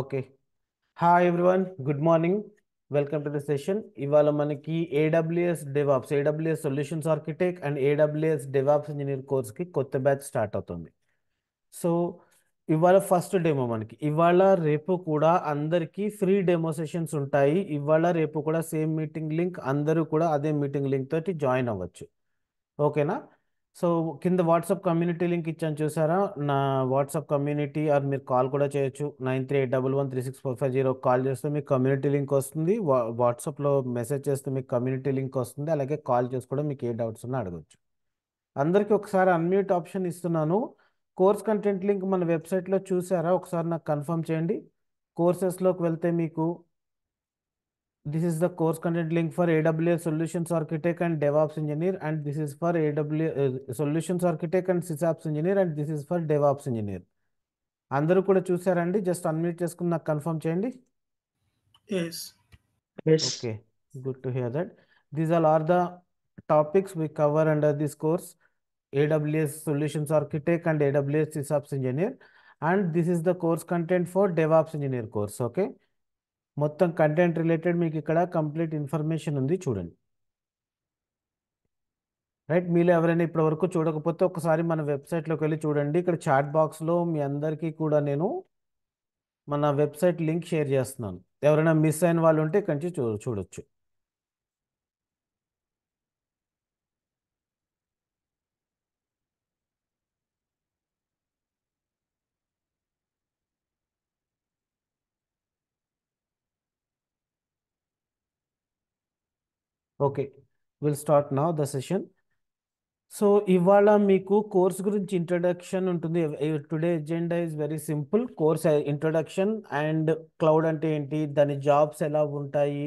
Okay hi everyone good morning welcome to the session ఇవాళ మనకి AWS DevOps AWS solutions architect and AWS DevOps engineer కోర్స్కి కొత్త batch start అవుతుంది so ఇవాళ first demo మనకి ఇవాళ రేపు కూడా అందరికీ ఫ్రీ డెమో సెషన్స్ ఉంటాయి ఇవాళ రేపు కూడా సేమ్ మీటింగ్ లింక్ అందరూ కూడా అదే మీటింగ్ లింక్ తోటి జాయిన్ అవ్వచ్చు ఓకేనా సో కింద వాట్సాప్ కమ్యూనిటీ లింక్ ఇచ్చాను చూసారా నా వాట్సాప్ కమ్యూనిటీ ఆర్ మీరు కాల్ కూడా చేయొచ్చు nine three eight double one three six four five zero call చేస్తే మీకు కమ్యూనిటీ లింక్ వస్తుంది వా వాట్సాప్లో మెసేజ్ చేస్తే మీకు కమ్యూనిటీ లింక్ వస్తుంది అలాగే కాల్ చేసి కూడా మీకు ఏ డౌట్స్ ఉన్నా అడగచ్చు అందరికీ ఒకసారి అన్మ్యూట్ ఆప్షన్ ఇస్తున్నాను కోర్స్ కంటెంట్ లింక్ మన వెబ్సైట్లో చూసారా ఒకసారి నాకు కన్ఫర్మ్ చేయండి కోర్సెస్లోకి వెళ్తే మీకు this is the course content link for AWS Solutions Architect and DevOps Engineer, and this is for AWS uh, Solutions Architect and SysOps Engineer, and this is for DevOps Engineer. అందరూ కూడా చూసారండి just unmute చేసుకుని నాకు confirm చేయండి okay good to hear that these all are the topics we cover under this course aws solutions architect and aws sysops engineer and this is the course content for devops engineer course okay మొత్తం content related మీకు ఇక్కడ complete information ఉంది చూడండి right మీలో ఎవరైనా ఇప్పటి వరకు చూడకపోతే ఒకసారి మన వెబ్సైట్లోకి వెళ్ళి చూడండి ఇక్కడ చాట్ బాక్స్లో మీ అందరికీ కూడా నేను మన వెబ్సైట్ లింక్ షేర్ చేస్తున్నాను ఎవరైనా మిస్ అయిన వాళ్ళు ఉంటే ఇక్కడి నుంచి చూ చూడొచ్చు ఓకే విల్ స్టార్ట్ నా ద సెషన్ సో ఇవాళ మీకు కోర్స్ గురించి ఇంట్రొడక్షన్ ఉంటుంది today agenda is very simple course introduction and cloud అంటే ఏంటి దాని జాబ్స్ ఎలా ఉంటాయి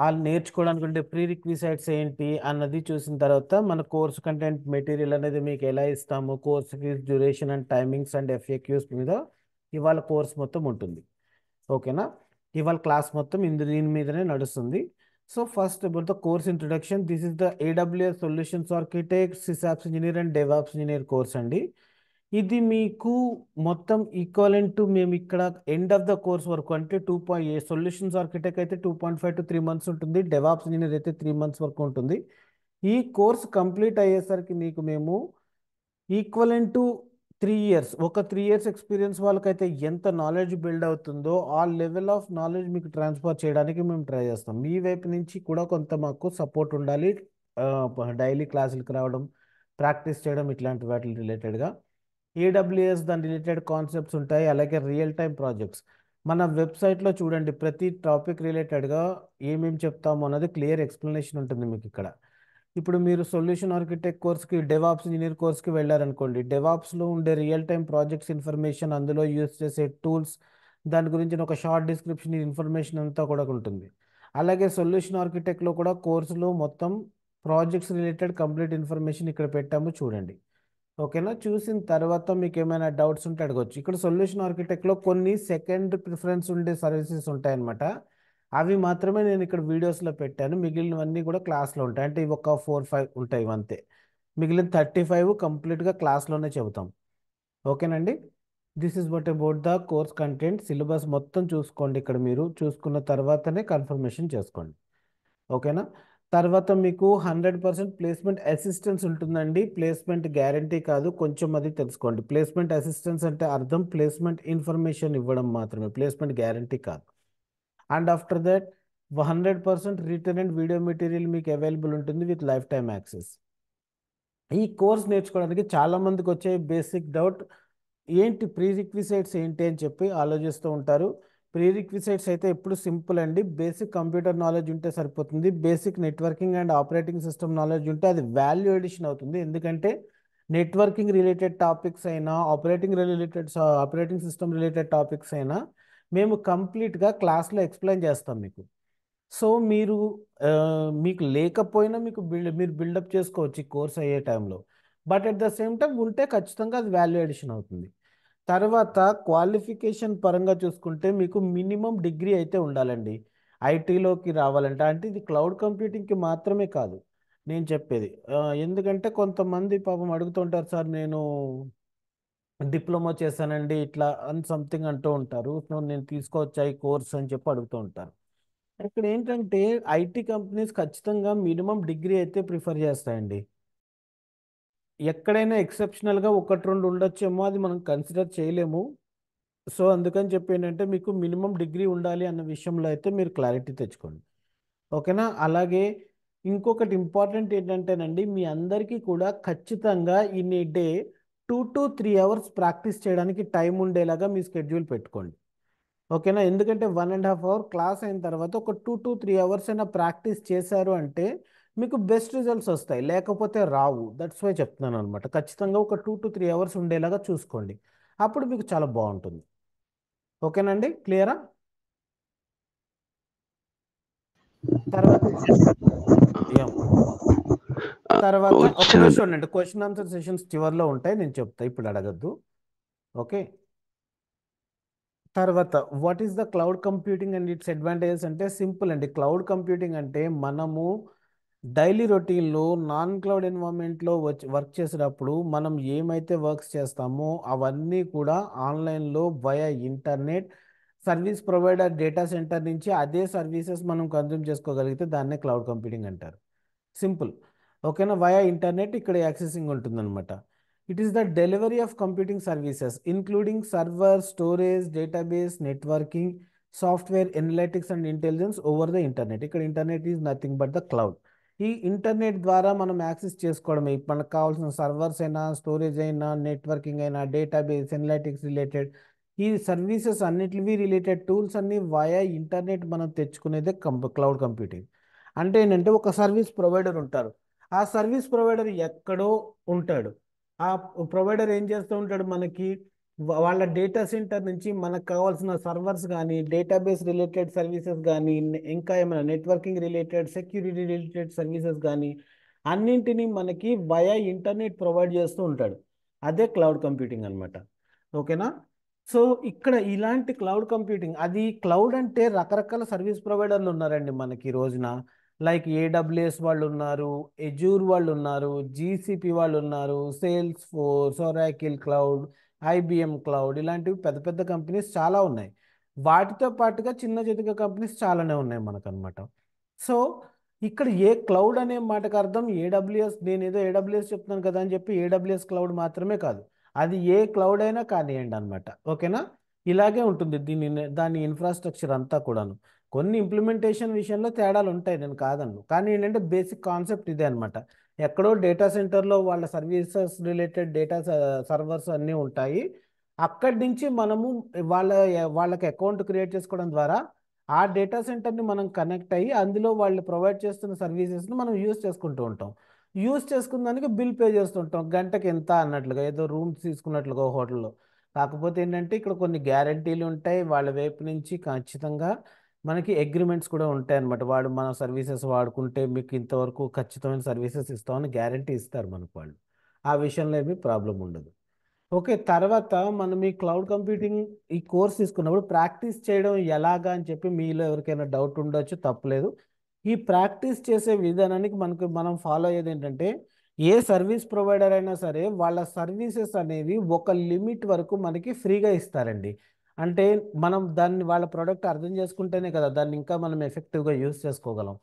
వాళ్ళు నేర్చుకోవడానికి ఉంటే ప్రీ రిక్విసైట్స్ ఏంటి అన్నది చూసిన తర్వాత మన కోర్స్ కంటెంట్ మెటీరియల్ అనేది మీకు ఎలా ఇస్తాము course fees duration and timings and FAQs మీద ఇవాళ కోర్స్ మొత్తం ఉంటుంది ఓకేనా ఇవాళ క్లాస్ మొత్తం ఇందు దీని మీదనే నడుస్తుంది So first about the course introduction, this is the AWS Solutions Architect, SysApps Engineer and DevOps Engineer course అండి ఇది మీకు మొత్తం ఈక్వలెంట్ టు మేము ఇక్కడ ఎండ్ ఆఫ్ ద కోర్స్ వరకు అంటే టూ పాయింట్ సొల్యూషన్స్ ఆర్కిటెక్ అయితే two point five to three months ఉంటుంది డెవాప్స్ ఇంజనీర్ అయితే త్రీ మంత్స్ వరకు ఉంటుంది ఈ కోర్స్ కంప్లీట్ అయ్యేసరికి మీకు మేము ఈక్వలెంట్ టు త్రీ ఇయర్స్ ఒక త్రీ ఇయర్స్ ఎక్స్పీరియన్స్ వాళ్ళకైతే ఎంత నాలెడ్జ్ బిల్డ్ అవుతుందో ఆ లెవెల్ ఆఫ్ నాలెడ్జ్ మీకు ట్రాన్స్ఫర్ చేయడానికి మేము ట్రై చేస్తాం మీ వైపు నుంచి కూడా కొంత మాకు సపోర్ట్ ఉండాలి డైలీ క్లాసులకు రావడం ప్రాక్టీస్ చేయడం ఇట్లాంటి వాటి రిలేటెడ్గా ఏడబ్ల్యూఎస్ దాని రిలేటెడ్ కాన్సెప్ట్స్ ఉంటాయి అలాగే రియల్ టైమ్ ప్రాజెక్ట్స్ మన వెబ్సైట్లో చూడండి ప్రతి టాపిక్ రిలేటెడ్గా ఏమేమి చెప్తాము అన్నది క్లియర్ ఎక్స్ప్లెనేషన్ ఉంటుంది మీకు ఇక్కడ ఇప్పుడు మీరు సొల్యూషన్ ఆర్కిటెక్ట్ కోర్స్కి డెవాప్స్ ఇంజనీర్ కోర్స్కి వెళ్ళారనుకోండి డెవాప్స్లో ఉండే రియల్ టైం ప్రాజెక్ట్స్ ఇన్ఫర్మేషన్ అందులో యూజ్ చేసే టూల్స్ దాని గురించి ఒక షార్ట్ డిస్క్రిప్షన్ ఇన్ఫర్మేషన్ అంతా కూడా ఉంటుంది అలాగే సొల్యూషన్ ఆర్కిటెక్ట్లో కూడా కోర్సులో మొత్తం ప్రాజెక్ట్స్ రిలేటెడ్ కంప్లీట్ ఇన్ఫర్మేషన్ ఇక్కడ పెట్టాము చూడండి ఓకేనా చూసిన తర్వాత మీకు ఏమైనా డౌట్స్ ఉంటే అడగవచ్చు ఇక్కడ సొల్యూషన్ ఆర్కిటెక్ట్లో కొన్ని సెకండ్ ప్రిఫరెన్స్ ఉండే సర్వీసెస్ ఉంటాయన్నమాట అవి మాత్రమే నేను ఇక్కడ వీడియోస్లో పెట్టాను మిగిలినవన్నీ కూడా క్లాస్లో ఉంటాయి అంటే ఇవి ఒక ఫోర్ ఫైవ్ ఉంటాయి అంతే మిగిలిన థర్టీ ఫైవ్ కంప్లీట్గా క్లాస్లోనే చెబుతాం ఓకేనండి this is but about the course content syllabus మొత్తం చూసుకోండి ఇక్కడ మీరు చూసుకున్న తర్వాతనే కన్ఫర్మేషన్ చేసుకోండి ఓకేనా తర్వాత మీకు హండ్రెడ్ పర్సెంట్ ప్లేస్మెంట్ అసిస్టెన్స్ ఉంటుందండి ప్లేస్మెంట్ గ్యారంటీ కాదు కొంచెం అది తెలుసుకోండి ప్లేస్మెంట్ అసిస్టెన్స్ అంటే అర్థం ప్లేస్మెంట్ ఇన్ఫర్మేషన్ ఇవ్వడం మాత్రమే ప్లేస్మెంట్ గ్యారంటీ కాదు and after that hundred percent written and video material మీకు అవైలబుల్ ఉంటుంది విత్ లైఫ్ టైమ్ యాక్సెస్ ఈ కోర్స్ నేర్చుకోవడానికి చాలామందికి వచ్చే బేసిక్ డౌట్ ఏంటి ప్రీరిక్విసైట్స్ ఏంటి అని చెప్పి ఆలోచిస్తూ ఉంటారు ప్రీరిక్విసైట్స్ అయితే ఎప్పుడు సింపుల్ అండి బేసిక్ కంప్యూటర్ నాలెడ్జ్ ఉంటే సరిపోతుంది basic networking and operating system knowledge ఉంటే అది వాల్యూ ఎడిషన్ అవుతుంది ఎందుకంటే నెట్వర్కింగ్ రిలేటెడ్ టాపిక్స్ అయినా operating related operating system related topics అయినా మేము కంప్లీట్గా క్లాస్లో ఎక్స్ప్లెయిన్ చేస్తాం మీకు సో మీరు మీకు లేకపోయినా మీకు బిల్డ్ మీరు బిల్డప్ చేసుకోవచ్చు ఈ కోర్స్ అయ్యే టైంలో but at the same time ఉంటే ఖచ్చితంగా అది వాల్యూ ఎడిషన్ అవుతుంది తర్వాత క్వాలిఫికేషన్ పరంగా చూసుకుంటే మీకు మినిమం డిగ్రీ అయితే ఉండాలండి ఐటీలోకి రావాలంటే అంటే ఇది క్లౌడ్ కంప్యూటింగ్కి మాత్రమే కాదు నేను చెప్పేది ఎందుకంటే కొంతమంది పాపం అడుగుతుంటారు సార్ నేను డిప్లొమా చేశానండి ఇట్లా అని సంథింగ్ అంటూ ఉంటారు నేను తీసుకోవచ్చా ఈ కోర్స్ అని చెప్పి అడుగుతూ ఉంటారు ఇక్కడ ఏంటంటే ఐటీ కంపెనీస్ ఖచ్చితంగా మినిమం డిగ్రీ అయితే ప్రిఫర్ చేస్తాయండి ఎక్కడైనా ఎక్సెప్షనల్గా ఒకటి రెండు ఉండొచ్చేమో అది మనం కన్సిడర్ చేయలేము సో అందుకని చెప్పి ఏంటంటే మీకు మినిమం డిగ్రీ ఉండాలి అన్న విషయంలో అయితే మీరు క్లారిటీ తెచ్చుకోండి ఓకేనా అలాగే ఇంకొకటి ఇంపార్టెంట్ ఏంటంటేనండి మీ అందరికీ కూడా ఖచ్చితంగా in a day two to three hours practice చేయడానికి టైం ఉండేలాగా మీ స్కెడ్యూల్ పెట్టుకోండి ఓకేనా ఎందుకంటే one and half hour class అయిన తర్వాత ఒక టూ టు త్రీ అవర్స్ అయినా ప్రాక్టీస్ చేశారు అంటే మీకు బెస్ట్ రిజల్ట్స్ వస్తాయి లేకపోతే రావు దట్స్ వై చెప్తున్నాను అనమాట ఖచ్చితంగా ఒక టూ టు త్రీ అవర్స్ ఉండేలాగా చూసుకోండి అప్పుడు మీకు చాలా బాగుంటుంది ఓకేనండి క్లియరా తర్వాత తర్వాత క్వశ్చన్ ఆన్సర్ సెషన్స్ చివరిలో ఉంటాయి నేను చెప్తా ఇప్పుడు అడగద్దు ఓకే తర్వాత what is the cloud computing and its advantages అంటే సింపుల్ అండి క్లౌడ్ కంప్యూటింగ్ అంటే మనము డైలీ రొటీన్లో నాన్ క్లౌడ్ ఎన్వైర్న్మెంట్లో వచ్చి వర్క్ చేసేటప్పుడు మనం ఏమైతే వర్క్స్ చేస్తామో అవన్నీ కూడా ఆన్లైన్లో via internet service provider data center నుంచి అదే సర్వీసెస్ మనం కన్జ్యూమ్ చేసుకోగలిగితే దాన్నే క్లౌడ్ కంప్యూటింగ్ అంటారు సింపుల్ ఓకేనా వయా ఇంటర్నెట్ ఇక్కడ యాక్సెసింగ్ ఉంటుందన్నమాట it is the delivery of computing services including server storage database networking software analytics and intelligence over the internet ఇక్కడ internet is nothing but the cloud ఈ internet ద్వారా మనం access చేసుకోవడమే మనకు కావాల్సిన సర్వర్స్ అయినా స్టోరేజ్ అయినా నెట్వర్కింగ్ అయినా డేటాబేస్ ఎనలైటిక్స్ రిలేటెడ్ ఈ సర్వీసెస్ అన్నిటివి రిలేటెడ్ టూల్స్ అన్ని వయా ఇంటర్నెట్ మనం తెచ్చుకునేదే కంప్ క్లౌడ్ కంప్యూటింగ్ అంటే ఏంటంటే ఒక సర్వీస్ ప్రొవైడర్ ఉంటారు ఆ సర్వీస్ ప్రొవైడర్ ఎక్కడో ఉంటాడు ఆ ప్రొవైడర్ ఏం చేస్తూ ఉంటాడు మనకి వాళ్ళ డేటా సెంటర్ నుంచి మనకు కావాల్సిన సర్వర్స్ కానీ డేటాబేస్ రిలేటెడ్ సర్వీసెస్ కానీ ఇంకా ఏమైనా networking related security related services కానీ అన్నింటినీ మనకి వయా ఇంటర్నెట్ ప్రొవైడ్ చేస్తూ ఉంటాడు అదే క్లౌడ్ కంప్యూటింగ్ అనమాట ఓకేనా సో ఇక్కడ ఇలాంటి క్లౌడ్ కంప్యూటింగ్ అది క్లౌడ్ అంటే రకరకాల సర్వీస్ ప్రొవైడర్లు ఉన్నారండి మనకి రోజున లైక్ ఏడబ్ల్యూఎస్ వాళ్ళు ఉన్నారు ఎజూర్ వాళ్ళు ఉన్నారు జీసీపీ వాళ్ళు ఉన్నారు Salesforce Oracle cloud IBM cloud ఇలాంటివి పెద్ద పెద్ద కంపెనీస్ చాలా ఉన్నాయి వాటితో పాటుగా చిన్న చితక కంపెనీస్ చాలానే ఉన్నాయి మనకనమాట సో ఇక్కడ ఏ క్లౌడ్ అనే మాటకు అర్థం ఏడబ్ల్యూఎస్ నేను ఏదో ఏడబ్ల్యూఎస్ చెప్తున్నాను కదా అని చెప్పి ఏడబ్ల్యూఎస్ క్లౌడ్ మాత్రమే కాదు అది ఏ క్లౌడ్ అయినా కానివ్వండి అనమాట ఓకేనా ఇలాగే ఉంటుంది దీని దాని ఇన్ఫ్రాస్ట్రక్చర్ అంతా కూడాను కొన్ని ఇంప్లిమెంటేషన్ విషయంలో తేడాలు ఉంటాయి నేను కాదన్ను కానీ ఏంటంటే బేసిక్ కాన్సెప్ట్ ఇదే అనమాట ఎక్కడో డేటా సెంటర్లో వాళ్ళ సర్వీసెస్ రిలేటెడ్ డేటా సర్వర్స్ అన్నీ ఉంటాయి అక్కడి నుంచి మనము వాళ్ళ వాళ్ళకి అకౌంట్ క్రియేట్ చేసుకోవడం ద్వారా ఆ డేటా సెంటర్ని మనం కనెక్ట్ అయ్యి అందులో వాళ్ళు ప్రొవైడ్ చేస్తున్న సర్వీసెస్ని మనం యూస్ చేసుకుంటూ ఉంటాం యూస్ చేసుకున్న దానికి బిల్ పే చేస్తుంటాం గంటకి ఎంత అన్నట్లుగా ఏదో రూమ్స్ తీసుకున్నట్లుగా హోటల్లో కాకపోతే ఏంటంటే ఇక్కడ కొన్ని గ్యారంటీలు ఉంటాయి వాళ్ళ వైపు నుంచి ఖచ్చితంగా మనకి అగ్రిమెంట్స్ కూడా ఉంటాయి అనమాట వాడు మన సర్వీసెస్ వాడుకుంటే మీకు ఇంతవరకు ఖచ్చితమైన సర్వీసెస్ ఇస్తామని గ్యారంటీ ఇస్తారు మనకు వాళ్ళు ఆ విషయంలో ఏమీ ప్రాబ్లం ఉండదు ఓకే తర్వాత మనం ఈ క్లౌడ్ కంప్యూటింగ్ ఈ కోర్స్ తీసుకున్నప్పుడు ప్రాక్టీస్ చేయడం ఎలాగా అని చెప్పి మీలో ఎవరికైనా డౌట్ ఉండొచ్చు తప్పలేదు ఈ ప్రాక్టీస్ చేసే విధానానికి మనకు మనం ఫాలో అయ్యేది ఏంటంటే ఏ సర్వీస్ ప్రొవైడర్ అయినా సరే వాళ్ళ సర్వీసెస్ అనేవి ఒక లిమిట్ వరకు మనకి ఫ్రీగా ఇస్తారండి అంటే మనం దాన్ని వాళ్ళ ప్రోడక్ట్ అర్థం చేసుకుంటేనే కదా దాన్ని ఇంకా మనం ఎఫెక్టివ్గా యూస్ చేసుకోగలం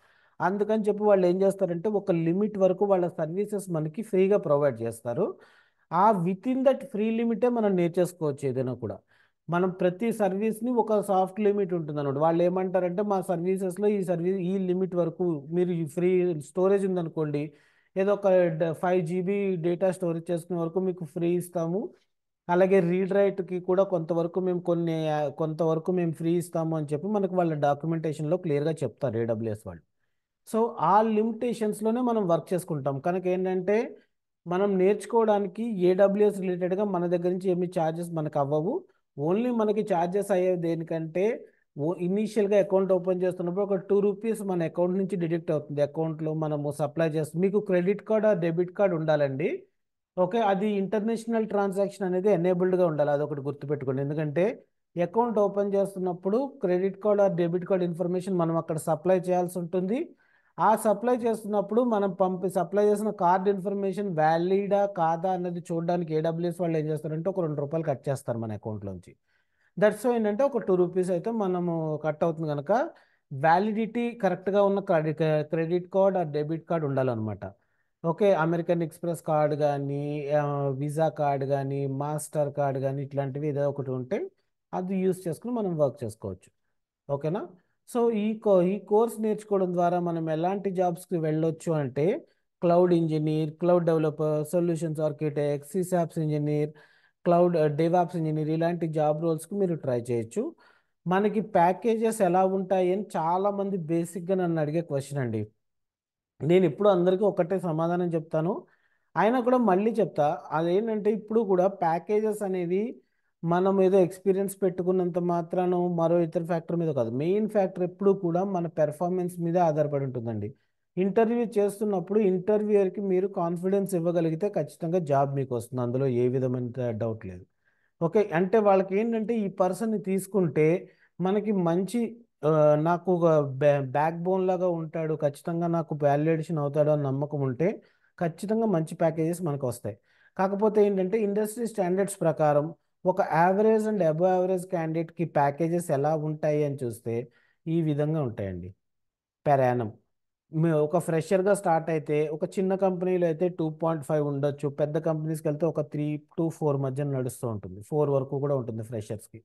అందుకని చెప్పి వాళ్ళు ఏం చేస్తారంటే ఒక లిమిట్ వరకు వాళ్ళ సర్వీసెస్ మనకి ఫ్రీగా ప్రొవైడ్ చేస్తారు ఆ విత్ ఇన్ దట్ ఫ్రీ లిమిటే మనం నేర్చేసుకోవచ్చు ఏదైనా కూడా మనం ప్రతి సర్వీస్ని ఒక సాఫ్ట్ లిమిట్ ఉంటుంది అనమాట వాళ్ళు ఏమంటారంటే మా సర్వీసెస్లో ఈ సర్వీస్ ఈ లిమిట్ వరకు మీరు ఫ్రీ స్టోరేజ్ ఉందనుకోండి ఏదో ఒక ఫైవ్ జీబీ డేటా స్టోరేజ్ చేసుకునే వరకు మీకు ఫ్రీ ఇస్తాము అలాగే రీడ్ రైట్కి కూడా కొంతవరకు మేము కొన్ని కొంతవరకు మేము ఫ్రీ ఇస్తాము అని చెప్పి మనకు వాళ్ళ డాక్యుమెంటేషన్లో క్లియర్గా చెప్తారు ఏడబ్ల్యూఎస్ వాళ్ళు సో ఆ లిమిటేషన్స్లోనే మనం వర్క్ చేసుకుంటాం కనుక ఏంటంటే మనం నేర్చుకోవడానికి ఏడబ్ల్యూఎస్ రిలేటెడ్గా మన దగ్గర నుంచి ఏమి ఛార్జెస్ మనకు అవ్వవు ఓన్లీ మనకి ఛార్జెస్ అయ్యేవి దేనికంటే ఇనీషియల్గా అకౌంట్ ఓపెన్ చేస్తున్నప్పుడు ఒక టూ రూపీస్ మన అకౌంట్ నుంచి డిడక్ట్ అవుతుంది అకౌంట్లో మనము సప్లై చేస్తాం మీకు క్రెడిట్ కార్డ్ డెబిట్ కార్డ్ ఉండాలండి ఓకే అది ఇంటర్నేషనల్ ట్రాన్సాక్షన్ అనేది ఎనేబుల్డ్గా ఉండాలి అది ఒకటి గుర్తుపెట్టుకోండి ఎందుకంటే అకౌంట్ ఓపెన్ చేస్తున్నప్పుడు credit card or debit card information మనం అక్కడ సప్లై చేయాల్సి ఉంటుంది ఆ సప్లై చేస్తున్నప్పుడు మనం పంపి సప్లై చేసిన కార్డ్ ఇన్ఫర్మేషన్ వ్యాలిడా కాదా అన్నది చూడడానికి ఏడబ్ల్యూఎస్ వాళ్ళు ఏం చేస్తారంటే ఒక రెండు రూపాయలు కట్ చేస్తారు మన అకౌంట్లోంచి దట్స్ ఏంటంటే ఒక టూ రూపీస్ అయితే మనము కట్ అవుతుంది కనుక వ్యాలిడిటీ కరెక్ట్గా ఉన్న credit credit card or debit card ఉండాలన్నమాట ఓకే. అమెరికన్ ఎక్స్‌ప్రెస్ కార్డు కానీ వీసా కార్డ్ కానీ మాస్టర్ కార్డు కానీ ఇట్లాంటివి ఏదో ఒకటి ఉంటే అది యూజ్ చేసుకుని మనం వర్క్ చేసుకోవచ్చు. ఓకేనా? సో, ఈ కో ఈ కోర్స్ నేర్చుకోవడం ద్వారా మనం ఎలాంటి జాబ్స్‌కి వెళ్ళొచ్చు అంటే, cloud engineer cloud developer, solutions architect, SysOps engineer cloud DevOps engineer ఇలాంటి జాబ్ రోల్స్‌కి మీరు ట్రై చేయొచ్చు. మనకి ప్యాకేజెస్ ఎలా ఉంటాయి అని చాలామంది బేసిక్‌గా నన్ను అడిగే క్వశ్చన్ అండి. నేను ఎప్పుడు అందరికీ ఒకటే సమాధానం చెప్తాను ఆయన కూడా మళ్ళీ చెప్తా అదేంటంటే ఇప్పుడు కూడా ప్యాకేజెస్ అనేది మనం ఏదో ఎక్స్పీరియన్స్ పెట్టుకున్నంత మాత్రాన మరో ఇతర ఫ్యాక్టర్ మీద కాదు మెయిన్ ఫ్యాక్టర్ ఎప్పుడు కూడా మన పెర్ఫార్మెన్స్ మీద ఆధారపడి ఉంటుందండి ఇంటర్వ్యూ చేస్తున్నప్పుడు ఇంటర్వ్యూయర్కి మీరు కాన్ఫిడెన్స్ ఇవ్వగలిగితే ఖచ్చితంగా జాబ్ మీకు వస్తుంది అందులో ఏ విధమైన డౌట్ లేదు ఓకే అంటే వాళ్ళకి ఏంటంటే ఈ పర్సన్ని తీసుకుంటే మనకి మంచి నాకు ఒక బ్యా బ్యాక్ బోన్ లాగా ఉంటాడు ఖచ్చితంగా నాకు వాల్యుయేషన్ అవుతాడు అని నమ్మకం ఉంటే ఖచ్చితంగా మంచి ప్యాకేజెస్ మనకు వస్తాయి కాకపోతే ఏంటంటే ఇండస్ట్రీ స్టాండర్డ్స్ ప్రకారం ఒక యావరేజ్ అండ్ అబో యావరేజ్ క్యాండిడేట్కి ప్యాకేజెస్ ఎలా ఉంటాయి అని చూస్తే ఈ విధంగా ఉంటాయండి పెర్ యానం ఒక ఫ్రెషర్గా స్టార్ట్ అయితే ఒక చిన్న కంపెనీలో అయితే టూ పాయింట్ ఫైవ్ ఉండొచ్చు పెద్ద కంపెనీస్కి వెళ్తే ఒక త్రీ టు ఫోర్ మధ్య నడుస్తూ ఉంటుంది ఫోర్ వరకు కూడా ఉంటుంది ఫ్రెషర్స్కి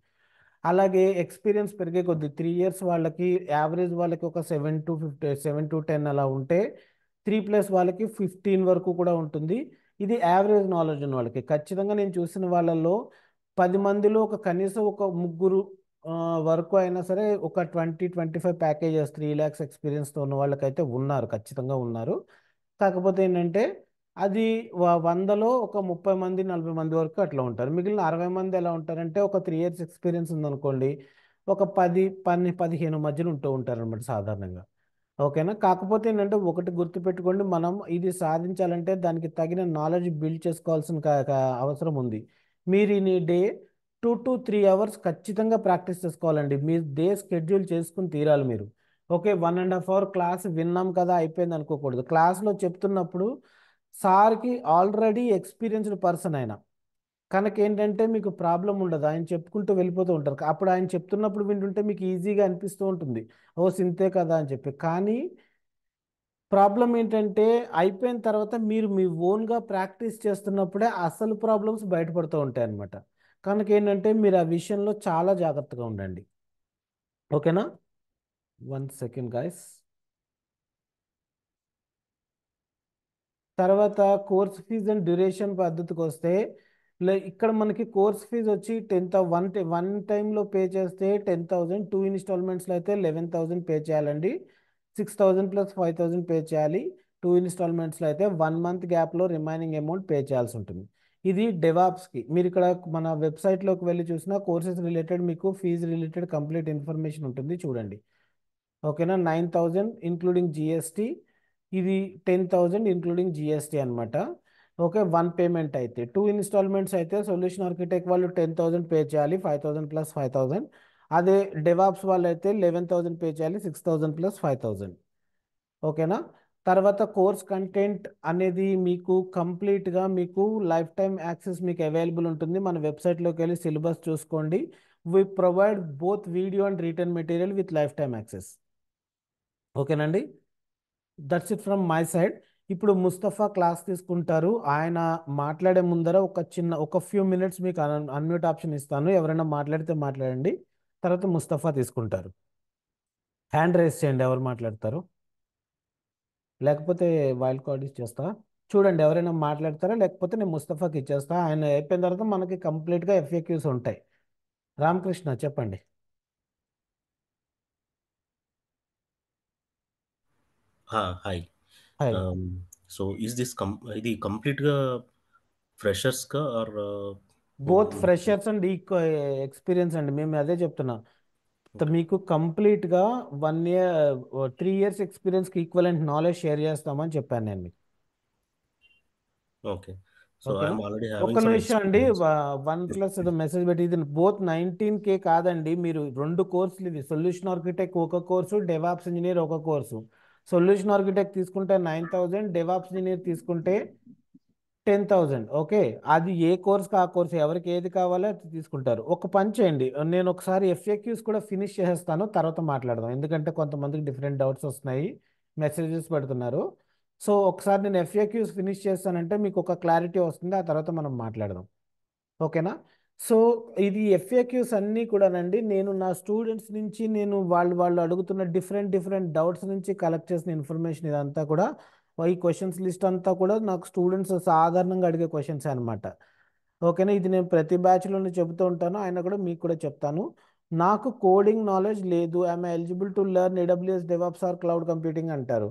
అలాగే ఎక్స్పీరియన్స్ పెరిగే కొద్ది త్రీ ఇయర్స్ వాళ్ళకి యావరేజ్ వాళ్ళకి ఒక seven to fifty seven to ten అలా ఉంటే త్రీ ప్లస్ వాళ్ళకి ఫిఫ్టీన్ వరకు కూడా ఉంటుంది ఇది యావరేజ్ నాలెడ్జ్ ఉన్న వాళ్ళకి ఖచ్చితంగా నేను చూసిన వాళ్ళల్లో పది మందిలో ఒక కనీసం ఒక ముగ్గురు వరకు అయినా సరే ఒక twenty twenty five packages three lakhs ఎక్స్పీరియన్స్తో ఉన్న వాళ్ళకైతే ఉన్నారు ఖచ్చితంగా ఉన్నారు కాకపోతే ఏంటంటే అది వందలో ఒక ముప్పై మంది నలభై మంది వరకు అట్లా ఉంటారు మిగిలిన అరవై మంది ఎలా ఉంటారంటే ఒక త్రీ ఇయర్స్ ఎక్స్పీరియన్స్ ఉందనుకోండి ఒక పది పని పదిహేను మధ్యలో ఉంటూ ఉంటారు అనమాట సాధారణంగా ఓకేనా కాకపోతే ఏంటంటే ఒకటి గుర్తుపెట్టుకోండి మనం ఇది సాధించాలంటే దానికి తగిన నాలెడ్జ్ బిల్డ్ చేసుకోవాల్సిన అవసరం ఉంది మీరు ఈ day two to three hours ఖచ్చితంగా ప్రాక్టీస్ చేసుకోవాలండి మీ డే స్కెడ్యూల్ చేసుకుని తీరాలి మీరు okay one and half hour class విన్నాం కదా అయిపోయింది అనుకోకూడదు క్లాస్లో చెప్తున్నప్పుడు సార్కి ఆల్రెడీ ఎక్స్పీరియన్స్డ్ పర్సన్ ఆయన కనుక ఏంటంటే మీకు ప్రాబ్లం ఉండదు ఆయన చెప్పుకుంటూ వెళ్ళిపోతూ ఉంటారు అప్పుడు ఆయన చెప్తున్నప్పుడు వింటుంటే మీకు ఈజీగా అనిపిస్తూ ఉంటుంది ఓ సింతే కదా అని చెప్పి కానీ ప్రాబ్లం ఏంటంటే అయిపోయిన తర్వాత మీరు మీ ఓన్గా ప్రాక్టీస్ చేస్తున్నప్పుడే అసలు ప్రాబ్లమ్స్ బయటపడుతూ ఉంటాయి అన్నమాట కనుక ఏంటంటే మీరు ఆ విషయంలో చాలా జాగ్రత్తగా ఉండండి ఓకేనా వన్ సెకండ్ గాయస్ తర్వాత కోర్స్ ఫీజు అండ్ డ్యూరేషన్ పద్ధతికి వస్తే ఇక్కడ మనకి కోర్స్ ఫీజు వచ్చి టెన్ థౌ వన్ వన్ టైంలో పే చేస్తే టెన్ థౌజండ్ టూ ఇన్స్టాల్మెంట్స్లో అయితే లెవెన్ థౌజండ్ పే చేయాలండి six thousand plus five thousand pay చేయాలి టూ ఇన్స్టాల్మెంట్స్లో అయితే వన్ మంత్ గ్యాప్లో రిమైనింగ్ అమౌంట్ పే చేయాల్సి ఉంటుంది ఇది డెవాప్స్కి మీరు ఇక్కడ మన వెబ్సైట్లోకి వెళ్ళి చూసినా కోర్సెస్ రిలేటెడ్ మీకు ఫీజు రిలేటెడ్ కంప్లీట్ ఇన్ఫర్మేషన్ ఉంటుంది చూడండి ఓకేనా నైన్ థౌజండ్ ఇంక్లూడింగ్ జిఎస్టీ ఇది టెన్ థౌజండ్ ఇంక్లూడింగ్ జిఎస్టీ అనమాట ఓకే వన్ పేమెంట్ అయితే టూ ఇన్స్టాల్మెంట్స్ అయితే సొల్యూషన్ ఆర్కిటెక్ట్ వాళ్ళు టెన్ థౌసండ్ పే చేయాలి five thousand plus five thousand అదే డెవాప్స్ వాళ్ళు అయితే లెవెన్ థౌసండ్ పే చేయాలి six thousand plus five thousand ఓకేనా తర్వాత కోర్స్ కంటెంట్ అనేది మీకు కంప్లీట్గా మీకు లైఫ్ టైం యాక్సెస్ మీకు అవైలబుల్ ఉంటుంది మన వెబ్సైట్లోకి వెళ్ళి సిలబస్ చూసుకోండి we provide both video and written material with life time access ఓకేనండి that's it from my side ఇప్పుడు ముస్తఫా క్లాస్ తీసుకుంటారు ఆయన మాట్లాడే ముందర ఒక చిన్న ఒక ఫ్యూ మినిట్స్ మీకు అన్మ్యూట్ ఆప్షన్ ఇస్తాను ఎవరైనా మాట్లాడితే మాట్లాడండి తర్వాత ముస్తఫా తీసుకుంటారు హ్యాండ్ రేస్ చేయండి ఎవరు మాట్లాడతారు లేకపోతే వైల్డ్ కార్డ్ ఇచ్చేస్తా చూడండి ఎవరైనా మాట్లాడతారా లేకపోతే నేను ముస్తఫాకి ఇచ్చేస్తా ఆయన అయిపోయిన తర్వాత మనకి కంప్లీట్గా ఎఫ్ఏక్యూస్ ఉంటాయి రామకృష్ణ చెప్పండి hi hi so is this ఇది కంప్లీట్గా ఆర్ బోత్ ఫ్రెషర్స్ అండ్ ఈక్వ ఎక్స్పీరియన్స్ అండి మేము అదే చెప్తున్నాం మీకు కంప్లీట్ గా one year three years experience equal and knowledge share చేస్తామని చెప్పాను నేను మీకు ఓకే సో ఆల్రెడీ ఒక నిమిషం అండి వన్ ప్లస్ మెసేజ్ పెట్టి ఇది బోత్ నైన్టీన్ కే కాదండి మీరు రెండు కోర్సులు ఇది సొల్యూషన్ ఆర్కిటెక్ట్ ఒక కోర్సు డెవాప్స్ ఇంజనీర్ ఒక కోర్సు సొల్యూషన్ ఆర్కిటెక్ట్ తీసుకుంటే నైన్ థౌజండ్ డెవాప్స్ ఇంజనీర్ తీసుకుంటే టెన్ థౌజండ్ ఓకే అది ఏ కోర్స్కి ఆ కోర్స్ ఎవరికి ఏది కావాలో అది తీసుకుంటారు ఒక పని చేయండి నేను ఒకసారి ఎఫ్ఏక్యూస్ కూడా ఫినిష్ చేసేస్తాను తర్వాత మాట్లాడదాం ఎందుకంటే కొంతమందికి డిఫరెంట్ డౌట్స్ వస్తున్నాయి మెసేజెస్ పెడుతున్నారు సో ఒకసారి నేను ఎఫ్ఏక్యూస్ ఫినిష్ చేస్తానంటే మీకు ఒక క్లారిటీ వస్తుంది ఆ తర్వాత మనం మాట్లాడదాం ఓకేనా సో ఇది ఎఫ్ఏక్యూస్ అన్నీ కూడానండి నేను నా స్టూడెంట్స్ నుంచి నేను వాళ్ళు వాళ్ళు అడుగుతున్న డిఫరెంట్ డిఫరెంట్ డౌట్స్ నుంచి కలెక్ట్ చేసిన ఇన్ఫర్మేషన్ ఇదంతా కూడా ఈ క్వశ్చన్స్ లిస్ట్ అంతా కూడా నాకు స్టూడెంట్స్ సాధారణంగా అడిగే క్వశ్చన్స్ అనమాట ఓకేనా ఇది నేను ప్రతి బ్యాచ్లోనే చెబుతూ ఉంటాను ఆయన కూడా మీకు కూడా చెప్తాను నాకు కోడింగ్ నాలెడ్జ్ లేదు I'm eligible to learn AWS DevOps or cloud computing అంటారు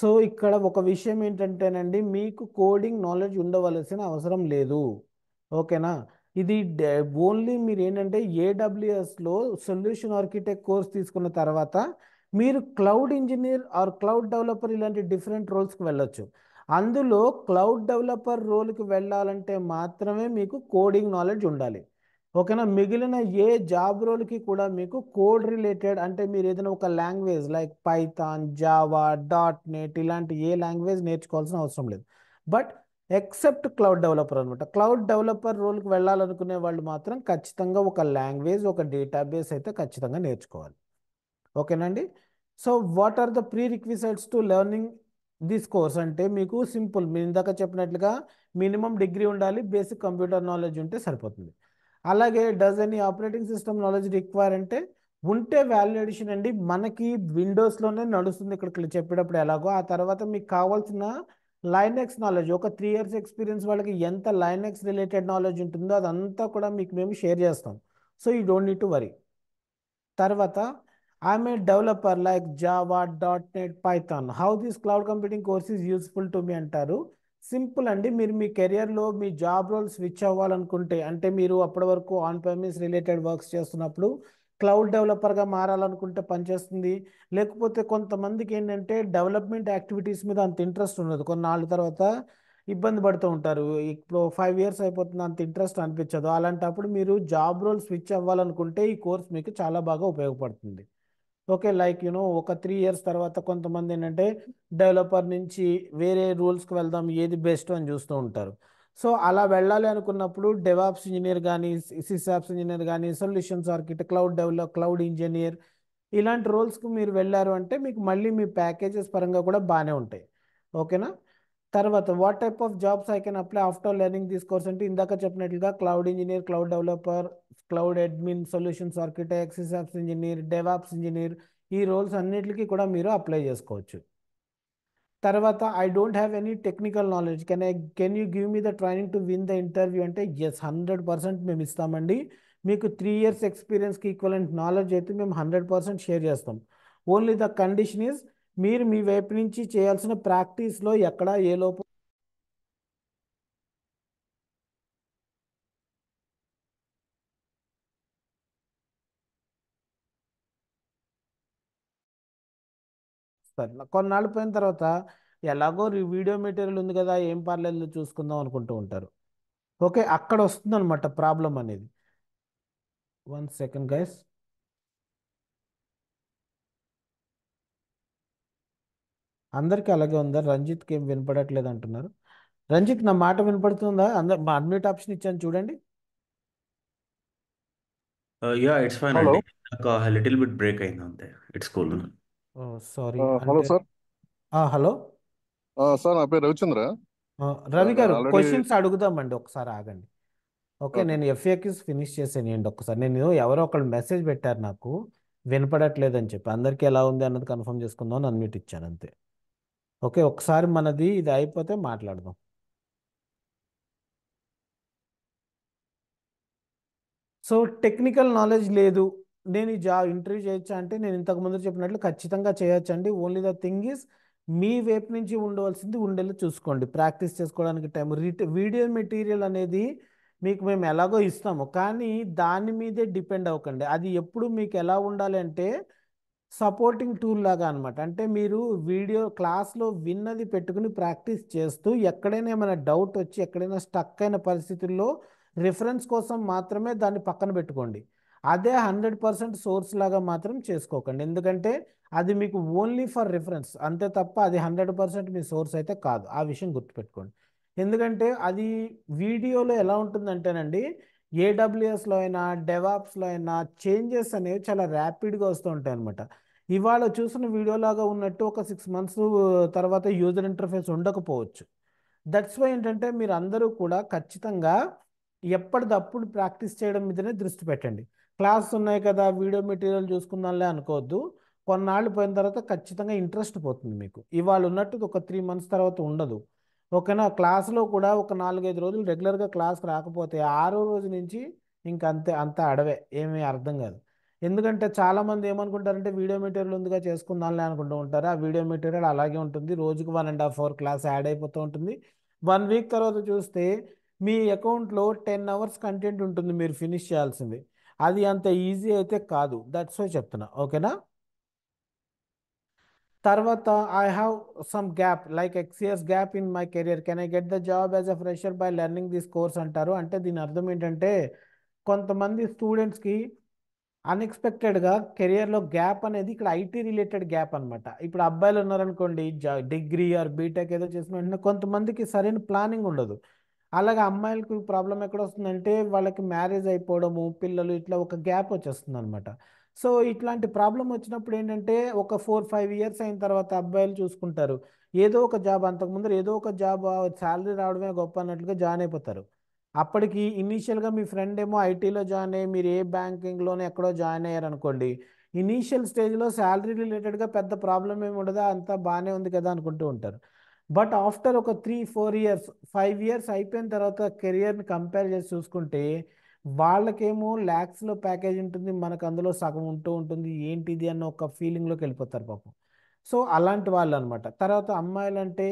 సో ఇక్కడ ఒక విషయం ఏంటంటేనండి మీకు కోడింగ్ నాలెడ్జ్ ఉండవలసిన అవసరం లేదు ఓకేనా ఇది ఓన్లీ మీరు ఏంటంటే ఏడబ్ల్యూఎస్లో సొల్యూషన్ ఆర్కిటెక్ట్ కోర్స్ తీసుకున్న తర్వాత మీరు cloud engineer or cloud developer ఇలాంటి డిఫరెంట్ రోల్స్కి వెళ్ళొచ్చు అందులో క్లౌడ్ డెవలపర్ రోల్కి వెళ్ళాలంటే మాత్రమే మీకు కోడింగ్ నాలెడ్జ్ ఉండాలి ఓకేనా మిగిలిన ఏ జాబ్ రోల్కి కూడా మీకు కోడ్ రిలేటెడ్ అంటే మీరు ఏదైనా ఒక language like Python Java dot net ఇలాంటి ఏ లాంగ్వేజ్ నేర్చుకోవాల్సిన అవసరం లేదు బట్ ఎక్సెప్ట్ క్లౌడ్ డెవలపర్ అనమాట క్లౌడ్ డెవలపర్ రోల్కి వెళ్ళాలనుకునే వాళ్ళు మాత్రం ఖచ్చితంగా ఒక లాంగ్వేజ్ ఒక డేటాబేస్ అయితే ఖచ్చితంగా నేర్చుకోవాలి ఓకేనండి so what are the prerequisites to learning this course అంటే మీకు సింపుల్ మీ ఇందాక చెప్పినట్లుగా మినిమం డిగ్రీ ఉండాలి బేసిక్ కంప్యూటర్ నాలెడ్జ్ ఉంటే సరిపోతుంది అలాగే does any operating system knowledge require అంటే ఉంటే వాల్యూ అండి మనకి విండోస్లోనే నడుస్తుంది ఇక్కడ చెప్పేటప్పుడు ఎలాగో ఆ తర్వాత మీకు కావాల్సిన లైనెక్స్ నాలెడ్జ్ ఒక త్రీ ఇయర్స్ ఎక్స్పీరియన్స్ వాళ్ళకి ఎంత లైనెక్స్ రిలేటెడ్ నాలెడ్జ్ ఉంటుందో అదంతా కూడా మీకు మేము షేర్ చేస్తాం so you don't need to worry తర్వాత I'm a developer like Java dot net Python how this cloud computing course is useful to me అంటారు సింపుల్ అండి మీరు మీ కెరియర్లో మీ జాబ్ రోల్ స్విచ్ అవ్వాలనుకుంటే అంటే మీరు అప్పటి వరకు ఆన్ ప్రైమిస్ రిలేటెడ్ వర్క్స్ చేస్తున్నప్పుడు క్లౌడ్ డెవలపర్గా మారాలనుకుంటే పనిచేస్తుంది లేకపోతే కొంతమందికి ఏంటంటే డెవలప్మెంట్ యాక్టివిటీస్ మీద అంత ఇంట్రెస్ట్ ఉండదు కొన్నాళ్ళ తర్వాత ఇబ్బంది పడుతూ ఉంటారు ఇప్పుడు ఫైవ్ ఇయర్స్ అయిపోతుంది అంత ఇంట్రెస్ట్ అనిపించదు అలాంటప్పుడు మీరు జాబ్ రోల్ స్విచ్ అవ్వాలనుకుంటే ఈ కోర్స్ మీకు చాలా బాగా ఉపయోగపడుతుంది ఓకే లైక్ యూనో ఒక త్రీ ఇయర్స్ తర్వాత కొంతమంది ఏంటంటే డెవలపర్ నుంచి వేరే రూల్స్కి వెళ్దాం ఏది బెస్ట్ అని చూస్తూ ఉంటారు సో అలా వెళ్ళాలి అనుకున్నప్పుడు డెవాప్స్ ఇంజనీర్ కానీ సిసాప్స్ ఇంజనీర్ కానీ solutions architect cloud develop cloud engineer ఇలాంటి రోల్స్కి మీరు వెళ్ళారు అంటే మీకు మళ్ళీ మీ ప్యాకేజెస్ పరంగా కూడా బాగానే ఉంటాయి ఓకేనా తర్వాత what type of jobs I can apply after learning this course అంటే ఇందాక చెప్పినట్లుగా cloud engineer cloud developer cloud admin solutions architect SysOps engineer DevOps engineer ఈ రోల్స్ అన్నిటికీ కూడా మీరు అప్లై చేసుకోవచ్చు తర్వాత I don't have any technical knowledge can I can you give me the training to win the interview అంటే yes hundred percent మేము ఇస్తామండి మీకు త్రీ ఇయర్స్ ఎక్స్పీరియన్స్కి ఈక్వలెంట్ నాలెడ్జ్ అయితే మేము హండ్రెడ్ పర్సెంట్ షేర్ చేస్తాం ఓన్లీ ద కండిషన్ ఈజ్ మీరు మీ వైపు నుంచి చేయాల్సిన ప్రాక్టీస్లో ఎక్కడ ఏ లోపం వస్తారు కొన్నాళ్ళు పోయిన తర్వాత ఎలాగో వీడియో మెటీరియల్ ఉంది కదా ఏం పర్లేదు చూసుకుందాం అనుకుంటూ ఉంటారు ఓకే అక్కడ వస్తుందన్నమాట ప్రాబ్లం అనేది వన్ సెకండ్ గైస్ అందరికీ అలాగే ఉందా రంజిత్కి ఏం వినపడట్లేదు అంటున్నారు రంజిత్ నా మాట వినపడుతుందా అందరు మా అడ్మిట్ ఆప్షన్ ఇచ్చాను చూడండి యా ఇట్స్ ఫైన్ అండి లిటిల్ బిట్ బ్రేక్ అయింది అంతే ఇట్స్ కూల్ సారీ హలో అంటే సార్ ఆ, హలో సార్ నా పేరు రవిచంద్ర రవి గారు ఆల్రెడీ క్వశ్చన్స్ అడుగుదామండి ఒకసారి ఆగండి ఓకే ఓకే నేను ఎఫ్ఏక్యూస్ ఫినిష్ చేసేయండి ఒకసారి నేను ఎవరో ఒకళ్ళు మెసేజ్ పెట్టారు నాకు వినపడట్లేదని చెప్పి అందరికీ ఎలా ఉంది అన్నది కన్ఫర్మ్ చేసుకుందాం అని అన్మ్యూట్ ఇచ్చాను అంతే ఓకే ఒకసారి మనది ఇది అయిపోతే మాట్లాడదాం సో టెక్నికల్ నాలెడ్జ్ లేదు నేను ఈ జాబ్ ఇంటర్వ్యూ చేయొచ్చా అంటే నేను ఇంతకు ముందు చెప్పినట్లు ఖచ్చితంగా చేయొచ్చండి ఓన్లీ ద థింగ్ ఇస్ మీ వైపు నుంచి ఉండవలసింది ఉండేలా చూసుకోండి ప్రాక్టీస్ చేసుకోవడానికి టైం వీడియో మెటీరియల్ అనేది మీకు మేము ఎలాగో ఇస్తాము కానీ దాని మీదే డిపెండ్ అవ్వకండి అది ఎప్పుడు మీకు ఎలా ఉండాలి అంటే సపోర్టింగ్ టూల్ లాగా అనమాట అంటే మీరు వీడియో క్లాస్లో విన్నది పెట్టుకుని ప్రాక్టీస్ చేస్తూ ఎక్కడైనా ఏమైనా డౌట్ వచ్చి ఎక్కడైనా స్టక్ అయిన పరిస్థితుల్లో రిఫరెన్స్ కోసం మాత్రమే దాన్ని పక్కన పెట్టుకోండి అదే హండ్రెడ్ పర్సెంట్ సోర్స్ లాగా మాత్రం చేసుకోకండి ఎందుకంటే అది మీకు ఓన్లీ ఫర్ రిఫరెన్స్ అంతే తప్ప అది హండ్రెడ్ పర్సెంట్ మీ సోర్స్ అయితే కాదు ఆ విషయం గుర్తుపెట్టుకోండి ఎందుకంటే అది వీడియోలో ఎలా ఉంటుందంటేనండి ఏడబ్ల్యూఎస్లో అయినా డెవాప్స్లో అయినా చేంజెస్ అనేవి చాలా ర్యాపిడ్గా వస్తూ ఉంటాయి అనమాట ఇవాళ చూసిన వీడియోలాగా ఉన్నట్టు ఒక సిక్స్ మంత్స్ తర్వాత యూజర్ ఇంటర్ఫేస్ ఉండకపోవచ్చు దట్స్ వై ఏంటంటే మీరు అందరూ కూడా ఖచ్చితంగా ఎప్పటిదప్పుడు ప్రాక్టీస్ చేయడం మీదనే దృష్టి పెట్టండి క్లాస్ ఉన్నాయి కదా వీడియో మెటీరియల్ చూసుకుందాంలే అనుకోవద్దు కొన్నాళ్ళు పోయిన తర్వాత ఖచ్చితంగా ఇంట్రెస్ట్ పోతుంది మీకు ఇవాళ ఉన్నట్టు ఒక త్రీ మంత్స్ తర్వాత ఉండదు ఓకేనా క్లాస్లో కూడా ఒక నాలుగైదు రోజులు రెగ్యులర్గా క్లాస్కి రాకపోతే ఆరో రోజు నుంచి ఇంక అంతే అంత అడవే ఏమీ అర్థం కాదు ఎందుకంటే చాలామంది ఏమనుకుంటారంటే వీడియో మెటీరియల్ ఉందిగా చేసుకుందాంలే అనుకుంటూ ఉంటారు ఆ వీడియో మెటీరియల్ అలాగే ఉంటుంది రోజుకి one and half hour class add అయిపోతూ ఉంటుంది వన్ వీక్ తర్వాత చూస్తే మీ అకౌంట్లో టెన్ అవర్స్ కంటెంట్ ఉంటుంది మీరు ఫినిష్ చేయాల్సింది అది అంత ఈజీ అయితే కాదు దట్స్ వై చెప్తున్నా ఓకేనా తర్వాత I have some gap like X years gap in my career can I get the job as a fresher by learning this course అంటారు అంటే దీని అర్థం ఏంటంటే కొంతమంది స్టూడెంట్స్కి అన్ఎక్స్పెక్టెడ్గా కెరియర్లో గ్యాప్ అనేది ఇక్కడ ఐటీ రిలేటెడ్ గ్యాప్ అనమాట ఇప్పుడు అబ్బాయిలు ఉన్నారనుకోండి జా డిగ్రీ ఆర్ బీటెక్ ఏదో చేసిన వెంటనే కొంతమందికి సరైన ప్లానింగ్ ఉండదు అలాగే అమ్మాయిలకు ప్రాబ్లం ఎక్కడ వస్తుందంటే వాళ్ళకి మ్యారేజ్ అయిపోవడము పిల్లలు ఇట్లా ఒక గ్యాప్ వచ్చేస్తుంది అనమాట సో ఇట్లాంటి ప్రాబ్లం వచ్చినప్పుడు ఏంటంటే ఒక ఫోర్ ఫైవ్ ఇయర్స్ అయిన తర్వాత అబ్బాయిలు చూసుకుంటారు ఏదో ఒక జాబ్ అంతకుముందు ఏదో ఒక జాబ్ శాలరీ రావడమే గొప్ప అన్నట్లుగా జాయిన్ అయిపోతారు అప్పటికి ఇనీషియల్గా మీ ఫ్రెండ్ ఏమో ఐటీలో జాయిన్ అయ్యి మీరు ఏ బ్యాంకింగ్లోనే ఎక్కడో జాయిన్ అయ్యారనుకోండి ఇనీషియల్ స్టేజ్లో శాలరీ రిలేటెడ్గా పెద్ద ప్రాబ్లం ఏమి ఉండదా అంతా బాగానే ఉంది కదా అనుకుంటూ ఉంటారు బట్ ఆఫ్టర్ ఒక three four years five years అయిపోయిన తర్వాత కెరియర్ని కంపేర్ చేసి చూసుకుంటే వాళ్ళకేమో ల్యాక్స్లో ప్యాకేజ్ ఉంటుంది మనకు అందులో సగం ఉంటూ ఉంటుంది ఏంటిది అన్న ఒక ఫీలింగ్లోకి వెళ్ళిపోతారు పాపం సో అలాంటి వాళ్ళు అనమాట తర్వాత అమ్మాయిలు అంటే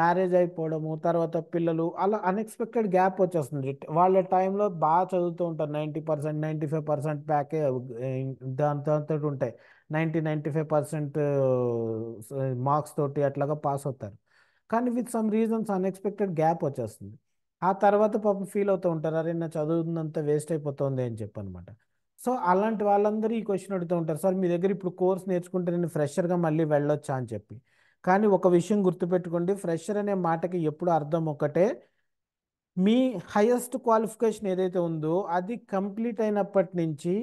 మ్యారేజ్ అయిపోవడము తర్వాత పిల్లలు అలా అన్ఎక్స్పెక్టెడ్ గ్యాప్ వచ్చేస్తుంది వాళ్ళ టైంలో బాగా చదువుతూ ఉంటారు ninety percent ninety five percent ప్యాకే దాని తర్వాత ఉంటాయి ninety ninety five percent marks తోటి అట్లాగా పాస్ అవుతారు కానీ with some reasons unexpected gap వచ్చేస్తుంది ఆ తర్వాత పాపం ఫీల్ అవుతూ ఉంటారు అరే నా చదువుతుందంతా వేస్ట్ అయిపోతుంది అని చెప్పనమాట సో అలాంటి వాళ్ళందరూ ఈ క్వశ్చన్ అడుగుతూ ఉంటారు సార్ మీ దగ్గర ఇప్పుడు కోర్స్ నేర్చుకుంటే నేను ఫ్రెషర్గా మళ్ళీ వెళ్ళొచ్చా అని చెప్పి కానీ ఒక విషయం గుర్తుపెట్టుకోండి ఫ్రెషర్ అనే మాటకి ఎప్పుడు అర్థం ఒకటే మీ హయ్యెస్ట్ క్వాలిఫికేషన్ ఏదైతే ఉందో అది కంప్లీట్ అయినప్పటి నుంచి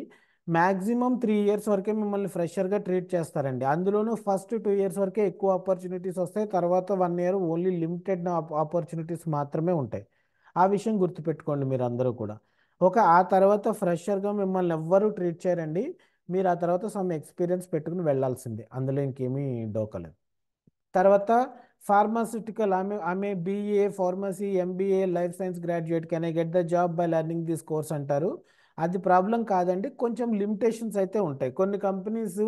మ్యాక్సిమం త్రీ ఇయర్స్ వరకే మిమ్మల్ని ఫ్రెషర్గా ట్రీట్ చేస్తారండి అందులోనూ ఫస్ట్ టూ ఇయర్స్ వరకే ఎక్కువ ఆపర్చునిటీస్ వస్తాయి తర్వాత one year only limited opportunities మాత్రమే ఉంటాయి ఆ విషయం గుర్తుపెట్టుకోండి మీరు అందరూ కూడా ఒక ఆ తర్వాత ఫ్రెషర్గా మిమ్మల్ని ఎవ్వరూ ట్రీట్ చేయరండి మీరు ఆ తర్వాత సమ్ ఎక్స్పీరియన్స్ పెట్టుకుని వెళ్లాల్సిందే అందులో ఇంకేమీ డోకలేదు తర్వాత ఫార్మాసిటికల్ ఆమె ఆమె BA pharmacy MBA life science graduate can I get the job by learning this course అంటారు అది ప్రాబ్లం కాదండి కొంచెం లిమిటేషన్స్ అయితే ఉంటాయి కొన్ని కంపెనీస్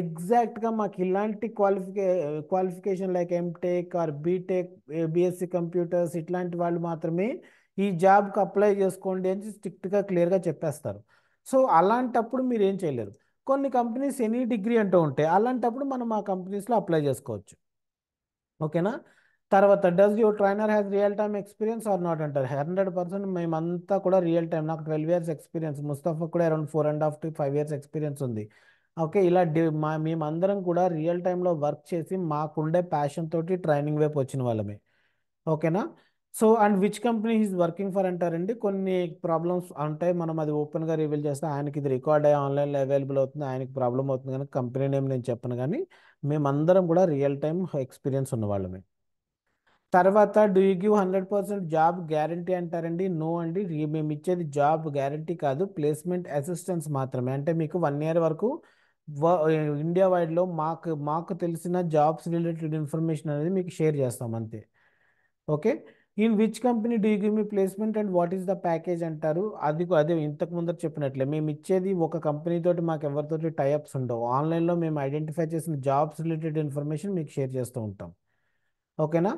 ఎగ్జాక్ట్గా మాకు ఇలాంటి క్వాలిఫికే qualification like MTech or BTech BSc computers ఇట్లాంటి వాళ్ళు మాత్రమే ఈ జాబ్కి అప్లై చేసుకోండి అని స్ట్రిక్ట్గా క్లియర్గా చెప్పేస్తారు సో అలాంటప్పుడు మీరు ఏం చేయలేరు కొన్ని కంపెనీస్ ఎనీ డిగ్రీ అంటూ ఉంటాయి అలాంటప్పుడు మనం ఆ కంపెనీస్లో అప్లై చేసుకోవచ్చు ఓకేనా తర్వాత does your trainer has real time experience or not అంటారు హండ్రెడ్ పర్సెంట్ మేమంతా కూడా రియల్ టైం నాకు ట్వెల్వ్ ఇయర్స్ ఎక్స్పీరియన్స్ ముస్తఫా కూడా around four and half to five years experience ఉంది ఓకే ఇలా డి మా మేమందరం కూడా రియల్ టైంలో వర్క్ చేసి మాకుండే ప్యాషన్ తోటి ట్రైనింగ్ వైపు వచ్చిన వాళ్ళమే ఓకేనా so and which company he's working for అంటారండి కొన్ని ప్రాబ్లమ్స్ ఉంటాయి మనం అది ఓపెన్గా రివీల్ చేస్తే ఆయనకి ఇది రికార్డ్ అయ్యి ఆన్లైన్లో అవైలబుల్ అవుతుంది ఆయనకి ప్రాబ్లం అవుతుంది కానీ కంపెనీ నేమ్ నేను చెప్పను కానీ మేమందరం కూడా రియల్ టైం ఎక్స్పీరియన్స్ ఉన్నవాళ్ళమే తర్వాత do you give hundred percent job guarantee అంటారండి నో అండి మేము ఇచ్చేది జాబ్ గ్యారంటీ కాదు ప్లేస్మెంట్ అసిస్టెన్స్ మాత్రమే అంటే మీకు వన్ ఇయర్ వరకు ఇండియా వైడ్లో మాకు మాకు తెలిసిన జాబ్స్ రిలేటెడ్ ఇన్ఫర్మేషన్ అనేది మీకు షేర్ చేస్తాం అంతే okay in which company do give me placement and what is the package అంటారు అది అదే ఇంతకు ముందర చెప్పినట్లే మేము ఇచ్చేది ఒక కంపెనీతోటి మాకు ఎవరితోటి టైఅప్స్ ఉండవు ఆన్లైన్లో మేము ఐడెంటిఫై చేసిన జాబ్స్ రిలేటెడ్ ఇన్ఫర్మేషన్ మీకు షేర్ చేస్తూ ఉంటాం ఓకేనా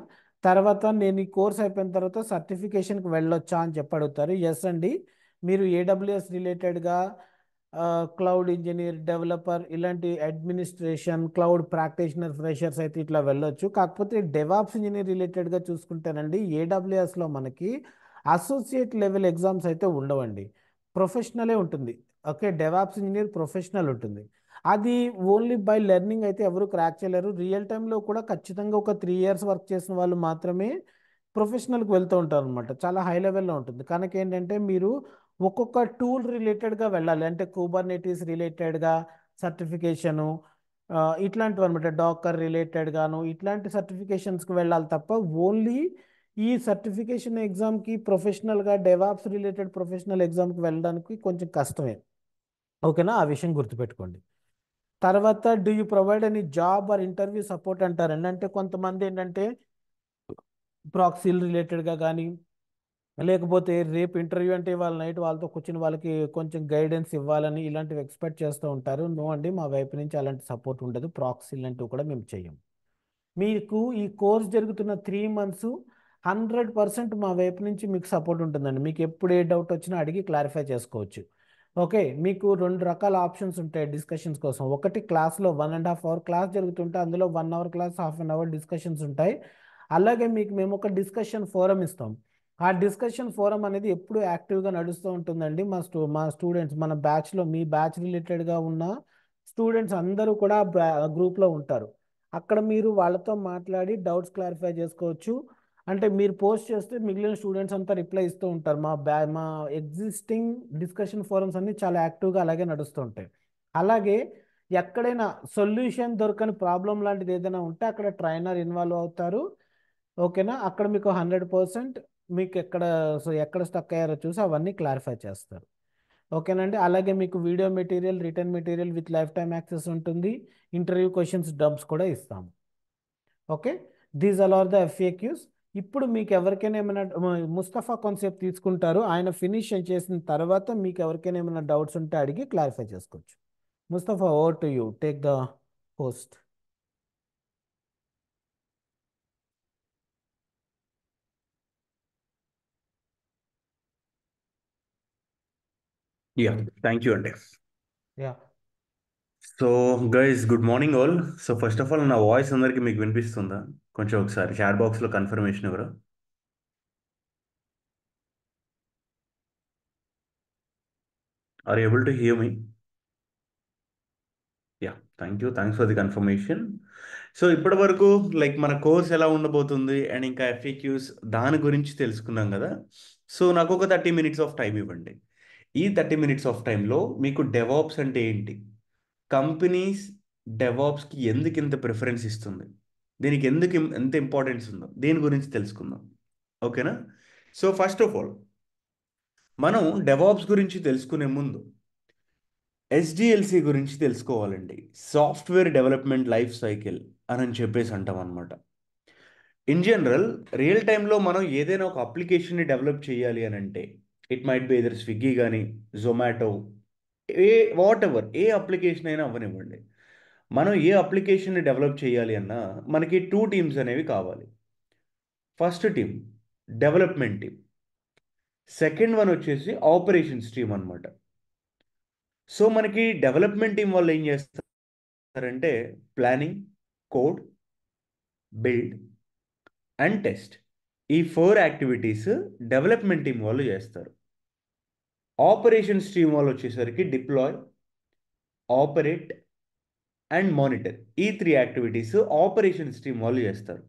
తర్వాత నేను ఈ కోర్స్ అయిపోయిన తర్వాత సర్టిఫికేషన్కి వెళ్ళొచ్చా అని చెప్పి అడుగుతారు ఎస్ అండి మీరు ఏడబ్ల్యూఎస్ రిలేటెడ్గా క్లౌడ్ ఇంజనీర్ డెవలపర్ ఇలాంటి అడ్మినిస్ట్రేషన్ క్లౌడ్ ప్రాక్టీషనర్ ఫ్రెషర్స్ అయితే ఇట్లా వెళ్ళొచ్చు కాకపోతే డెవాప్స్ ఇంజనీర్ రిలేటెడ్గా చూసుకుంటేనండి ఏడబ్ల్యూఎస్లో మనకి అసోసియేట్ లెవెల్ ఎగ్జామ్స్ అయితే ఉండవండి ప్రొఫెషనలే ఉంటుంది ఓకే డెవాప్స్ ఇంజనీర్ ప్రొఫెషనల్ ఉంటుంది అది ఓన్లీ బై లెర్నింగ్ అయితే ఎవరు క్రాక్ చేయలేరు రియల్ టైంలో కూడా ఖచ్చితంగా ఒక త్రీ ఇయర్స్ వర్క్ చేసిన వాళ్ళు మాత్రమే ప్రొఫెషనల్కి వెళ్తూ ఉంటారు అనమాట చాలా హై లెవెల్లో ఉంటుంది కనుక ఏంటంటే మీరు ఒక్కొక్క టూల్ రిలేటెడ్గా వెళ్ళాలి అంటే కూబర్నెటీస్ రిలేటెడ్గా సర్టిఫికేషను ఇట్లాంటివి అనమాట డాకర్ రిలేటెడ్గాను ఇట్లాంటి సర్టిఫికేషన్స్కి వెళ్ళాలి తప్ప ఓన్లీ ఈ సర్టిఫికేషన్ ఎగ్జామ్కి ప్రొఫెషనల్గా డెవాప్స్ రిలేటెడ్ ప్రొఫెషనల్ ఎగ్జామ్కి వెళ్ళడానికి కొంచెం కష్టమే ఓకేనా ఆ విషయం గుర్తుపెట్టుకోండి తర్వాత డూ యూ ప్రొవైడ్ అని జాబ్ ఆర్ ఇంటర్వ్యూ సపోర్ట్ అంటారండి అంటే కొంతమంది ఏంటంటే ప్రాక్సీల్ రిలేటెడ్గా కానీ లేకపోతే రేపు ఇంటర్వ్యూ అంటే వాళ్ళ నైట్ వాళ్ళతో కూర్చుని వాళ్ళకి కొంచెం గైడెన్స్ ఇవ్వాలని ఇలాంటివి ఎక్స్పెక్ట్ చేస్తూ ఉంటారు నో అండి మా వైపు నుంచి అలాంటి సపోర్ట్ ఉండదు ప్రాక్సీ లాంటివి కూడా మేము చేయం మీకు ఈ కోర్స్ జరుగుతున్న త్రీ మంత్స్ హండ్రెడ్ పర్సెంట్ మా వైపు నుంచి మీకు సపోర్ట్ ఉంటుందండి మీకు ఎప్పుడు ఏ డౌట్ వచ్చినా అడిగి క్లారిఫై చేసుకోవచ్చు ఓకే మీకు రెండు రకాల ఆప్షన్స్ ఉంటాయి డిస్కషన్స్ కోసం ఒకటి క్లాస్లో one and half hour class జరుగుతుంటే అందులో one hour class half an hour discussions ఉంటాయి అలాగే మీకు మేము ఒక డిస్కషన్ ఫోరం ఇస్తాం ఆ డిస్కషన్ ఫోరం అనేది ఎప్పుడు యాక్టివ్గా నడుస్తూ ఉంటుందండి మా స్టూ మా స్టూడెంట్స్ మన బ్యాచ్లో మీ బ్యాచ్ రిలేటెడ్గా ఉన్న స్టూడెంట్స్ అందరూ కూడా గ్రూప్లో ఉంటారు అక్కడ మీరు వాళ్ళతో మాట్లాడి డౌట్స్ క్లారిఫై చేసుకోవచ్చు అంటే మీరు పోస్ట్ చేస్తే మిగిలిన స్టూడెంట్స్ అంతా రిప్లై ఇస్తూ ఉంటారు మా బ్యా మా ఎగ్జిస్టింగ్ డిస్కషన్ ఫోరమ్స్ అన్నీ చాలా యాక్టివ్గా అలాగే నడుస్తుంటాయి అలాగే ఎక్కడైనా సొల్యూషన్ దొరకని ప్రాబ్లం లాంటిది ఏదైనా ఉంటే అక్కడ ట్రైనర్ ఇన్వాల్వ్ అవుతారు ఓకేనా అక్కడ మీకు హండ్రెడ్ పర్సెంట్ మీకు ఎక్కడ సో ఎక్కడ స్టక్ అయ్యారో చూసి అవన్నీ క్లారిఫై చేస్తారు ఓకేనండి అలాగే మీకు video material written material with life time access interview ఇంటర్వ్యూ క్వశ్చన్స్ డబ్స్ కూడా ఇస్తాము okay these all are the FAQs ఇప్పుడు మీకు ఎవరికైనా ఏమైనా ముస్తఫా కాన్సెప్ట్ తీసుకుంటారు ఆయన ఫినిష్ చేసిన తర్వాత మీకు ఎవరికైనా ఏమైనా డౌట్స్ ఉంటే అడిగి క్లారిఫై చేసుకోవచ్చు Mustafa over to you take the post yeah thank you అండి yeah so guys good morning all so first of all నా వాయిస్ అందరికి మీకు వినిపిస్తుందా కొంచెం ఒకసారి షేర్ బాక్స్లో కన్ఫర్మేషన్ ఎవరు are able to hear me yeah thank you thanks for the confirmation so ఇప్పటి వరకు లైక్ మన కోర్స్ ఎలా ఉండబోతుంది అండ్ ఇంకా ఎఫ్ఈక్యూస్ దాని గురించి తెలుసుకున్నాం కదా సో నాకు ఒక థర్టీ మినిట్స్ ఆఫ్ టైం ఇవ్వండి ఈ థర్టీ మినిట్స్ ఆఫ్ టైంలో మీకు డెవాప్స్ అంటే ఏంటి కంపెనీస్ డెవాప్స్కి ఎందుకు ఇంత ప్రిఫరెన్స్ ఇస్తుంది దీనికి ఎందుకు ఎంత ఇంపార్టెన్స్ ఉందో దీని గురించి తెలుసుకుందాం ఓకేనా సో ఫస్ట్ ఆఫ్ ఆల్ మనం డెవాప్స్ గురించి తెలుసుకునే ముందు ఎస్డిఎల్సి గురించి తెలుసుకోవాలండి సాఫ్ట్వేర్ డెవలప్మెంట్ లైఫ్ సైకిల్ అని చెప్పేసి అంటాం అనమాట ఇన్ జనరల్ రియల్ టైంలో మనం ఏదైనా ఒక అప్లికేషన్ని డెవలప్ చేయాలి అని అంటే it might be either Swiggy కానీ Zomato a whatever a application అయినా అవ్వనివ్వండి మనం ఏ అప్లికేషన్ని డెవలప్ చేయాలి అన్నా మనకి టూ టీమ్స్ అనేవి కావాలి first team development team second one వచ్చేసి ఆపరేషన్స్ టీమ్ అనమాట సో మనకి డెవలప్మెంట్ టీం వాళ్ళు ఏం చేస్తారంటే planning code build and test ఈ ఫోర్ యాక్టివిటీస్ డెవలప్మెంట్ టీం వాళ్ళు చేస్తారు ఆపరేషన్ స్ట్రీమ్ వాళ్ళు వచ్చేసరికి డిప్లాయ్ ఆపరేట్ అండ్ మానిటర్ ఈ త్రీ యాక్టివిటీస్ ఆపరేషన్ స్ట్రీమ్ వాళ్ళు చేస్తారు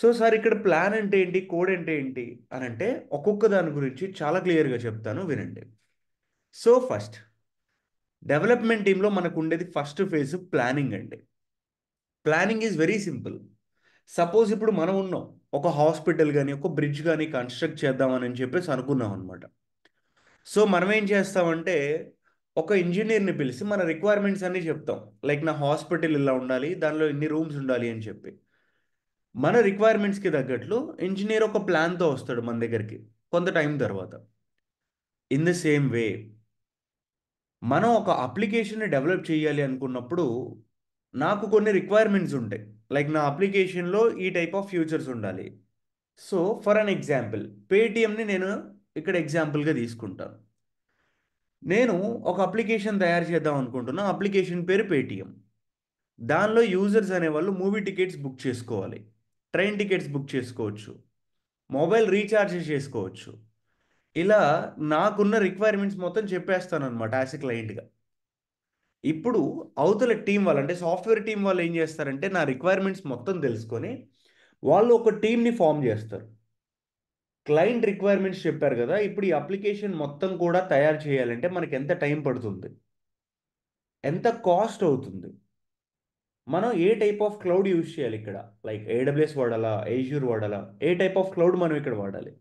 సో సార్ ఇక్కడ ప్లాన్ అంటే ఏంటి కోడ్ అంటే ఏంటి అని అంటే ఒక్కొక్క దాని గురించి చాలా క్లియర్గా చెప్తాను వినండి సో ఫస్ట్ డెవలప్మెంట్ టీంలో మనకు ఉండేది ఫస్ట్ ఫేజ్ ప్లానింగ్ అండి planning is very simple suppose ఇప్పుడు మనం ఉన్నాం ఒక హాస్పిటల్ కానీ ఒక బ్రిడ్జ్ కానీ కన్స్ట్రక్ట్ చేద్దామని చెప్పేసి అనుకున్నాం అనమాట సో మనం ఏం చేస్తామంటే ఒక ఇంజనీర్ని పిలిచి మన రిక్వైర్మెంట్స్ అన్ని చెప్తాం లైక్ నా హాస్పిటల్ ఇలా ఉండాలి దానిలో ఇన్ని రూమ్స్ ఉండాలి అని చెప్పి మన రిక్వైర్మెంట్స్కి తగ్గట్లు ఇంజనీర్ ఒక ప్లాన్తో వస్తాడు మన దగ్గరికి కొంత టైం తర్వాత ఇన్ ద సేమ్ వే మనం ఒక అప్లికేషన్ని డెవలప్ చేయాలి అనుకున్నప్పుడు నాకు కొన్ని రిక్వైర్మెంట్స్ ఉంటాయి లైక్ నా అప్లికేషన్లో ఈ టైప్ ఆఫ్ ఫ్యూచర్స్ ఉండాలి సో ఫర్ అన్ ఎగ్జాంపుల్ పేటిఎంని నేను ఇక్కడ ఎగ్జాంపుల్గా తీసుకుంటాను నేను ఒక అప్లికేషన్ తయారు చేద్దాం అనుకుంటున్నా అప్లికేషన్ పేరు పేటిఎం దానిలో యూజర్స్ అనేవాళ్ళు మూవీ టికెట్స్ బుక్ చేసుకోవాలి ట్రైన్ టికెట్స్ బుక్ చేసుకోవచ్చు మొబైల్ రీఛార్జ్ చేసుకోవచ్చు ఇలా నాకున్న రిక్వైర్మెంట్స్ మొత్తం చెప్పేస్తాను అనమాట యాజ్ ఎ క్లయింట్గా ఇప్పుడు అవతల టీం వాళ్ళు అంటే సాఫ్ట్వేర్ టీం వాళ్ళు ఏం చేస్తారంటే నా రిక్వైర్మెంట్స్ మొత్తం తెలుసుకొని వాళ్ళు ఒక టీంని ఫామ్ చేస్తారు క్లయింట్ రిక్వైర్మెంట్స్ చెప్పారు కదా ఇప్పుడు ఈ అప్లికేషన్ మొత్తం కూడా తయారు చేయాలంటే మనకి ఎంత టైం పడుతుంది ఎంత కాస్ట్ అవుతుంది మనం ఏ టైప్ ఆఫ్ క్లౌడ్ యూజ్ చేయాలి ఇక్కడ లైక్ ఏడబ్ల్యూఎస్ వాడాలా ఏజ్యూర్ వాడాలా ఏ టైప్ ఆఫ్ క్లౌడ్ మనం ఇక్కడ వాడాలి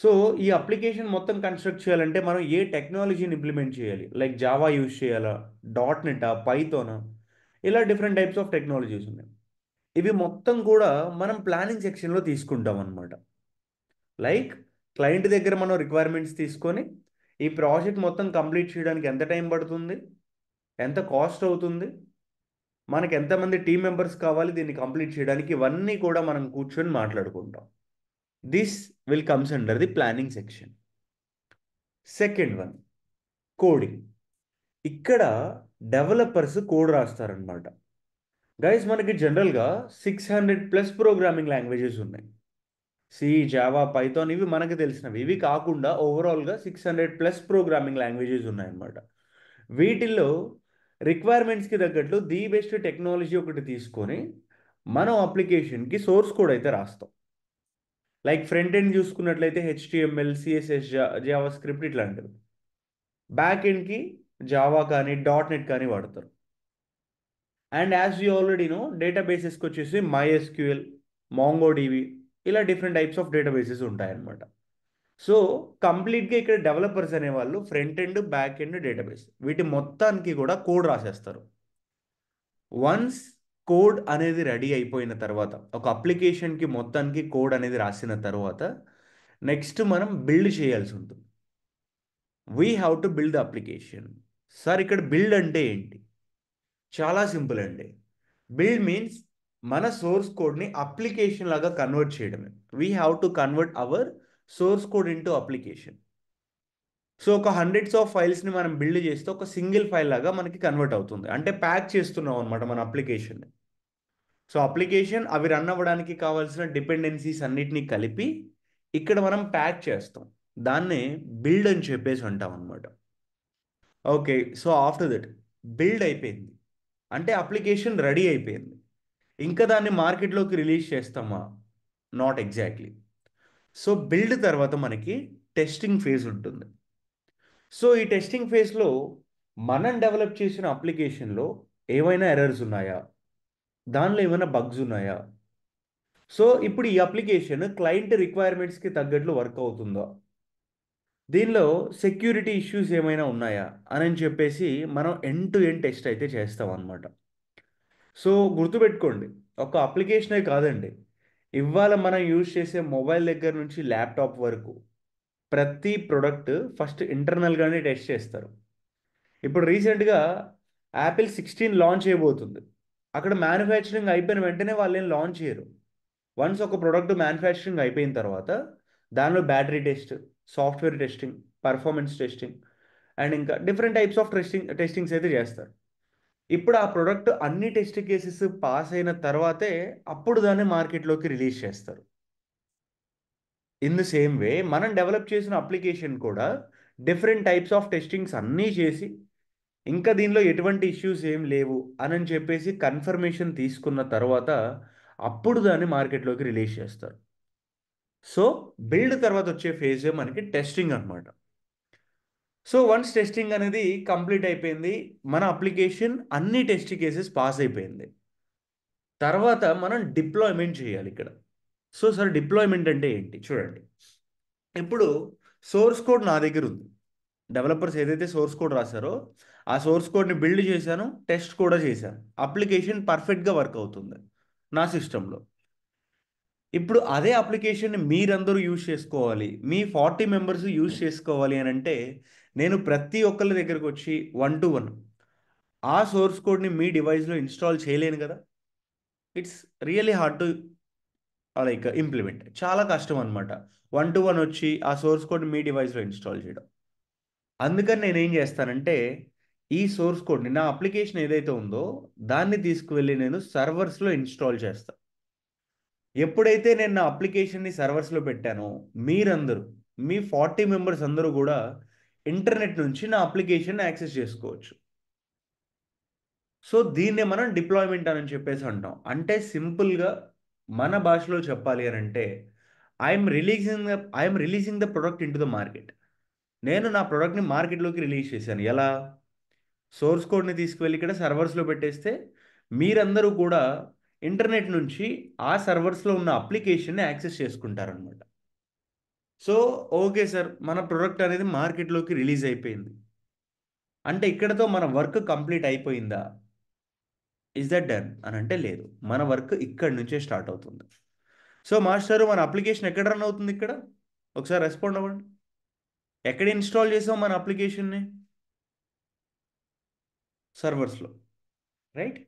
సో ఈ అప్లికేషన్ మొత్తం కన్స్ట్రక్ట్ చేయాలంటే మనం ఏ టెక్నాలజీని ఇంప్లిమెంట్ చేయాలి లైక్ జావా యూజ్ చేయాలా డాట్ నెటా పైతోనా ఇలా డిఫరెంట్ టైప్స్ ఆఫ్ టెక్నాలజీస్ ఉన్నాయి ఇవి మొత్తం కూడా మనం ప్లానింగ్ సెక్షన్లో తీసుకుంటాం అనమాట లైక్ క్లయింట్ దగ్గర మనం రిక్వైర్మెంట్స్ తీసుకొని ఈ ప్రాజెక్ట్ మొత్తం కంప్లీట్ చేయడానికి ఎంత టైం పడుతుంది ఎంత కాస్ట్ అవుతుంది మనకి ఎంతమంది టీం మెంబర్స్ కావాలి దీన్ని కంప్లీట్ చేయడానికి ఇవన్నీ కూడా మనం కూర్చొని మాట్లాడుకుంటాం this will comes under the planning section second one coding ఇక్కడ డెవలపర్స్ కోడ్ రాస్తారనమాట గైస్ మనకి జనరల్గా six hundred plus programming languages ఉన్నాయి సి జావా పైథాన్ ఇవి మనకు తెలిసినవి ఇవి కాకుండా ఓవరాల్గా six hundred plus programming languages ఉన్నాయన్నమాట వీటిల్లో రిక్వైర్మెంట్స్కి తగ్గట్లు ది బెస్ట్ టెక్నాలజీ ఒకటి తీసుకొని మనం అప్లికేషన్కి సోర్స్ కోడ్ అయితే రాస్తాం లైక్ ఫ్రంట్ ఎండ్ చూసుకున్నట్లయితే హెచ్టిఎంఎల్ సిఎస్ఎస్ జావా స్క్రిప్ట్ ఇట్లాంటివి బ్యాక్ ఎండ్కి జావా కానీ డాట్ నెట్ కానీ వాడతారు and as you already know డేటాబేసెస్కి వచ్చేసి మైఎస్క్యూఎల్ మాంగో డీవీ ఇలా డిఫరెంట్ టైప్స్ ఆఫ్ డేటాబేసెస్ ఉంటాయన్నమాట సో కంప్లీట్గా ఇక్కడ డెవలపర్స్ అనేవాళ్ళు front end back end database వీటి మొత్తానికి కూడా కోడ్ రాసేస్తారు వన్స్ కోడ్ అనేది రెడీ అయిపోయిన తర్వాత ఒక అప్లికేషన్కి మొత్తానికి కోడ్ అనేది రాసిన తర్వాత నెక్స్ట్ మనం బిల్డ్ చేయాల్సి ఉంటుంది we have to build the application sir ఇక్కడ బిల్డ్ అంటే ఏంటి చాలా సింపుల్ అండి బిల్డ్ మీన్స్ మన సోర్స్ కోడ్ని అప్లికేషన్ లాగా కన్వర్ట్ చేయడమే we have to convert our source code into application so ఒక హండ్రెడ్స్ ఆఫ్ ఫైల్స్ని మనం బిల్డ్ చేస్తే ఒక సింగిల్ ఫైల్ లాగా మనకి కన్వర్ట్ అవుతుంది అంటే ప్యాక్ చేస్తున్నాం అనమాట మన అప్లికేషన్ని సో అప్లికేషన్ అవి రన్ అవ్వడానికి కావాల్సిన డిపెండెన్సీస్ అన్నిటినీ కలిపి ఇక్కడ మనం ప్యాక్ చేస్తాం దాన్నే బిల్డ్ అని చెప్పేసి అంటాం అనమాట okay so after that build అయిపోయింది అంటే అప్లికేషన్ రెడీ అయిపోయింది ఇంకా దాన్ని మార్కెట్లోకి రిలీజ్ చేస్తామా నాట్ ఎగ్జాక్ట్లీ సో బిల్డ్ తర్వాత మనకి టెస్టింగ్ ఫేజ్ ఉంటుంది సో ఈ టెస్టింగ్ ఫేజ్లో మనం డెవలప్ చేసిన అప్లికేషన్లో ఏవైనా ఎర్రర్స్ ఉన్నాయా దానిలో ఏమైనా బగ్స్ ఉన్నాయా సో ఇప్పుడు ఈ అప్లికేషన్ క్లయింట్ రిక్వైర్మెంట్స్కి తగ్గట్లు వర్క్ అవుతుందా దీనిలో సెక్యూరిటీ ఇష్యూస్ ఏమైనా ఉన్నాయా అని చెప్పేసి మనం ఎండ్ టు ఎండ్ టెస్ట్ అయితే చేస్తాం అనమాట సో గుర్తుపెట్టుకోండి ఒక అప్లికేషనే కాదండి ఇవాళ మనం యూజ్ చేసే మొబైల్ దగ్గర నుంచి ల్యాప్టాప్ వరకు ప్రతి ప్రోడక్ట్ ఫస్ట్ ఇంటర్నల్గానే టెస్ట్ చేస్తారు ఇప్పుడు రీసెంట్గా యాపిల్ సిక్స్టీన్ లాంచ్ చేయబోతుంది అక్కడ మ్యానుఫ్యాక్చరింగ్ అయిపోయిన వెంటనే వాళ్ళు ఏం లాంచ్ చేయరు వన్స్ ఒక ప్రోడక్ట్ మ్యానుఫ్యాక్చరింగ్ అయిపోయిన తర్వాత దానిలో battery test software testing performance testing and ఇంకా different types of testing testings అయితే చేస్తారు ఇప్పుడు ఆ ప్రోడక్ట్ అన్ని టెస్ట్ కేసెస్ పాస్ అయిన తర్వాతే అప్పుడు దాన్ని మార్కెట్లోకి రిలీజ్ చేస్తారు ఇన్ ద సేమ్ వే మనం డెవలప్ చేసిన అప్లికేషన్ కూడా డిఫరెంట్ టైప్స్ ఆఫ్ టెస్టింగ్స్ అన్నీ చేసి ఇంకా దీనిలో ఎటువంటి ఇష్యూస్ ఏం లేవు అని చెప్పేసి కన్ఫర్మేషన్ తీసుకున్న తర్వాత అప్పుడు దాన్ని మార్కెట్లోకి రిలీజ్ చేస్తారు సో బిల్డ్ తర్వాత వచ్చే ఫేజే మనకి టెస్టింగ్ అనమాట సో వన్స్ టెస్టింగ్ అనేది కంప్లీట్ అయిపోయింది మన అప్లికేషన్ అన్ని టెస్ట్ కేసెస్ పాస్ అయిపోయింది తర్వాత మనం డిప్లాయ్మెంట్ చేయాలి ఇక్కడ సో సార్ డిప్లాయ్మెంట్ అంటే ఏంటి చూడండి ఇప్పుడు సోర్స్ కోడ్ నా దగ్గర ఉంది డెవలపర్స్ ఏదైతే సోర్స్ కోడ్ రాశారో ఆ సోర్స్ కోడ్ని బిల్డ్ చేశాను టెస్ట్ కూడా చేశాను అప్లికేషన్ పర్ఫెక్ట్గా వర్క్ అవుతుంది నా సిస్టంలో ఇప్పుడు అదే అప్లికేషన్ మీరందరూ యూజ్ చేసుకోవాలి మీ ఫార్టీ మెంబర్స్ యూజ్ చేసుకోవాలి అని అంటే నేను ప్రతి ఒక్కళ్ళ దగ్గరకు వచ్చి వన్ టు వన్ ఆ సోర్స్ కోడ్ని మీ డివైస్లో ఇన్స్టాల్ చేయలేను కదా it's really hard to like implement చాలా కష్టం అనమాట వన్ టు వన్ వచ్చి ఆ సోర్స్ కోడ్ మీ డివైస్లో ఇన్స్టాల్ చేయడం అందుకని నేను ఏం చేస్తానంటే ఈ సోర్స్ కోడ్ని నా అప్లికేషన్ ఏదైతే ఉందో దాన్ని తీసుకువెళ్ళి నేను సర్వర్స్లో ఇన్స్టాల్ చేస్తాను ఎప్పుడైతే నేను నా అప్లికేషన్ని సర్వర్స్లో పెట్టానో మీరందరూ మీ ఫార్టీ మెంబర్స్ అందరూ కూడా ఇంటర్నెట్ నుంచి నా అప్లికేషన్ యాక్సెస్ చేసుకోవచ్చు సో దీన్నే మనం డిప్లాయ్మెంట్ అని చెప్పేసి అంటాం అంటే సింపుల్గా మన భాషలో చెప్పాలి అని అంటే I'm releasing the I'm releasing the product into the market నేను నా ప్రోడక్ట్ని మార్కెట్లోకి రిలీజ్ చేశాను ఎలా సోర్స్ కోడ్ని తీసుకువెళ్ళి ఇక్కడ సర్వర్స్లో పెట్టేస్తే మీరందరూ కూడా ఇంటర్నెట్ నుంచి ఆ సర్వర్స్లో ఉన్న అప్లికేషన్ని యాక్సెస్ చేసుకుంటారనమాట సో ఓకే సార్ మన ప్రొడక్ట్ అనేది మార్కెట్లోకి రిలీజ్ అయిపోయింది అంటే ఇక్కడతో మన వర్క్ కంప్లీట్ అయిపోయిందా ఇస్ దట్ డన్ అని అంటే లేదు మన వర్క్ ఇక్కడ నుంచే స్టార్ట్ అవుతుంది సో మాస్టర్ మన అప్లికేషన్ ఎక్కడ రన్ అవుతుంది ఇక్కడ ఒకసారి రెస్పాండ్ అవ్వండి ఎక్కడ ఇన్స్టాల్ చేసాం మన అప్లికేషన్ని సర్వర్స్లో రైట్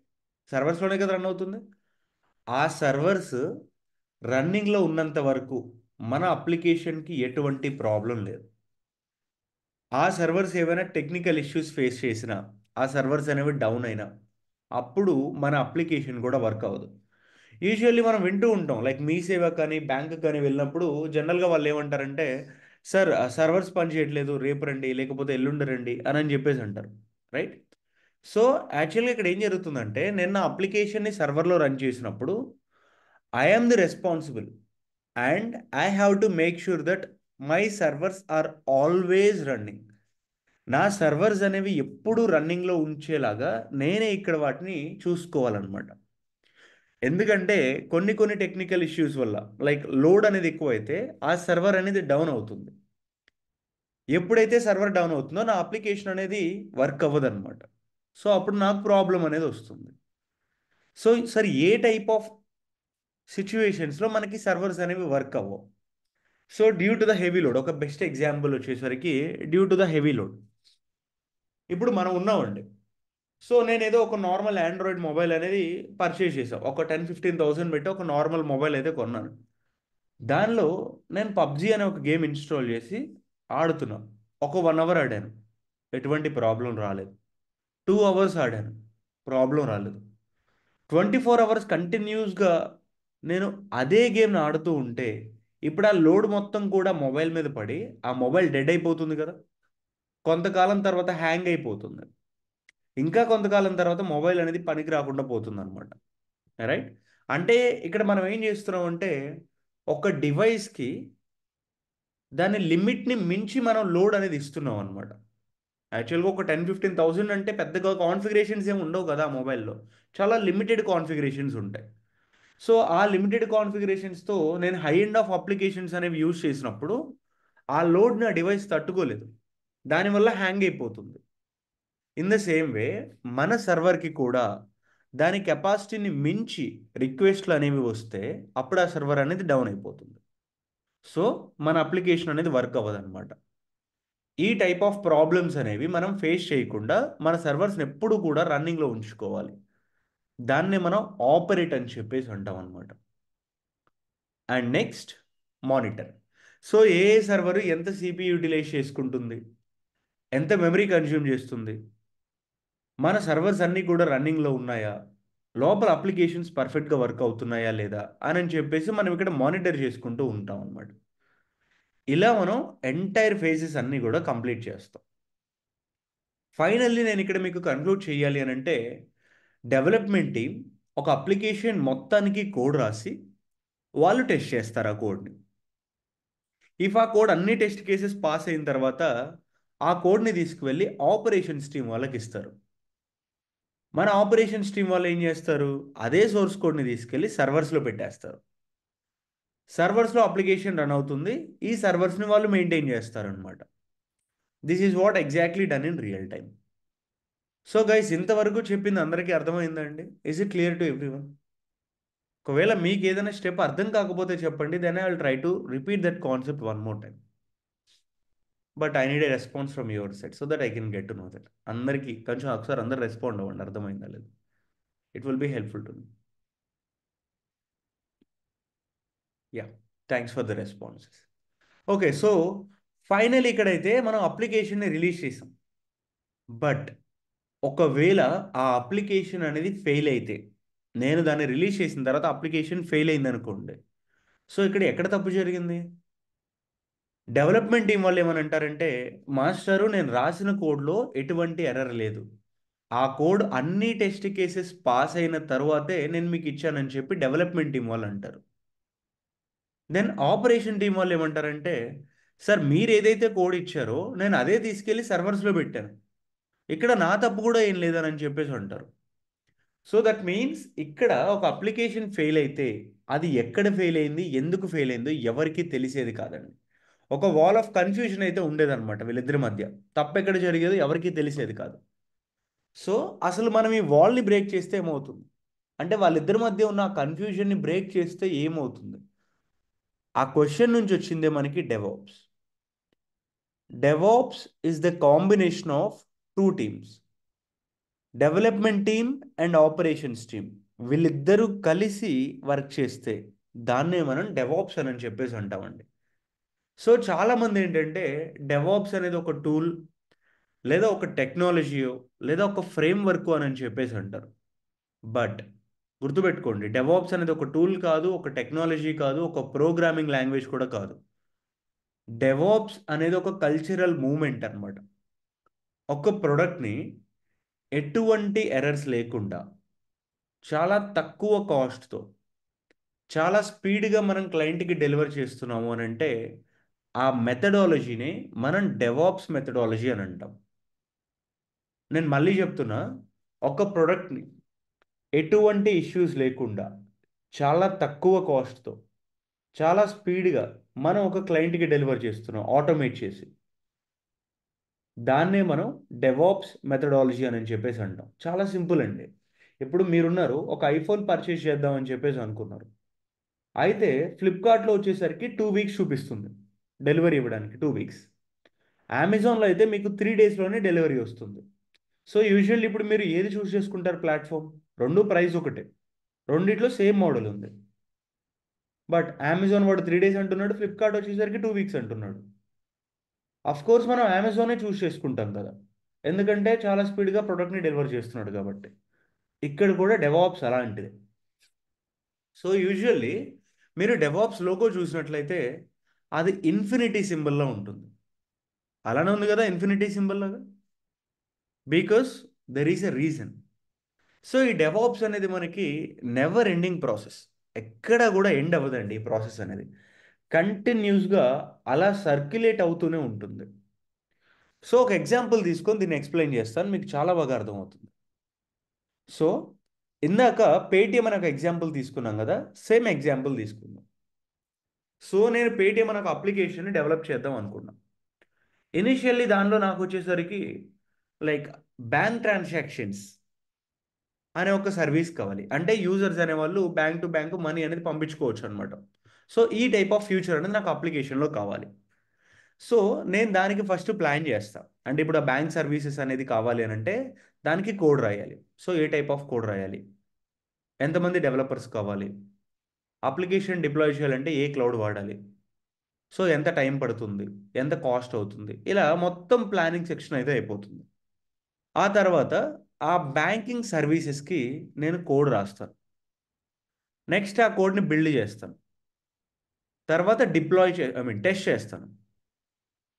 సర్వర్స్లోనే కదా రన్ అవుతుంది ఆ సర్వర్స్ రన్నింగ్లో ఉన్నంత వరకు మన అప్లికేషన్కి ఎటువంటి ప్రాబ్లం లేదు ఆ సర్వర్స్ ఏవైనా టెక్నికల్ ఇష్యూస్ ఫేస్ చేసినా ఆ సర్వర్స్ అనేవి డౌన్ అయినా అప్పుడు మన అప్లికేషన్ కూడా వర్క్ అవ్వదు యూజువల్లీ మనం వింటూ ఉంటాం లైక్ మీ సేవ కానీ బ్యాంక్ కానీ వెళ్ళినప్పుడు జనరల్గా వాళ్ళు ఏమంటారంటే సార్ సర్వర్స్ పని చేయట్లేదు రేపు రండి లేకపోతే ఎల్లుండి రండి అని అని చెప్పేసి అంటారు రైట్ సో యాక్చువల్గా ఇక్కడ ఏం జరుగుతుందంటే నేను నా అప్లికేషన్ని సర్వర్లో రన్ చేసినప్పుడు I am the responsible and I have to make sure that my servers are always running నా సర్వర్స్ అనేవి ఎప్పుడూ రన్నింగ్లో ఉంచేలాగా నేనే ఇక్కడ వాటిని చూసుకోవాలన్నమాట ఎందుకంటే కొన్ని కొన్ని టెక్నికల్ ఇష్యూస్ వల్ల లైక్ లోడ్ అనేది ఎక్కువైతే ఆ సర్వర్ అనేది డౌన్ అవుతుంది ఎప్పుడైతే సర్వర్ డౌన్ అవుతుందో నా అప్లికేషన్ అనేది వర్క్ అవ్వదు అనమాట సో అప్పుడు నాకు ప్రాబ్లం అనేది వస్తుంది సో సరే ఏ టైప్ ఆఫ్ సిచ్యువేషన్స్లో మనకి సర్వర్స్ అనేవి వర్క్ అవ్వవు so due to the heavy load ఒక బెస్ట్ ఎగ్జాంపుల్ వచ్చేసరికి due to the heavy load ఇప్పుడు మనం ఉన్నామండి సో నేను ఏదో ఒక నార్మల్ ఆండ్రాయిడ్ మొబైల్ అనేది పర్చేస్ చేసాను ఒక టెన్ ఫిఫ్టీన్ థౌసండ్ పెట్టి ఒక నార్మల్ మొబైల్ అయితే కొన్నాను దానిలో నేను పబ్జీ అనే ఒక గేమ్ ఇన్స్టాల్ చేసి ఆడుతున్నాను ఒక వన్ అవర్ ఆడాను ఎటువంటి ప్రాబ్లం రాలేదు టూ అవర్స్ ఆడాను ప్రాబ్లం రాలేదు ట్వంటీ ఫోర్ అవర్స్ కంటిన్యూస్గా నేను అదే గేమ్ని ఆడుతూ ఉంటే ఇప్పుడు ఆ లోడ్ మొత్తం కూడా మొబైల్ మీద పడి ఆ మొబైల్ డెడ్ అయిపోతుంది కదా కొంతకాలం తర్వాత హ్యాంగ్ అయిపోతుంది ఇంకా కొంతకాలం తర్వాత మొబైల్ అనేది పనికి రాకుండా పోతుంది అనమాట రైట్ అంటే ఇక్కడ మనం ఏం చేస్తున్నాం అంటే ఒక డివైస్కి దాని లిమిట్ని మించి మనం లోడ్ అనేది ఇస్తున్నాం అనమాట యాక్చువల్గా ఒక టెన్ ఫిఫ్టీన్ థౌజండ్ అంటే పెద్దగా కాన్ఫిగరేషన్స్ ఏమి ఉండవు కదా మొబైల్లో చాలా లిమిటెడ్ కాన్ఫిగరేషన్స్ ఉంటాయి సో ఆ లిమిటెడ్ కాన్ఫిగరేషన్స్తో నేను హై ఎండ్ ఆఫ్ అప్లికేషన్స్ అనేవి యూజ్ చేసినప్పుడు ఆ లోడ్ నా డివైస్ తట్టుకోలేదు దానివల్ల హ్యాంగ్ అయిపోతుంది ఇన్ ద సేమ్ వే మన సర్వర్కి కూడా దాని కెపాసిటీని మించి రిక్వెస్ట్లు అనేవి వస్తే అప్పుడు ఆ సర్వర్ అనేది డౌన్ అయిపోతుంది సో మన అప్లికేషన్ అనేది వర్క్ అవ్వదు అనమాట ఈ టైప్ ఆఫ్ ప్రాబ్లమ్స్ అనేవి మనం ఫేస్ చేయకుండా మన సర్వర్స్ని ఎప్పుడు కూడా రన్నింగ్లో ఉంచుకోవాలి దాన్ని మనం ఆపరేట్ అని చెప్పేసి అంటాం అనమాట అండ్ నెక్స్ట్ మానిటర్ సో ఏ సర్వరు ఎంత సిపి యూటిలైజ్ చేసుకుంటుంది ఎంత మెమరీ కన్జ్యూమ్ చేస్తుంది మన సర్వర్స్ అన్నీ కూడా రన్నింగ్లో ఉన్నాయా లోపల అప్లికేషన్స్ పర్ఫెక్ట్గా వర్క్ అవుతున్నాయా లేదా అని చెప్పేసి మనం ఇక్కడ మానిటర్ చేసుకుంటూ ఉంటాం అనమాట ఇలా hmm. మనం ఎంటైర్ ఫేజెస్ అన్నీ కూడా కంప్లీట్ చేస్తాం ఫైనల్లీ నేను ఇక్కడ మీకు కన్క్లూడ్ చేయాలి అని అంటే డెవలప్మెంట్ టీం ఒక అప్లికేషన్ మొత్తానికి కోడ్ రాసి వాళ్ళు టెస్ట్ చేస్తారు ఆ కోడ్ని ఇఫ్ ఆ కోడ్ అన్ని టెస్ట్ కేసెస్ పాస్ అయిన తర్వాత ఆ కోడ్ని తీసుకువెళ్ళి ఆపరేషన్స్ టీం వాళ్ళకి ఇస్తారు మన ఆపరేషన్స్ టీం వాళ్ళు ఏం చేస్తారు అదే సోర్స్ కోడ్ని తీసుకెళ్ళి సర్వర్స్లో పెట్టేస్తారు సర్వర్స్లో అప్లికేషన్ రన్ అవుతుంది ఈ సర్వర్స్ని వాళ్ళు మెయింటైన్ చేస్తారనమాట this is what exactly done in real time so guys ఇంతవరకు చెప్పింది అందరికీ అర్థమైందండి is it clear to everyone ఒకవేళ మీకు ఏదైనా స్టెప్ అర్థం కాకపోతే చెప్పండి then I will try to repeat that concept one more time but I need a response from your side so that I can get to know that అందరికీ కొంచెం ఒకసారి అందరు రెస్పాండ్ అవ్వండి అర్థమైందా లేదు it will be helpful to me yeah thanks for the responses okay so final ఇక్కడైతే మనం అప్లికేషన్ని release చేసాం బట్ ఒకవేళ ఆ అప్లికేషన్ అనేది ఫెయిల్ అయితే నేను దాన్ని రిలీజ్ చేసిన తర్వాత అప్లికేషన్ ఫెయిల్ అయింది అనుకోండి సో ఇక్కడ ఎక్కడ తప్పు జరిగింది డెవలప్మెంట్ టీం వాళ్ళు ఏమని అంటారంటే మాస్టరు నేను రాసిన కోడ్లో ఎటువంటి ఎర్రర్ లేదు ఆ కోడ్ అన్ని టెస్ట్ కేసెస్ పాస్ అయిన తర్వాతే నేను మీకు ఇచ్చానని చెప్పి డెవలప్మెంట్ టీం వాళ్ళు అంటారు దెన్ ఆపరేషన్ టీం వాళ్ళు ఏమంటారంటే సార్ మీరు ఏదైతే కోడ్ ఇచ్చారో నేను అదే తీసుకెళ్ళి సర్వర్స్లో పెట్టాను ఇక్కడ నా తప్పు కూడా ఏం లేదని చెప్పేసి అంటారు సో దట్ మీన్స్ ఇక్కడ ఒక అప్లికేషన్ ఫెయిల్ అయితే అది ఎక్కడ ఫెయిల్ అయింది ఎందుకు ఫెయిల్ అయిందో ఎవరికి తెలిసేది కాదండి ఒక వాల్ ఆఫ్ కన్ఫ్యూజన్ అయితే ఉండేదన్నమాట వీళ్ళిద్దరి మధ్య తప్పు ఎక్కడ జరిగేదో ఎవరికి తెలిసేది కాదు సో అసలు మనం ఈ వాల్ని బ్రేక్ చేస్తే ఏమవుతుంది అంటే వాళ్ళిద్దరి మధ్య ఉన్న కన్ఫ్యూజన్ని బ్రేక్ చేస్తే ఏమవుతుంది ఆ క్వశ్చన్ నుంచి వచ్చిందే మనకి DevOps DevOps is the combination of two teams development team and operations team వీళ్ళిద్దరూ కలిసి వర్క్ చేస్తే దాన్నే మనం డెవాప్స్ అని చెప్పేసి అంటామండి సో చాలామంది ఏంటంటే డెవాప్స్ అనేది ఒక టూల్ లేదా ఒక టెక్నాలజీయో లేదా ఒక ఫ్రేమ్ వర్క్ అని చెప్పేసి అంటారు బట్ గుర్తుపెట్టుకోండి డెవాప్స్ అనేది ఒక టూల్ కాదు ఒక టెక్నాలజీ కాదు ఒక ప్రోగ్రామింగ్ లాంగ్వేజ్ కూడా కాదు డెవాప్స్ అనేది ఒక కల్చరల్ మూమెంట్ అనమాట ఒక ప్రొడక్ట్ని ఎటువంటి ఎర్రర్స్ లేకుండా చాలా తక్కువ కాస్ట్తో చాలా స్పీడ్గా మనం క్లయింట్కి డెలివర్ చేస్తున్నాము అని అంటే ఆ మెథడాలజీని మనం డెవాప్స్ మెథడాలజీ అని అంటాం నేను మళ్ళీ చెప్తున్నా ఒక ప్రొడక్ట్ని ఎటువంటి ఇష్యూస్ లేకుండా చాలా తక్కువ కాస్ట్తో చాలా స్పీడ్గా మనం ఒక క్లయింట్కి డెలివర్ చేస్తున్నాం ఆటోమేట్ చేసి దాన్నే మనం డెవాప్స్ మెథడాలజీ అని చెప్పేసి అంటాం చాలా సింపుల్ అండి ఇప్పుడు మీరున్నారు ఒక ఐఫోన్ పర్చేస్ చేద్దామని చెప్పేసి అనుకున్నారు అయితే ఫ్లిప్కార్ట్లో వచ్చేసరికి టూ వీక్స్ చూపిస్తుంది డెలివరీ ఇవ్వడానికి టూ వీక్స్ అమెజాన్లో అయితే మీకు త్రీ డేస్లోనే డెలివరీ వస్తుంది సో యూజువల్లీ ఇప్పుడు మీరు ఏది చూస్ చేసుకుంటారు ప్లాట్ఫామ్ రెండు ప్రైస్ ఒకటే రెండిట్లో సేమ్ మోడల్ ఉంది బట్ అమెజాన్ వాడు త్రీ డేస్ అంటున్నాడు ఫ్లిప్కార్ట్ వచ్చేసరికి టూ వీక్స్ అంటున్నాడు అఫ్ కోర్స్ మనం అమెజాన్ చూస్ చేసుకుంటాం కదా ఎందుకంటే చాలా స్పీడ్గా ప్రోడక్ట్ని డెలివర్ చేస్తున్నాడు కాబట్టి ఇక్కడ కూడా డెవాప్స్ అలాంటిది సో యూజువల్లీ మీరు డెవాప్స్ లోగో చూసినట్లయితే అది ఇన్ఫినిటీ సింబల్లో ఉంటుంది అలానే ఉంది కదా ఇన్ఫినిటీ సింబల్ లాగా because there is a reason so ఈ డెవాప్స్ అనేది మనకి నెవర్ ఎండింగ్ ప్రాసెస్ ఎక్కడ కూడా ఎండ్ అవ్వదండి ఈ ప్రాసెస్ అనేది కంటిన్యూస్గా అలా సర్క్యులేట్ అవుతూనే ఉంటుంది సో ఒక ఎగ్జాంపుల్ తీసుకొని దీన్ని ఎక్స్ప్లెయిన్ చేస్తాను మీకు చాలా బాగా అర్థమవుతుంది సో ఇందాక పేటిఎం అనే ఒక ఎగ్జాంపుల్ తీసుకున్నాం కదా సేమ్ ఎగ్జాంపుల్ తీసుకుందాం సో నేను పేటిఎం అనే ఒక అప్లికేషన్ డెవలప్ చేద్దాం అనుకున్నా ఇనిషియల్లీ దానిలో నాకు వచ్చేసరికి లైక్ బ్యాంక్ ట్రాన్సాక్షన్స్ అనే ఒక సర్వీస్ కావాలి అంటే యూజర్స్ అనే వాళ్ళు బ్యాంక్ టు బ్యాంక్ మనీ అనేది పంపించుకోవచ్చు అనమాట సో ఈ టైప్ ఆఫ్ ఫ్యూచర్ అనేది నాకు అప్లికేషన్లో కావాలి సో నేను దానికి ఫస్ట్ ప్లాన్ చేస్తాను అంటే ఇప్పుడు ఆ బ్యాంక్ సర్వీసెస్ అనేది కావాలి అని అంటే దానికి కోడ్ రాయాలి సో ఏ టైప్ ఆఫ్ కోడ్ రాయాలి ఎంతమంది డెవలపర్స్ కావాలి అప్లికేషన్ డిప్లాయ్ చేయాలంటే ఏ క్లౌడ్ వాడాలి సో ఎంత టైం పడుతుంది ఎంత కాస్ట్ అవుతుంది ఇలా మొత్తం ప్లానింగ్ సెక్షన్ అయితే అయిపోతుంది ఆ తర్వాత ఆ బ్యాంకింగ్ సర్వీసెస్కి నేను కోడ్ రాస్తాను నెక్స్ట్ ఆ కోడ్ని బిల్డ్ చేస్తాను తర్వాత డిప్లాయ్ చే ఐ మీన్ టెస్ట్ చేస్తాను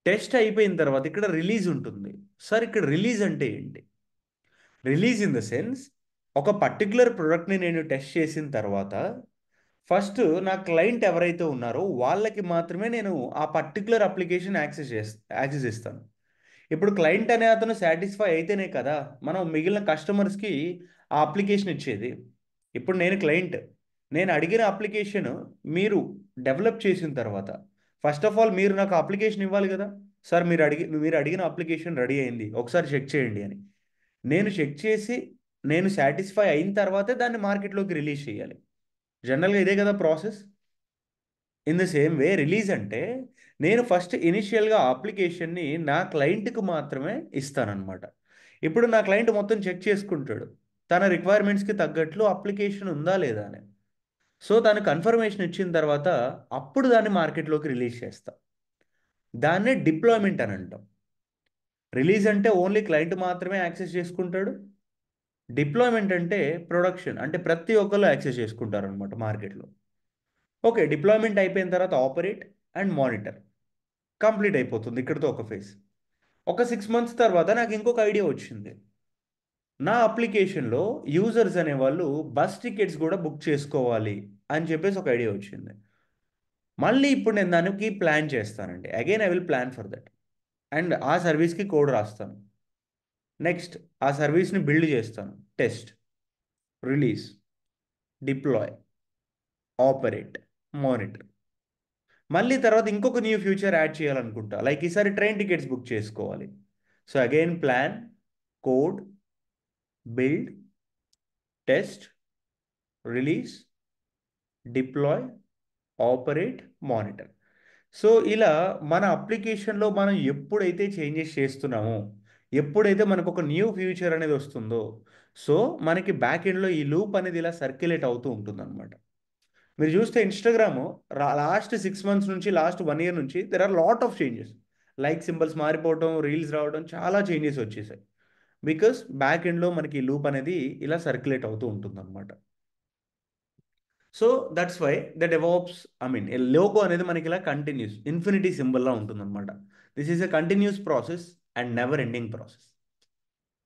టెస్ట్ అయిపోయిన తర్వాత ఇక్కడ రిలీజ్ ఉంటుంది సార్ ఇక్కడ రిలీజ్ అంటే ఏంటి రిలీజ్ ఇన్ ద సెన్స్ ఒక పర్టికులర్ ప్రోడక్ట్ని నేను టెస్ట్ చేసిన తర్వాత ఫస్ట్ నా క్లయింట్ ఎవరైతే ఉన్నారో వాళ్ళకి మాత్రమే నేను ఆ పర్టికులర్ అప్లికేషన్ యాక్సెస్ చేస్తా యాక్సెస్ ఇస్తాను ఇప్పుడు క్లయింట్ అనే అతను సాటిస్ఫై అయితేనే కదా మనం మిగిలిన కస్టమర్స్కి ఆ అప్లికేషన్ ఇచ్చేది ఇప్పుడు నేను క్లయింట్ నేను అడిగిన అప్లికేషన్ మీరు డెవలప్ చేసిన తర్వాత ఫస్ట్ ఆఫ్ ఆల్ మీరు నాకు అప్లికేషన్ ఇవ్వాలి కదా సార్ మీరు అడిగి మీరు అడిగిన అప్లికేషన్ రెడీ అయింది ఒకసారి చెక్ చేయండి అని నేను చెక్ చేసి నేను సాటిస్ఫై అయిన తర్వాతే దాన్ని మార్కెట్లోకి రిలీజ్ చేయాలి జనరల్గా ఇదే కదా process in the same way release అంటే నేను ఫస్ట్ ఇనిషియల్గా అప్లికేషన్ని నా క్లయింట్కి మాత్రమే ఇస్తానన్నమాట ఇప్పుడు నా క్లయింట్ మొత్తం చెక్ చేసుకుంటాడు తన రిక్వైర్మెంట్స్కి తగ్గట్లు అప్లికేషన్ ఉందా లేదా అని సో తను కన్ఫర్మేషన్ ఇచ్చిన తర్వాత అప్పుడు దాన్ని మార్కెట్లోకి రిలీజ్ చేస్తా దాన్నే డిప్లాయ్మెంట్ అని అంటాం రిలీజ్ అంటే ఓన్లీ క్లయింట్ మాత్రమే యాక్సెస్ చేసుకుంటాడు డిప్లాయ్మెంట్ అంటే ప్రొడక్షన్ అంటే ప్రతి ఒక్కరు యాక్సెస్ చేసుకుంటారు అనమాట మార్కెట్లో ఓకే డిప్లాయ్మెంట్ అయిపోయిన తర్వాత ఆపరేట్ అండ్ మానిటర్ కంప్లీట్ అయిపోతుంది ఇక్కడితో ఒక ఫేజ్ ఒక సిక్స్ మంత్స్ తర్వాత నాకు ఇంకొక ఐడియా వచ్చింది నా అప్లికేషన్లో యూజర్స్ అనేవాళ్ళు బస్ టికెట్స్ కూడా బుక్ చేసుకోవాలి అని చెప్పేసి ఒక ఐడియా వచ్చింది మళ్ళీ ఇప్పుడు నేను దానికి ప్లాన్ చేస్తానండి again I will plan for that and ఆ సర్వీస్కి కోడ్ రాస్తాను నెక్స్ట్ ఆ సర్వీస్ని బిల్డ్ చేస్తాను test release deploy operate monitor మళ్ళీ తర్వాత ఇంకొక న్యూ ఫ్యూచర్ యాడ్ చేయాలనుకుంటా లైక్ ఈసారి ట్రైన్ టికెట్స్ బుక్ చేసుకోవాలి so again plan code build test release deploy operate monitor so ఇలా మన అప్లికేషన్లో మనం ఎప్పుడైతే చేంజెస్ చేస్తున్నామో ఎప్పుడైతే మనకు ఒక న్యూ ఫ్యూచర్ అనేది వస్తుందో సో మనకి బ్యాక్ ఎండ్లో ఈ లూప్ అనేది ఇలా సర్క్యులేట్ అవుతూ ఉంటుందన్నమాట మీరు చూస్తే ఇన్స్టాగ్రామ్ లాస్ట్ సిక్స్ మంత్స్ నుంచి లాస్ట్ వన్ ఇయర్ నుంచి there are lot of changes like symbols మారిపోవడం రీల్స్ రావడం చాలా చేంజెస్ వచ్చేసాయి బికాస్ బ్యాక్ ఎండ్లో మనకి లూప్ అనేది ఇలా సర్క్యులేట్ అవుతూ ఉంటుంది అనమాట so that's why the DevOps I mean logo అనేది మనకి ఇలా కంటిన్యూస్ ఇన్ఫినిటీ సింబల్లా అనమాట this is a continuous process and never ending process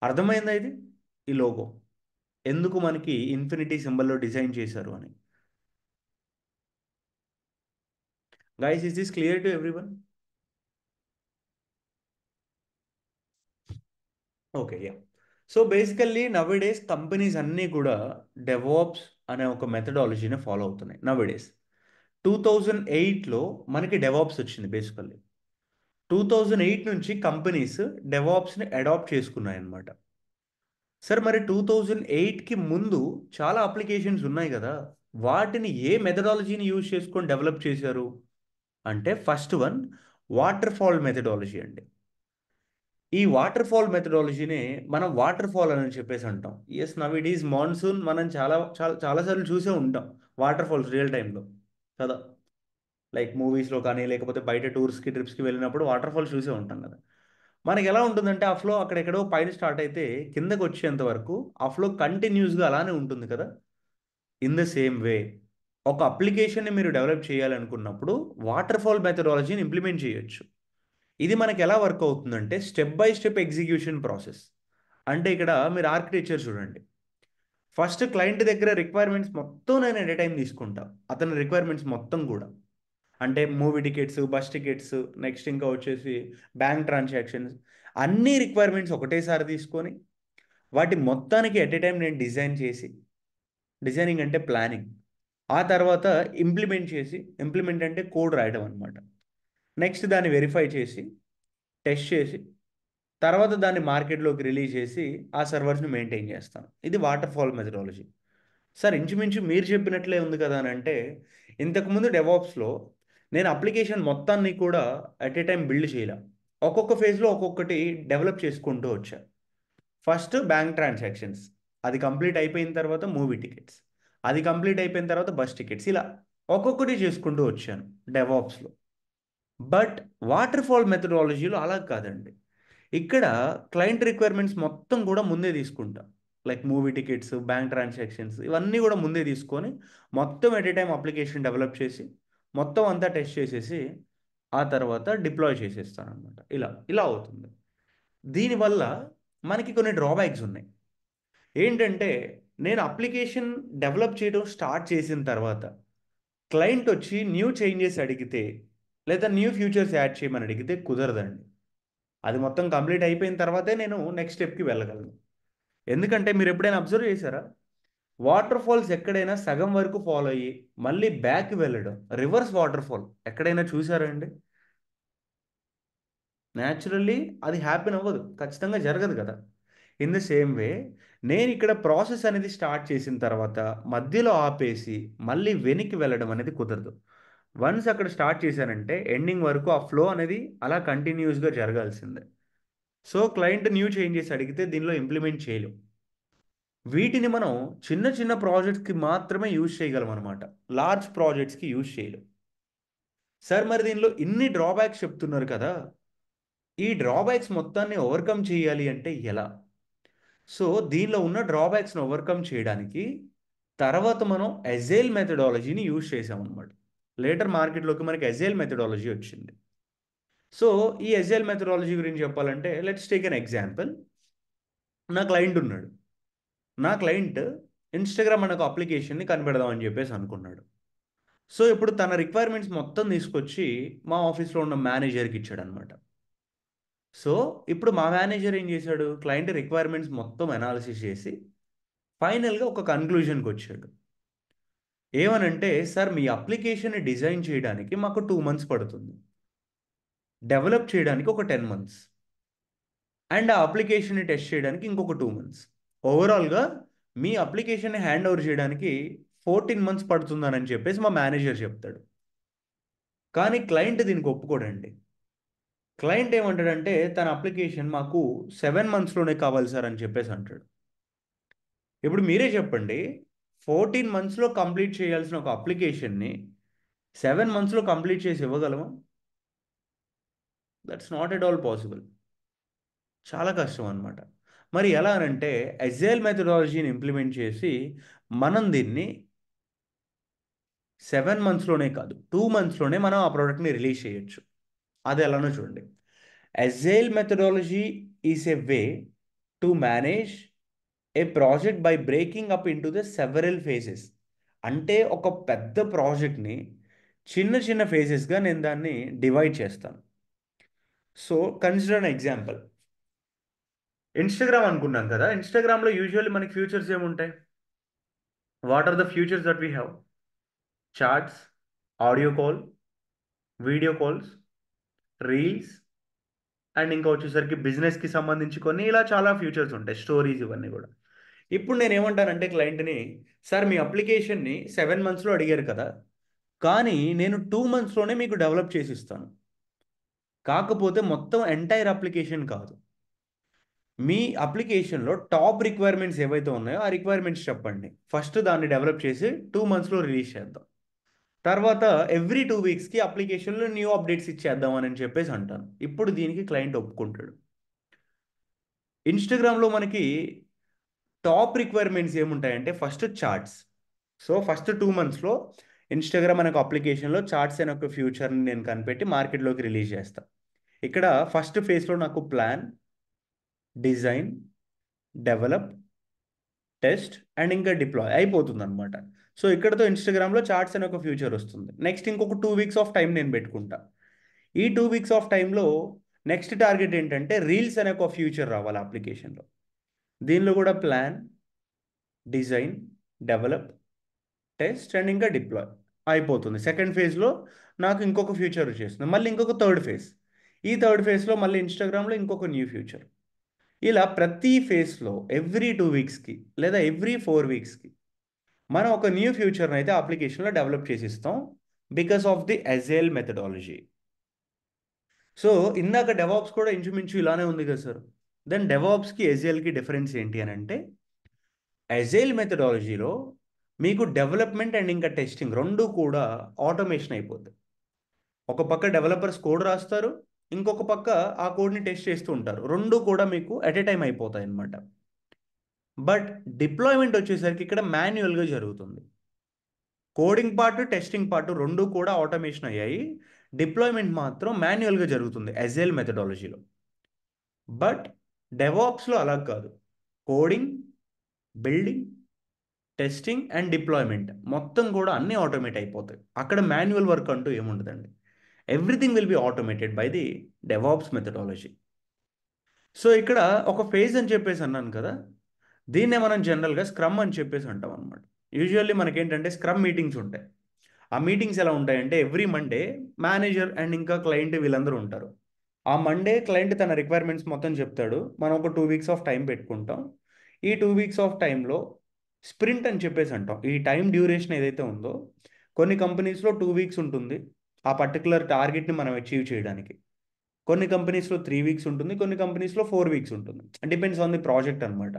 అర్థమైందా ఇది ఈ లోగో ఎందుకు మనకి ఇన్ఫినిటీ సింబల్లో డిజైన్ చేశారు అని Guys, is this clear to everyone? Okay yeah so basically nowadays companies అన్నీ కూడా డెవాప్స్ అనే ఒక మెథడాలజీని ఫాలో అవుతున్నాయి డేస్ టూ థౌజండ్ ఎయిట్లో మనకి డెవాప్స్ వచ్చింది బేసికల్లీ టూ థౌజండ్ ఎయిట్ నుంచి కంపెనీస్ డెవాప్స్ని అడాప్ట్ చేసుకున్నాయి అనమాట సార్ మరి టూ థౌజండ్ ఎయిట్కి ముందు చాలా అప్లికేషన్స్ ఉన్నాయి కదా వాటిని ఏ మెథడాలజీని యూజ్ చేసుకొని డెవలప్ చేశారు అంటే first one waterfall methodology అండి ఈ వాటర్ ఫాల్ మెథడాలజీని మనం వాటర్ ఫాల్ అని చెప్పేసి అంటాం as now it is monsoon మనం చాలా చాలా చాలాసార్లు చూసే ఉంటాం వాటర్ ఫాల్స్ రియల్ టైంలో కదా లైక్ మూవీస్లో కానీ లేకపోతే బయట టూర్స్కి ట్రిప్స్కి వెళ్ళినప్పుడు వాటర్ ఫాల్స్ చూసే ఉంటాం కదా మనకి ఎలా ఉంటుందంటే ఆ ఫ్లో అక్కడెక్కడో పైన స్టార్ట్ అయితే కిందకు వచ్చేంత వరకు ఆ ఫ్లో కంటిన్యూస్గా అలానే ఉంటుంది కదా ఇన్ ద సేమ్ వే ఒక అప్లికేషన్ని మీరు డెవలప్ చేయాలనుకున్నప్పుడు వాటర్ ఫాల్ మెథడాలజీని ఇంప్లిమెంట్ చేయొచ్చు ఇది మనకి ఎలా వర్క్ అవుతుందంటే step by step execution process అంటే ఇక్కడ మీరు ఆర్కిటెక్చర్ చూడండి ఫస్ట్ క్లయింట్ దగ్గర రిక్వైర్మెంట్స్ మొత్తం నేను ఎట్ టైం తీసుకుంటా అతని రిక్వైర్మెంట్స్ మొత్తం కూడా అంటే movie tickets bus tickets next ఇంకా వచ్చేసి బ్యాంక్ ట్రాన్సాక్షన్స్ అన్ని రిక్వైర్మెంట్స్ ఒకటేసారి తీసుకొని వాటి మొత్తానికి ఎట్ ఏ టైం నేను డిజైన్ చేసి డిజైనింగ్ అంటే ప్లానింగ్ ఆ తర్వాత ఇంప్లిమెంట్ చేసి ఇంప్లిమెంట్ అంటే కోడ్ రాయడం అనమాట నెక్స్ట్ దాన్ని వెరిఫై చేసి టెస్ట్ చేసి తర్వాత దాన్ని మార్కెట్లోకి రిలీజ్ చేసి ఆ సర్వర్స్ని మెయింటైన్ చేస్తాను ఇది వాటర్ ఫాల్ మెథడాలజీ సార్ ఇంచుమించు మీరు చెప్పినట్లే ఉంది కదా అని అంటే ఇంతకుముందు డెవాప్స్లో నేను అప్లికేషన్ మొత్తాన్ని కూడా అట్ ఏ టైం బిల్డ్ చేయలే ఒక్కొక్క ఫేజ్లో ఒక్కొక్కటి డెవలప్ చేసుకుంటూ వచ్చా ఫస్ట్ బ్యాంక్ ట్రాన్సాక్షన్స్ అది కంప్లీట్ అయిపోయిన తర్వాత మూవీ టికెట్స్ అది కంప్లీట్ అయిపోయిన తర్వాత బస్ టికెట్స్ ఇలా ఒక్కొక్కటి చేసుకుంటూ వచ్చాను డెవాప్స్లో బట్ వాటర్ ఫాల్ మెథడాలజీలో అలా కాదండి ఇక్కడ క్లయింట్ రిక్వైర్మెంట్స్ మొత్తం కూడా ముందే తీసుకుంటా like movie tickets bank transactions ఇవన్నీ కూడా ముందే తీసుకొని మొత్తం at a time application develop చేసి మొత్తం అంతా టెస్ట్ చేసేసి ఆ తర్వాత డిప్లాయ్ చేసేస్తాను అనమాట ఇలా ఇలా అవుతుంది దీనివల్ల మనకి కొన్ని డ్రాబ్యాక్స్ ఉన్నాయి ఏంటంటే నేను అప్లికేషన్ డెవలప్ చేయడం స్టార్ట్ చేసిన తర్వాత క్లయింట్ వచ్చి న్యూ చేంజెస్ అడిగితే లేదా న్యూ ఫ్యూచర్స్ యాడ్ చేయమని అడిగితే కుదరదండి అది మొత్తం కంప్లీట్ అయిపోయిన తర్వాతే నేను నెక్స్ట్ స్టెప్కి వెళ్ళగలను ఎందుకంటే మీరు ఎప్పుడైనా అబ్జర్వ్ చేశారా వాటర్ ఫాల్స్ ఎక్కడైనా సగం వరకు ఫాలో అయ్యి మళ్ళీ బ్యాక్ వెళ్ళడం రివర్స్ వాటర్ ఫాల్ ఎక్కడైనా చూసారండి న్యాచురల్లీ అది హ్యాపీన్ అవ్వదు ఖచ్చితంగా జరగదు కదా ఇన్ ద సేమ్ వే నేను ఇక్కడ ప్రాసెస్ అనేది స్టార్ట్ చేసిన తర్వాత మధ్యలో ఆపేసి మళ్ళీ వెనక్కి వెళ్ళడం అనేది కుదరదు వన్స్ అక్కడ స్టార్ట్ చేశానంటే ఎండింగ్ వరకు ఆ ఫ్లో అనేది అలా కంటిన్యూస్గా జరగాల్సిందే సో క్లయింట్ న్యూ చేంజెస్ అడిగితే దీనిలో ఇంప్లిమెంట్ చేయలేం వీటిని మనం చిన్న చిన్న ప్రాజెక్ట్స్కి మాత్రమే యూజ్ చేయగలం అనమాట లార్జ్ ప్రాజెక్ట్స్కి యూజ్ చేయలేం సార్ మరి దీనిలో ఇన్ని డ్రాబ్యాక్స్ చెప్తున్నారు కదా ఈ డ్రాబ్యాక్స్ మొత్తాన్ని ఓవర్కమ్ చేయాలి అంటే ఎలా సో దీనిలో ఉన్న డ్రాబ్యాక్స్ను ఓవర్కమ్ చేయడానికి తర్వాత మనం ఎజైల్ మెథడాలజీని యూజ్ చేసామన్నమాట అనమాట లేటర్ మార్కెట్లోకి మనకి ఎజైల్ మెథడాలజీ వచ్చింది సో ఈ ఎజైల్ మెథడాలజీ గురించి చెప్పాలంటే లెట్స్ టేక్ అన్ ఎగ్జాంపుల్ నా క్లయింట్ ఉన్నాడు నా క్లయింట్ ఇన్స్టాగ్రామ్ అనే ఒక అప్లికేషన్ని కనిపెడదామని చెప్పేసి అనుకున్నాడు సో ఇప్పుడు తన రిక్వైర్మెంట్స్ మొత్తం తీసుకొచ్చి మా ఆఫీస్లో ఉన్న మేనేజర్కి ఇచ్చాడనమాట సో ఇప్పుడు మా మేనేజర్ ఏం చేశాడు క్లయింట్ రిక్వైర్మెంట్స్ మొత్తం అనాలిసిస్ చేసి ఫైనల్గా ఒక కన్క్లూజన్కి వచ్చాడు ఏమనంటే సార్ మీ అప్లికేషన్ డిజైన్ చేయడానికి మాకు టూ మంత్స్ పడుతుంది డెవలప్ చేయడానికి ఒక టెన్ మంత్స్ అండ్ ఆ అప్లికేషన్ని టెస్ట్ చేయడానికి ఇంకొక టూ మంత్స్ ఓవరాల్గా మీ అప్లికేషన్ని హ్యాండ్ ఓవర్ చేయడానికి ఫోర్టీన్ మంత్స్ పడుతుందని చెప్పేసి మా మేనేజర్ చెప్తాడు కానీ క్లయింట్ దీనికి ఒప్పుకోడండి క్లయింట్ ఏమంటాడంటే తన అప్లికేషన్ మాకు సెవెన్ మంత్స్లోనే కావాలి సార్ అని చెప్పేసి అంటాడు ఇప్పుడు మీరే చెప్పండి ఫోర్టీన్ మంత్స్లో కంప్లీట్ చేయాల్సిన ఒక అప్లికేషన్ని సెవెన్ మంత్స్లో కంప్లీట్ చేసి ఇవ్వగలమా that's not at all possible చాలా కష్టం అనమాట మరి ఎలా అనంటే ఎజ్జైల్ మెథడాలజీని ఇంప్లిమెంట్ చేసి మనం దీన్ని సెవెన్ మంత్స్లోనే కాదు టూ మంత్స్లోనే మనం ఆ ప్రోడక్ట్ని రిలీజ్ చేయొచ్చు అది ఎలానో చూడండి agile methodology is a way to manage a project by breaking up into the several phases అంటే ఒక పెద్ద ప్రాజెక్ట్ని చిన్న చిన్న ఫేజెస్గా నేను దాన్ని డివైడ్ చేస్తాను so consider an example Instagram అనుకున్నాం కదా ఇన్స్టాగ్రామ్లో యూజువల్లీ మనకి ఫ్యూచర్స్ ఏముంటాయి what are the futures that we have chats audio call video calls reels and ఇంకా వచ్చేసరికి బిజినెస్కి సంబంధించి కొన్ని ఇలా చాలా ఫ్యూచర్స్ ఉంటాయి స్టోరీస్ ఇవన్నీ కూడా ఇప్పుడు నేను ఏమంటానంటే క్లయింట్ని సార్ మీ అప్లికేషన్ని సెవెన్ మంత్స్లో అడిగారు కదా కానీ నేను టూ మంత్స్లోనే మీకు డెవలప్ చేసి ఇస్తాను కాకపోతే మొత్తం ఎంటైర్ అప్లికేషన్ కాదు మీ అప్లికేషన్లో టాప్ రిక్వైర్మెంట్స్ ఏవైతే ఉన్నాయో ఆ రిక్వైర్మెంట్స్ చెప్పండి ఫస్ట్ దాన్ని డెవలప్ చేసి టూ మంత్స్లో రిలీజ్ చేద్దాం తర్వాత ఎవ్రీ టూ వీక్స్కి అప్లికేషన్లో న్యూ అప్డేట్స్ ఇచ్చేద్దామని చెప్పేసి అంటాను ఇప్పుడు దీనికి క్లయింట్ ఒప్పుకుంటాడు ఇన్స్టాగ్రామ్లో మనకి టాప్ రిక్వైర్మెంట్స్ ఏముంటాయంటే first chats so first two మంత్స్లో ఇన్స్టాగ్రామ్ అనే ఒక అప్లికేషన్లో చార్ట్స్ అనే ఒక ఫ్యూచర్ని నేను కనిపెట్టి మార్కెట్లోకి రిలీజ్ చేస్తాను ఇక్కడ ఫస్ట్ ఫేజ్లో నాకు plan design develop test and ఇంకా డిప్లాయ్ అయిపోతుంది అనమాట సో ఇక్కడతో ఇన్స్టాగ్రామ్లో చార్ట్స్ అనే ఒక ఫ్యూచర్ వస్తుంది నెక్స్ట్ ఇంకొక టూ వీక్స్ ఆఫ్ టైం నేను పెట్టుకుంటా ఈ టూ వీక్స్ ఆఫ్ టైంలో నెక్స్ట్ టార్గెట్ ఏంటంటే రీల్స్ అనే ఒక ఫ్యూచర్ రావాలి అప్లికేషన్లో దీనిలో కూడా plan design develop test and ఇంకా డిప్లాయ్ అయిపోతుంది సెకండ్ ఫేజ్లో నాకు ఇంకొక ఫ్యూచర్ వచ్చేస్తుంది మళ్ళీ ఇంకొక థర్డ్ ఫేజ్ ఈ థర్డ్ ఫేజ్లో మళ్ళీ ఇన్స్టాగ్రామ్లో ఇంకొక న్యూ ఫ్యూచర్ ఇలా ప్రతి ఫేజ్లో ఎవ్రీ టూ వీక్స్కి లేదా ఎవ్రీ ఫోర్ వీక్స్కి మనం ఒక న్యూ ఫ్యూచర్ని అయితే అప్లికేషన్లో డెవలప్ చేసిస్తాం because of the agile methodology so ఇందాక డెవాప్స్ కూడా ఇంచుమించు ఇలానే ఉంది కదా సార్ దెన్ డెవాప్స్కి ఎజేఎల్కి డిఫరెన్స్ ఏంటి అని అంటే ఎజేల్ మెథడాలజీలో మీకు డెవలప్మెంట్ అండ్ ఇంకా టెస్టింగ్ రెండు కూడా ఆటోమేషన్ అయిపోద్ది ఒక పక్క డెవలపర్స్ కోడ్ రాస్తారు ఇంకొక పక్క ఆ కోడ్ని టెస్ట్ చేస్తూ ఉంటారు రెండు కూడా మీకు ఎట్ ఎ టైం అయిపోతాయి అనమాట బట్ డిప్లాయ్మెంట్ వచ్చేసరికి ఇక్కడ మాన్యువల్గా జరుగుతుంది కోడింగ్ పార్ట్ టెస్టింగ్ పార్ట్ రెండు కూడా ఆటోమేషన్ అయ్యాయి డిప్లాయ్మెంట్ మాత్రం మాన్యువల్గా జరుగుతుంది ఎజెల్ మెథడాలజీలో బట్ డెవాప్స్లో అలా కాదు coding building testing and deployment మొత్తం కూడా అన్నీ ఆటోమేట్ అయిపోతాయి అక్కడ మాన్యువల్ వర్క్ అంటూ ఏముండదండి everything will be automated by the DevOps methodology so ఇక్కడ ఒక ఫేజ్ అని చెప్పేసి అన్నాను కదా దీన్నే మనం జనరల్గా స్క్రమ్ అని చెప్పేసి అంటాం అనమాట యూజువల్లీ మనకేంటంటే స్క్రమ్ మీటింగ్స్ ఉంటాయి ఆ మీటింగ్స్ ఎలా ఉంటాయంటే ఎవ్రీ మండే మేనేజర్ అండ్ ఇంకా క్లయింట్ వీళ్ళందరూ ఉంటారు ఆ మండే క్లయింట్ తన రిక్వైర్మెంట్స్ మొత్తం చెప్తాడు మనం ఒక టూ వీక్స్ ఆఫ్ టైం పెట్టుకుంటాం ఈ టూ వీక్స్ ఆఫ్ టైంలో స్ప్రింట్ అని చెప్పేసి అంటాం ఈ టైం డ్యూరేషన్ ఏదైతే ఉందో కొన్ని కంపెనీస్లో టూ వీక్స్ ఉంటుంది ఆ పర్టికులర్ టార్గెట్ని మనం అచీవ్ చేయడానికి కొన్ని కంపెనీస్లో త్రీ వీక్స్ ఉంటుంది కొన్ని కంపెనీస్లో ఫోర్ వీక్స్ ఉంటుంది డిపెండ్స్ ఆన్ ది ప్రాజెక్ట్ అనమాట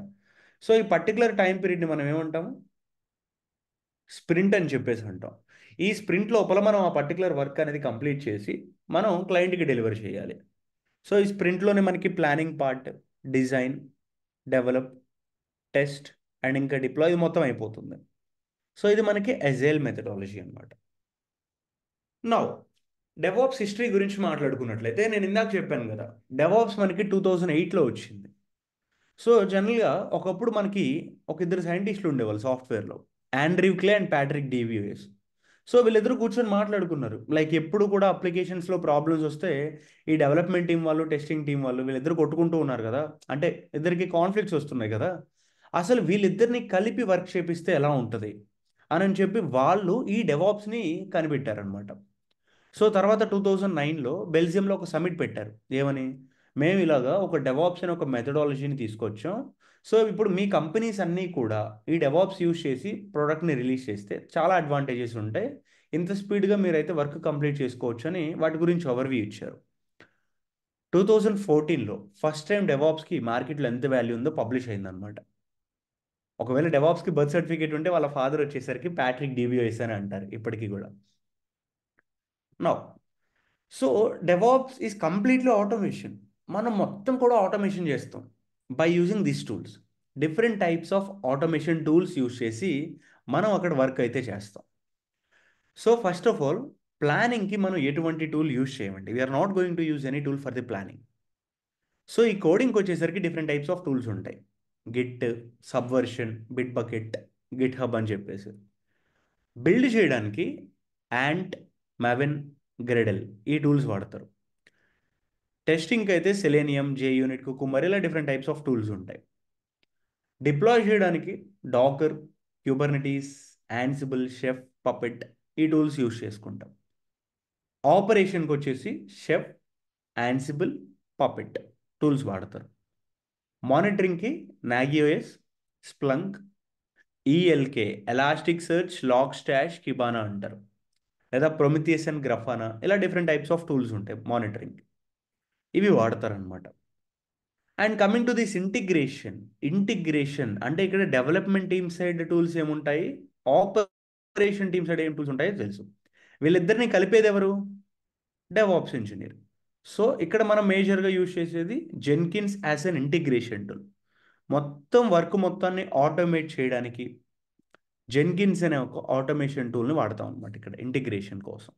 సో ఈ పర్టికులర్ టైం పీరియడ్ని మనం ఏమంటాము స్ప్రింట్ అని చెప్పేసి అంటాం ఈ స్ప్రింట్ లోపల మనం ఆ పర్టికులర్ వర్క్ అనేది కంప్లీట్ చేసి మనం క్లయింట్కి డెలివర్ చేయాలి సో ఈ స్ప్రింట్లోనే మనకి planning part design develop test and ఇంకా డిప్లాయ్ మొత్తం అయిపోతుంది సో ఇది మనకి ఎజైల్ మెథడాలజీ అనమాట నౌ డెవాప్స్ హిస్టరీ గురించి మాట్లాడుకున్నట్లయితే నేను ఇందాక చెప్పాను కదా డెవాప్స్ మనకి టూ థౌజండ్ ఎయిట్లో వచ్చింది సో జనరల్గా ఒకప్పుడు మనకి ఒక ఇద్దరు సైంటిస్టులు ఉండేవాళ్ళు సాఫ్ట్వేర్లో Andrew Clay and Patrick Debois so వీళ్ళిద్దరు కూర్చొని మాట్లాడుకున్నారు లైక్ ఎప్పుడు కూడా అప్లికేషన్స్లో ప్రాబ్లమ్స్ వస్తే ఈ డెవలప్మెంట్ టీం వాళ్ళు టెస్టింగ్ టీం వాళ్ళు వీళ్ళిద్దరు కొట్టుకుంటూ ఉన్నారు కదా అంటే ఇద్దరికి కాన్ఫ్లిక్ట్స్ వస్తున్నాయి కదా అసలు వీళ్ళిద్దరిని కలిపి వర్క్ చేపిస్తే ఎలా ఉంటుంది అని చెప్పి వాళ్ళు ఈ డెవాప్స్ని కనిపెట్టారనమాట సో తర్వాత టూ థౌజండ్ నైన్లో బెల్జియంలో ఒక సమిట్ పెట్టారు ఏమని మేము ఇలాగా ఒక డెవాప్స్ అని ఒక మెథడాలజీని తీసుకొచ్చాం సో ఇప్పుడు మీ కంపెనీస్ అన్నీ కూడా ఈ డెవాప్స్ యూజ్ చేసి ప్రోడక్ట్ని రిలీజ్ చేస్తే చాలా అడ్వాంటేజెస్ ఉంటాయి ఇంత స్పీడ్గా మీరైతే వర్క్ కంప్లీట్ చేసుకోవచ్చు అని వాటి గురించి ఓవర్వ్యూ ఇచ్చారు టూ థౌజండ్ ఫోర్టీన్లో ఫస్ట్ టైం డెవాప్స్కి మార్కెట్లో ఎంత వాల్యూ ఉందో పబ్లిష్ అయిందనమాట ఒకవేళ డెవాప్స్కి బర్త్ సర్టిఫికేట్ ఉంటే వాళ్ళ ఫాదర్ వచ్చేసరికి ప్యాట్రిక్ డిబిఓఎస్ అని అంటారు ఇప్పటికీ కూడా no so DevOps is completely automation మనం మొత్తం కూడా ఆటోమేషన్ చేస్తాం by using these tools different types of automation tools use చేసి మనం అక్కడ వర్క్ అయితే చేస్తాం సో ఫస్ట్ ఆఫ్ ఆల్ ప్లానింగ్కి మనం ఎటువంటి టూల్ యూజ్ చేయమండి we're not going to use any tool for the planning so ఈ కోడింగ్కి వచ్చేసరికి డిఫరెంట్ టైప్స్ ఆఫ్ టూల్స్ ఉంటాయి Git Subversion Bitbucket GitHub అని చెప్పేసి బిల్డ్ చేయడానికి యాంట్ మెవెన్ గ్రెడెల్ ఈ టూల్స్ వాడతారు టెస్టింగ్కి అయితే సెలేనియం జే యూనిట్ కుకుమర్ ఇలా డిఫరెంట్ టైప్స్ ఆఫ్ టూల్స్ ఉంటాయి డిప్లాయ్ చేయడానికి Docker Kubernetes Ansible Chef Puppet ఈ టూల్స్ యూస్ చేసుకుంటాం ఆపరేషన్కి వచ్చేసి షెఫ్ యాన్సిబుల్ పపెట్ టూల్స్ వాడతారు మానిటరింగ్కి Nagios Splunk ELK Elasticsearch Logstash Kibana అంటారు లేదా ప్రొమిథియస్ అండ్ గ్రఫానా ఇలా డిఫరెంట్ టైప్స్ ఆఫ్ టూల్స్ ఉంటాయి మానిటరింగ్ ఇవి వాడతారనమాట and coming to this integration integration అంటే ఇక్కడ డెవలప్మెంట్ టీమ్ సైడ్ టూల్స్ ఏముంటాయి ఆపరేషన్ టీమ్ సైడ్ ఏం టూల్స్ ఉంటాయో తెలుసు వీళ్ళిద్దరిని కలిపేది ఎవరు డెవాప్స్ ఇంజనీర్ సో ఇక్కడ మనం మేజర్గా యూజ్ చేసేది Jenkins as an integration tool మొత్తం వర్క్ మొత్తాన్ని ఆటోమేట్ చేయడానికి జెన్కిన్స్ అనే ఒక ఆటోమేషన్ టూల్ని వాడతాం అనమాట ఇక్కడ ఇంటిగ్రేషన్ కోసం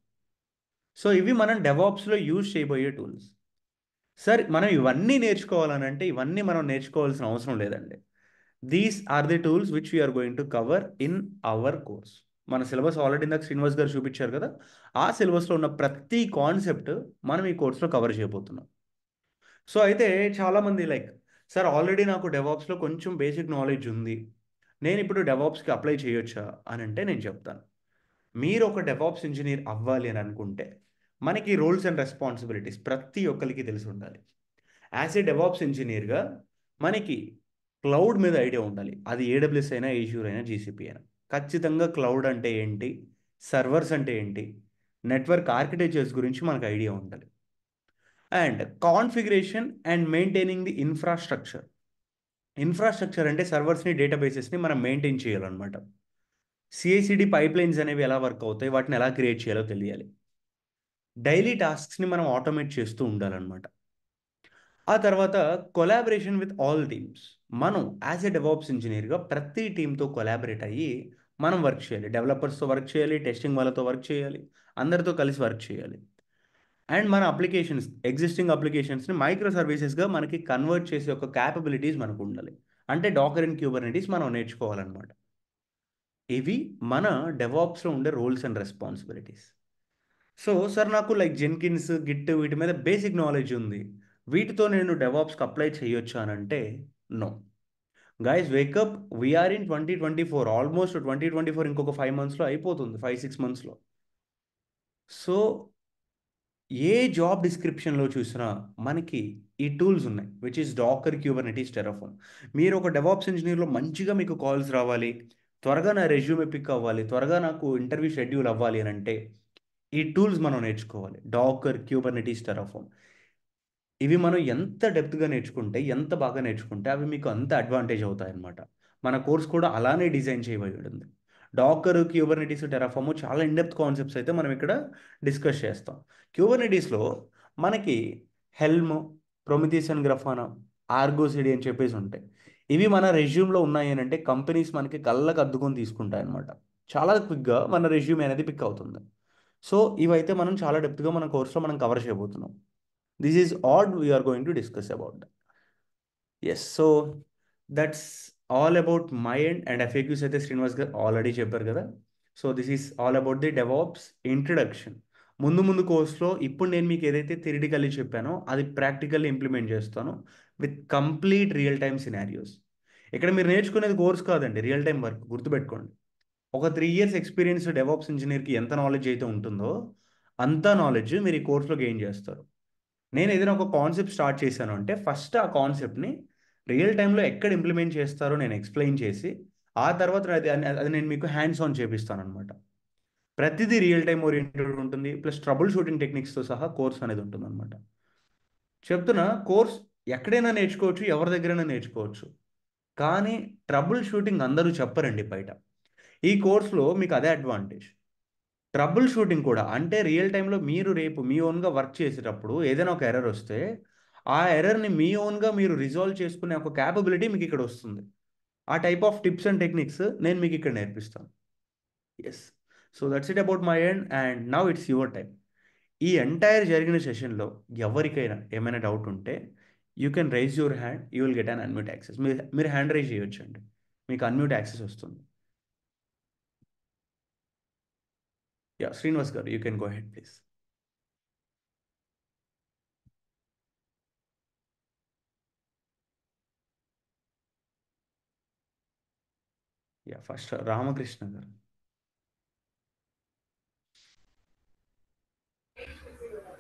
సో ఇవి మనం డెవాప్స్లో యూజ్ చేయబోయే టూల్స్ సార్ మనం ఇవన్నీ నేర్చుకోవాలని అంటే ఇవన్నీ మనం నేర్చుకోవాల్సిన అవసరం లేదండి these are the tools which we're going to cover in our course మన సిలబస్ ఆల్రెడీ ఇందాక శ్రీనివాస్ గారు చూపించారు కదా ఆ సిలబస్లో ఉన్న ప్రతి కాన్సెప్ట్ మనం ఈ కోర్స్లో కవర్ చేయబోతున్నాం సో అయితే చాలామంది లైక్ సార్ ఆల్రెడీ నాకు డెవాప్స్లో కొంచెం బేసిక్ నాలెడ్జ్ ఉంది నేను ఇప్పుడు డెవాప్స్కి అప్లై చేయొచ్చా అని అంటే నేను చెప్తాను మీరు ఒక డెవాప్స్ ఇంజనీర్ అవ్వాలి అని అనుకుంటే మనకి రోల్స్ అండ్ రెస్పాన్సిబిలిటీస్ ప్రతి ఒక్కరికి తెలిసి ఉండాలి యాజ్ ఏ డెవాప్స్ ఇంజనీర్గా మనకి క్లౌడ్ మీద ఐడియా ఉండాలి అది ఏడబ్ల్యూఎస్ అయినా ఏజ్యూర్ అయినా జీసీపీ అయినా ఖచ్చితంగా క్లౌడ్ అంటే ఏంటి సర్వర్స్ అంటే ఏంటి నెట్వర్క్ ఆర్కిటెక్చర్స్ గురించి మనకు ఐడియా ఉండాలి and configuration and maintaining the infrastructure infrastructure అంటే సర్వర్స్ని డేటాబేసెస్ని మనం మెయింటైన్ చేయాలన్నమాట సిఐసిడి పైప్ లైన్స్ అనేవి ఎలా వర్క్ అవుతాయి వాటిని ఎలా క్రియేట్ చేయాలో తెలియాలి డైలీ టాస్క్స్ని మనం ఆటోమేట్ చేస్తూ ఉండాలన్నమాట ఆ తర్వాత కొలాబరేషన్ విత్ ఆల్ టీమ్స్ మనం యాజ్ ఎ డెవాప్స్ ఇంజనీర్గా ప్రతి టీంతో కొలాబరేట్ అయ్యి మనం వర్క్ చేయాలి డెవలపర్స్తో వర్క్ చేయాలి టెస్టింగ్ వాళ్ళతో వర్క్ చేయాలి అందరితో కలిసి వర్క్ చేయాలి అండ్ మన అప్లికేషన్స్ ఎగ్జిస్టింగ్ అప్లికేషన్స్ని మైక్రో సర్వీసెస్గా మనకి కన్వర్ట్ చేసే ఒక క్యాపబిలిటీస్ మనకు ఉండాలి అంటే డాకర్ అండ్ క్యూబర్నిటీస్ మనం నేర్చుకోవాలన్నమాట ఇవి మన డెవాప్స్లో ఉండే roles and responsibilities so sir నాకు లైక్ జెన్కిన్స్ గిట్ వీటి మీద బేసిక్ నాలెడ్జ్ ఉంది వీటితో నేను డెవాప్స్కి అప్లై చేయొచ్చు అని అంటే no guys wake up we're in twenty twenty four almost twenty twenty four ఇంకొక ఫైవ్ మంత్స్లో అయిపోతుంది ఫైవ్ సిక్స్ మంత్స్లో సో ఏ జాబ్ డిస్క్రిప్షన్లో చూసినా మనకి ఈ టూల్స్ ఉన్నాయి which is Docker Kubernetes Terraform మీరు ఒక డెవాప్స్ ఇంజనీర్లో మంచిగా మీకు కాల్స్ రావాలి త్వరగా నా రెజ్యూమ్ పిక్ అవ్వాలి త్వరగా నాకు ఇంటర్వ్యూ షెడ్యూల్ అవ్వాలి అని అంటే ఈ టూల్స్ మనం నేర్చుకోవాలి డాకర్ క్యూబర్నిటీస్ టెరాఫామ్ ఇవి మనం ఎంత డెప్త్గా నేర్చుకుంటే ఎంత బాగా నేర్చుకుంటే అవి మీకు అంత అడ్వాంటేజ్ అవుతాయి అన్నమాట మన కోర్స్ కూడా అలానే డిజైన్ చేయబడి ఉంది డాకర్ క్యూబర్నిటీస్ టెరాఫామ్ చాలా ఇన్డెప్త్ కాన్సెప్ట్స్ అయితే మనం ఇక్కడ డిస్కస్ చేస్తాం క్యూబర్నిటీస్లో మనకి హెల్మ్ ప్రొమిథిసన్ గ్రఫానా ఆర్గోసిడి అని చెప్పేసి ఉంటాయి ఇవి మన రెజ్యూమ్లో ఉన్నాయి అని అంటే కంపెనీస్ మనకి కళ్ళకు అద్దుకొని తీసుకుంటాయి అనమాట చాలా క్విక్గా మన రెజ్యూమ్ అనేది పిక్ అవుతుంది సో ఇవైతే మనం చాలా డెప్త్గా మన కోర్స్లో మనం కవర్ చేయబోతున్నాం this is what we're going to discuss about yes so that's all about my and FAQs అయితే శ్రీనివాస్ గారు ఆల్రెడీ చెప్పారు కదా so this is all about the DevOps introduction ముందు ముందు కోర్స్లో ఇప్పుడు నేను మీకు ఏదైతే థిరిటికల్లీ చెప్పానో అది ప్రాక్టికల్లీ ఇంప్లిమెంట్ చేస్తాను with complete real time scenarios ఇక్కడ మీరు నేర్చుకునేది కోర్స్ కాదండి రియల్ టైం వర్క్ గుర్తుపెట్టుకోండి ఒక త్రీ ఇయర్స్ ఎక్స్పీరియన్స్ డెవాప్స్ ఇంజనీర్కి ఎంత నాలెడ్జ్ అయితే ఉంటుందో అంత నాలెడ్జ్ మీరు ఈ కోర్స్లో గెయిన్ చేస్తారు నేను ఏదైనా ఒక కాన్సెప్ట్ స్టార్ట్ చేశాను అంటే ఫస్ట్ ఆ కాన్సెప్ట్ని రియల్ టైంలో ఎక్కడ ఇంప్లిమెంట్ చేస్తారో నేను ఎక్స్ప్లెయిన్ చేసి ఆ తర్వాత అది అది నేను మీకు హ్యాండ్స్ ఆన్ చేపిస్తాను అనమాట ప్రతిదీ రియల్ టైం ఓరియంటెడ్ ఉంటుంది ప్లస్ ట్రబుల్ షూటింగ్ టెక్నిక్స్తో సహా కోర్స్ అనేది ఉంటుంది అనమాట చెప్తున్నా కోర్స్ ఎక్కడైనా నేర్చుకోవచ్చు ఎవరి దగ్గరైనా నేర్చుకోవచ్చు కానీ ట్రబుల్ షూటింగ్ అందరూ చెప్పరండి బయట ఈ కోర్సులో మీకు అదే అడ్వాంటేజ్ ట్రబుల్ షూటింగ్ కూడా అంటే రియల్ టైంలో మీరు రేపు మీ ఓన్గా వర్క్ చేసేటప్పుడు ఏదైనా ఒక ఎర్రర్ వస్తే ఆ ఎర్రర్ని మీ ఓన్గా మీరు రిజాల్వ్ చేసుకునే ఒక క్యాపబిలిటీ మీకు ఇక్కడ వస్తుంది ఆ type of tips and techniques నేను మీకు ఇక్కడ నేర్పిస్తాను yes so that's it about my end and now it's your time ఈ ఎంటైర్ జరిగిన సెషన్లో ఎవరికైనా ఏమైనా డౌట్ ఉంటే you can raise your hand you will get an unmute access మీరు మీరు హ్యాండ్ రైజ్ చేయొచ్చండి మీకు అన్మ్యూట్ యాక్సెస్ వస్తుంది Yeah, Srinivas Garu, you can go ahead, please. Yeah, first Ramakrishna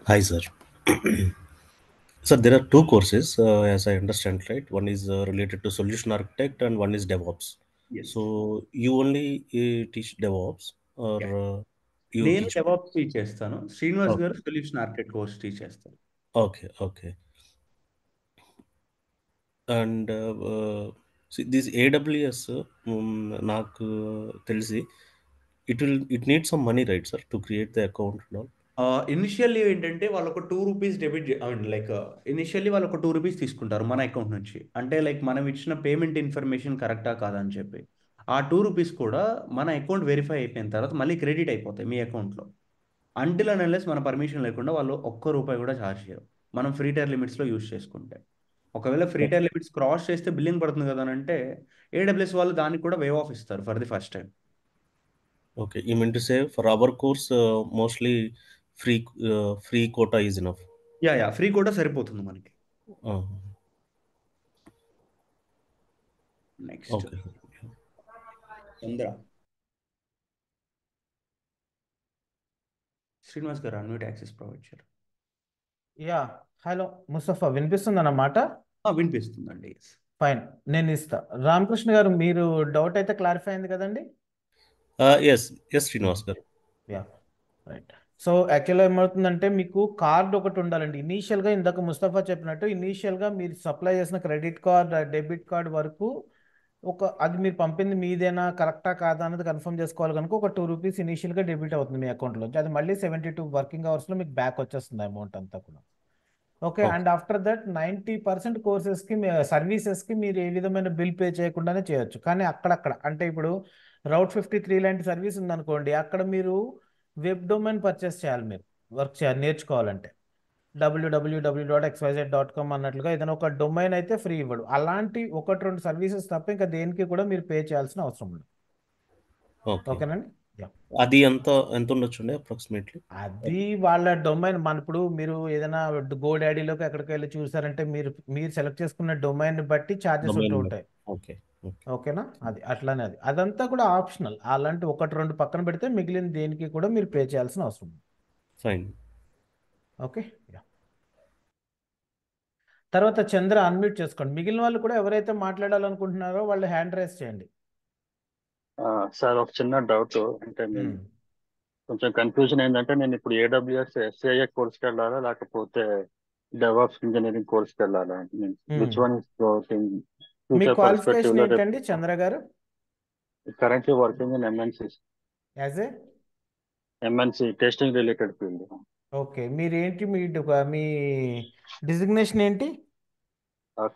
Hi, sir. so there are two courses, uh, as I understand, right? One is uh, related to solution architect and one is DevOps. Yes. So you only uh, teach DevOps or... Yeah uh, నేను జవాబ్ teach చేస్తాను Srinivas garu solution architect course teach చేస్తారు okay okay and this AWS నాకు తెలిసి it will it need some money right sir to create the account and all initially ఏంటంటే ఒక two rupees debit and like initially ఒక two rupees తీసుకుంటారు మన account నుంచి అంటే లైక్ మనం ఇచ్చిన పేమెంట్ ఇన్ఫర్మేషన్ కరెక్టా కాదని చెప్పి ఆ టూ రూపీస్ కూడా మన అకౌంట్ వెరిఫై అయిపోయిన తర్వాత మళ్ళీ క్రెడిట్ అయిపోతాయి మీ అకౌంట్లో అంటిల్ అండ్ అన్లెస్ మన పర్మిషన్ లేకుండా వాళ్ళు ఒక్క రూపాయి కూడా ఛార్జ్ చేయరు మనం ఫ్రీ టైర్ లిమిట్స్లో యూజ్ చేసుకుంటే ఒకవేళ ఫ్రీ టైర్ లిమిట్స్ క్రాస్ చేస్తే బిల్లింగ్ పడుతుంది కదా అని అంటే ఏడబ్ల్యూఎస్ వాళ్ళు దానికి కూడా వేవ్ ఆఫ్ ఇస్తారు for the first time okay I mean to say for our course mostly free free quota is enough yeah yeah free quota సరిపోతుంది మనకి next uh-huh. Okay Chandra Srinivas garu unmute access provide చేయరు yeah hello Mustafa అన్నమాట వినిపిస్తుందండి fine నేను ఇస్తా రామకృష్ణ గారు మీరు doubt అయితే క్లారిఫై అయింది కదండి ఎస్ ఎస్ శ్రీనివాస్ గారు యా రైట్ సో యాక్చువల్గా ఏమవుతుందంటే మీకు కార్డ్ ఒకటి ఉండాలండి ఇనీషియల్గా ఇందాక ముస్తఫా చెప్పినట్టు ఇనీషియల్గా మీరు సప్లై చేసిన క్రెడిట్ కార్డ్ డెబిట్ కార్డ్ వరకు ఒక అది మీరు పంపింది మీదేనా కరెక్టా కాదా అనేది కన్ఫర్మ్ చేసుకోవాలి కనుక ఒక టూ రూపీస్ ఇనీషియల్గా డెబిట్ అవుతుంది మీ అకౌంట్లో అది మళ్ళీ సెవెంటీ టూ వర్కింగ్ అవర్స్లో మీకు బ్యాక్ వచ్చేస్తుంది అమౌంట్ అంతా కూడా okay and after that ninety percent కోర్సెస్కి సర్వీసెస్కి మీరు ఏ విధమైన బిల్ పే చేయకుండానే చేయొచ్చు కానీ అక్కడక్కడ అంటే ఇప్పుడు రౌట్ ఫిఫ్టీ త్రీ లాంటి సర్వీస్ ఉందనుకోండి అక్కడ మీరు వెబ్ డొమైన్ పర్చేస్ చేయాలి మీరు వర్క్ చేయాలి నేర్చుకోవాలంటే WWW dot XYZ dot com అన్నట్లుగా ఏదైనా ఒక డొమైన్ అయితే ఫ్రీ ఇవ్వడు అలాంటి ఒకటి రెండు సర్వీసెస్ తప్ప ఇంకా దేనికి కూడా మీరు పే చేయాల్సిన అవసరం ఉండదు ఓకేనండి అది ఎంత ఎంత ఉండొచ్చు అప్రాక్సిమేట్లీ అది వాళ్ళ డొమైన్ మన ఇప్పుడు మీరు ఏదైనా గో డాడీలోకి ఎక్కడికి వెళ్ళి చూసారంటే మీరు మీరు సెలెక్ట్ చేసుకున్న డొమైన్ బట్టి ఛార్జెస్ ఉంటూ ఉంటాయి ఓకే ఓకేనా అది అట్లానే అది అదంతా కూడా ఆప్షనల్ అలాంటి ఒకటి రెండు పక్కన పెడితే మిగిలిన దేనికి కూడా మీరు పే చేయాల్సిన అవసరం ఫైన్ ఓకే తర్వాత చంద్ర అన్మ్యూట్ చేసుకోండి మిగిలిన వాళ్ళు కూడా ఎవరైతే మాట్లాడాలనుకుంటున్నారో వాళ్ళు హ్యాండ్ రైస్ చేయండి సార్ ఒక చిన్న డౌట్ అంటే hmm. కొంచెం కన్ఫ్యూజన్ ఏంటంటే నేను ఇప్పుడు ఏడబ్ల్యూఎస్ ఎస్ఐఏ కోర్స్కి వెళ్ళాలా లేకపోతే డెవాప్స్ ఇంజనీరింగ్ కోర్స్కి వెళ్ళాలా విచ్ వన్ మీ క్వాలిఫికేషన్ ఏంటండి Chandra garu currently working in MNC as a MNC testing related field okay మీరు ఏంటి మీ మీ డిజిగ్నేషన్ ఏంటి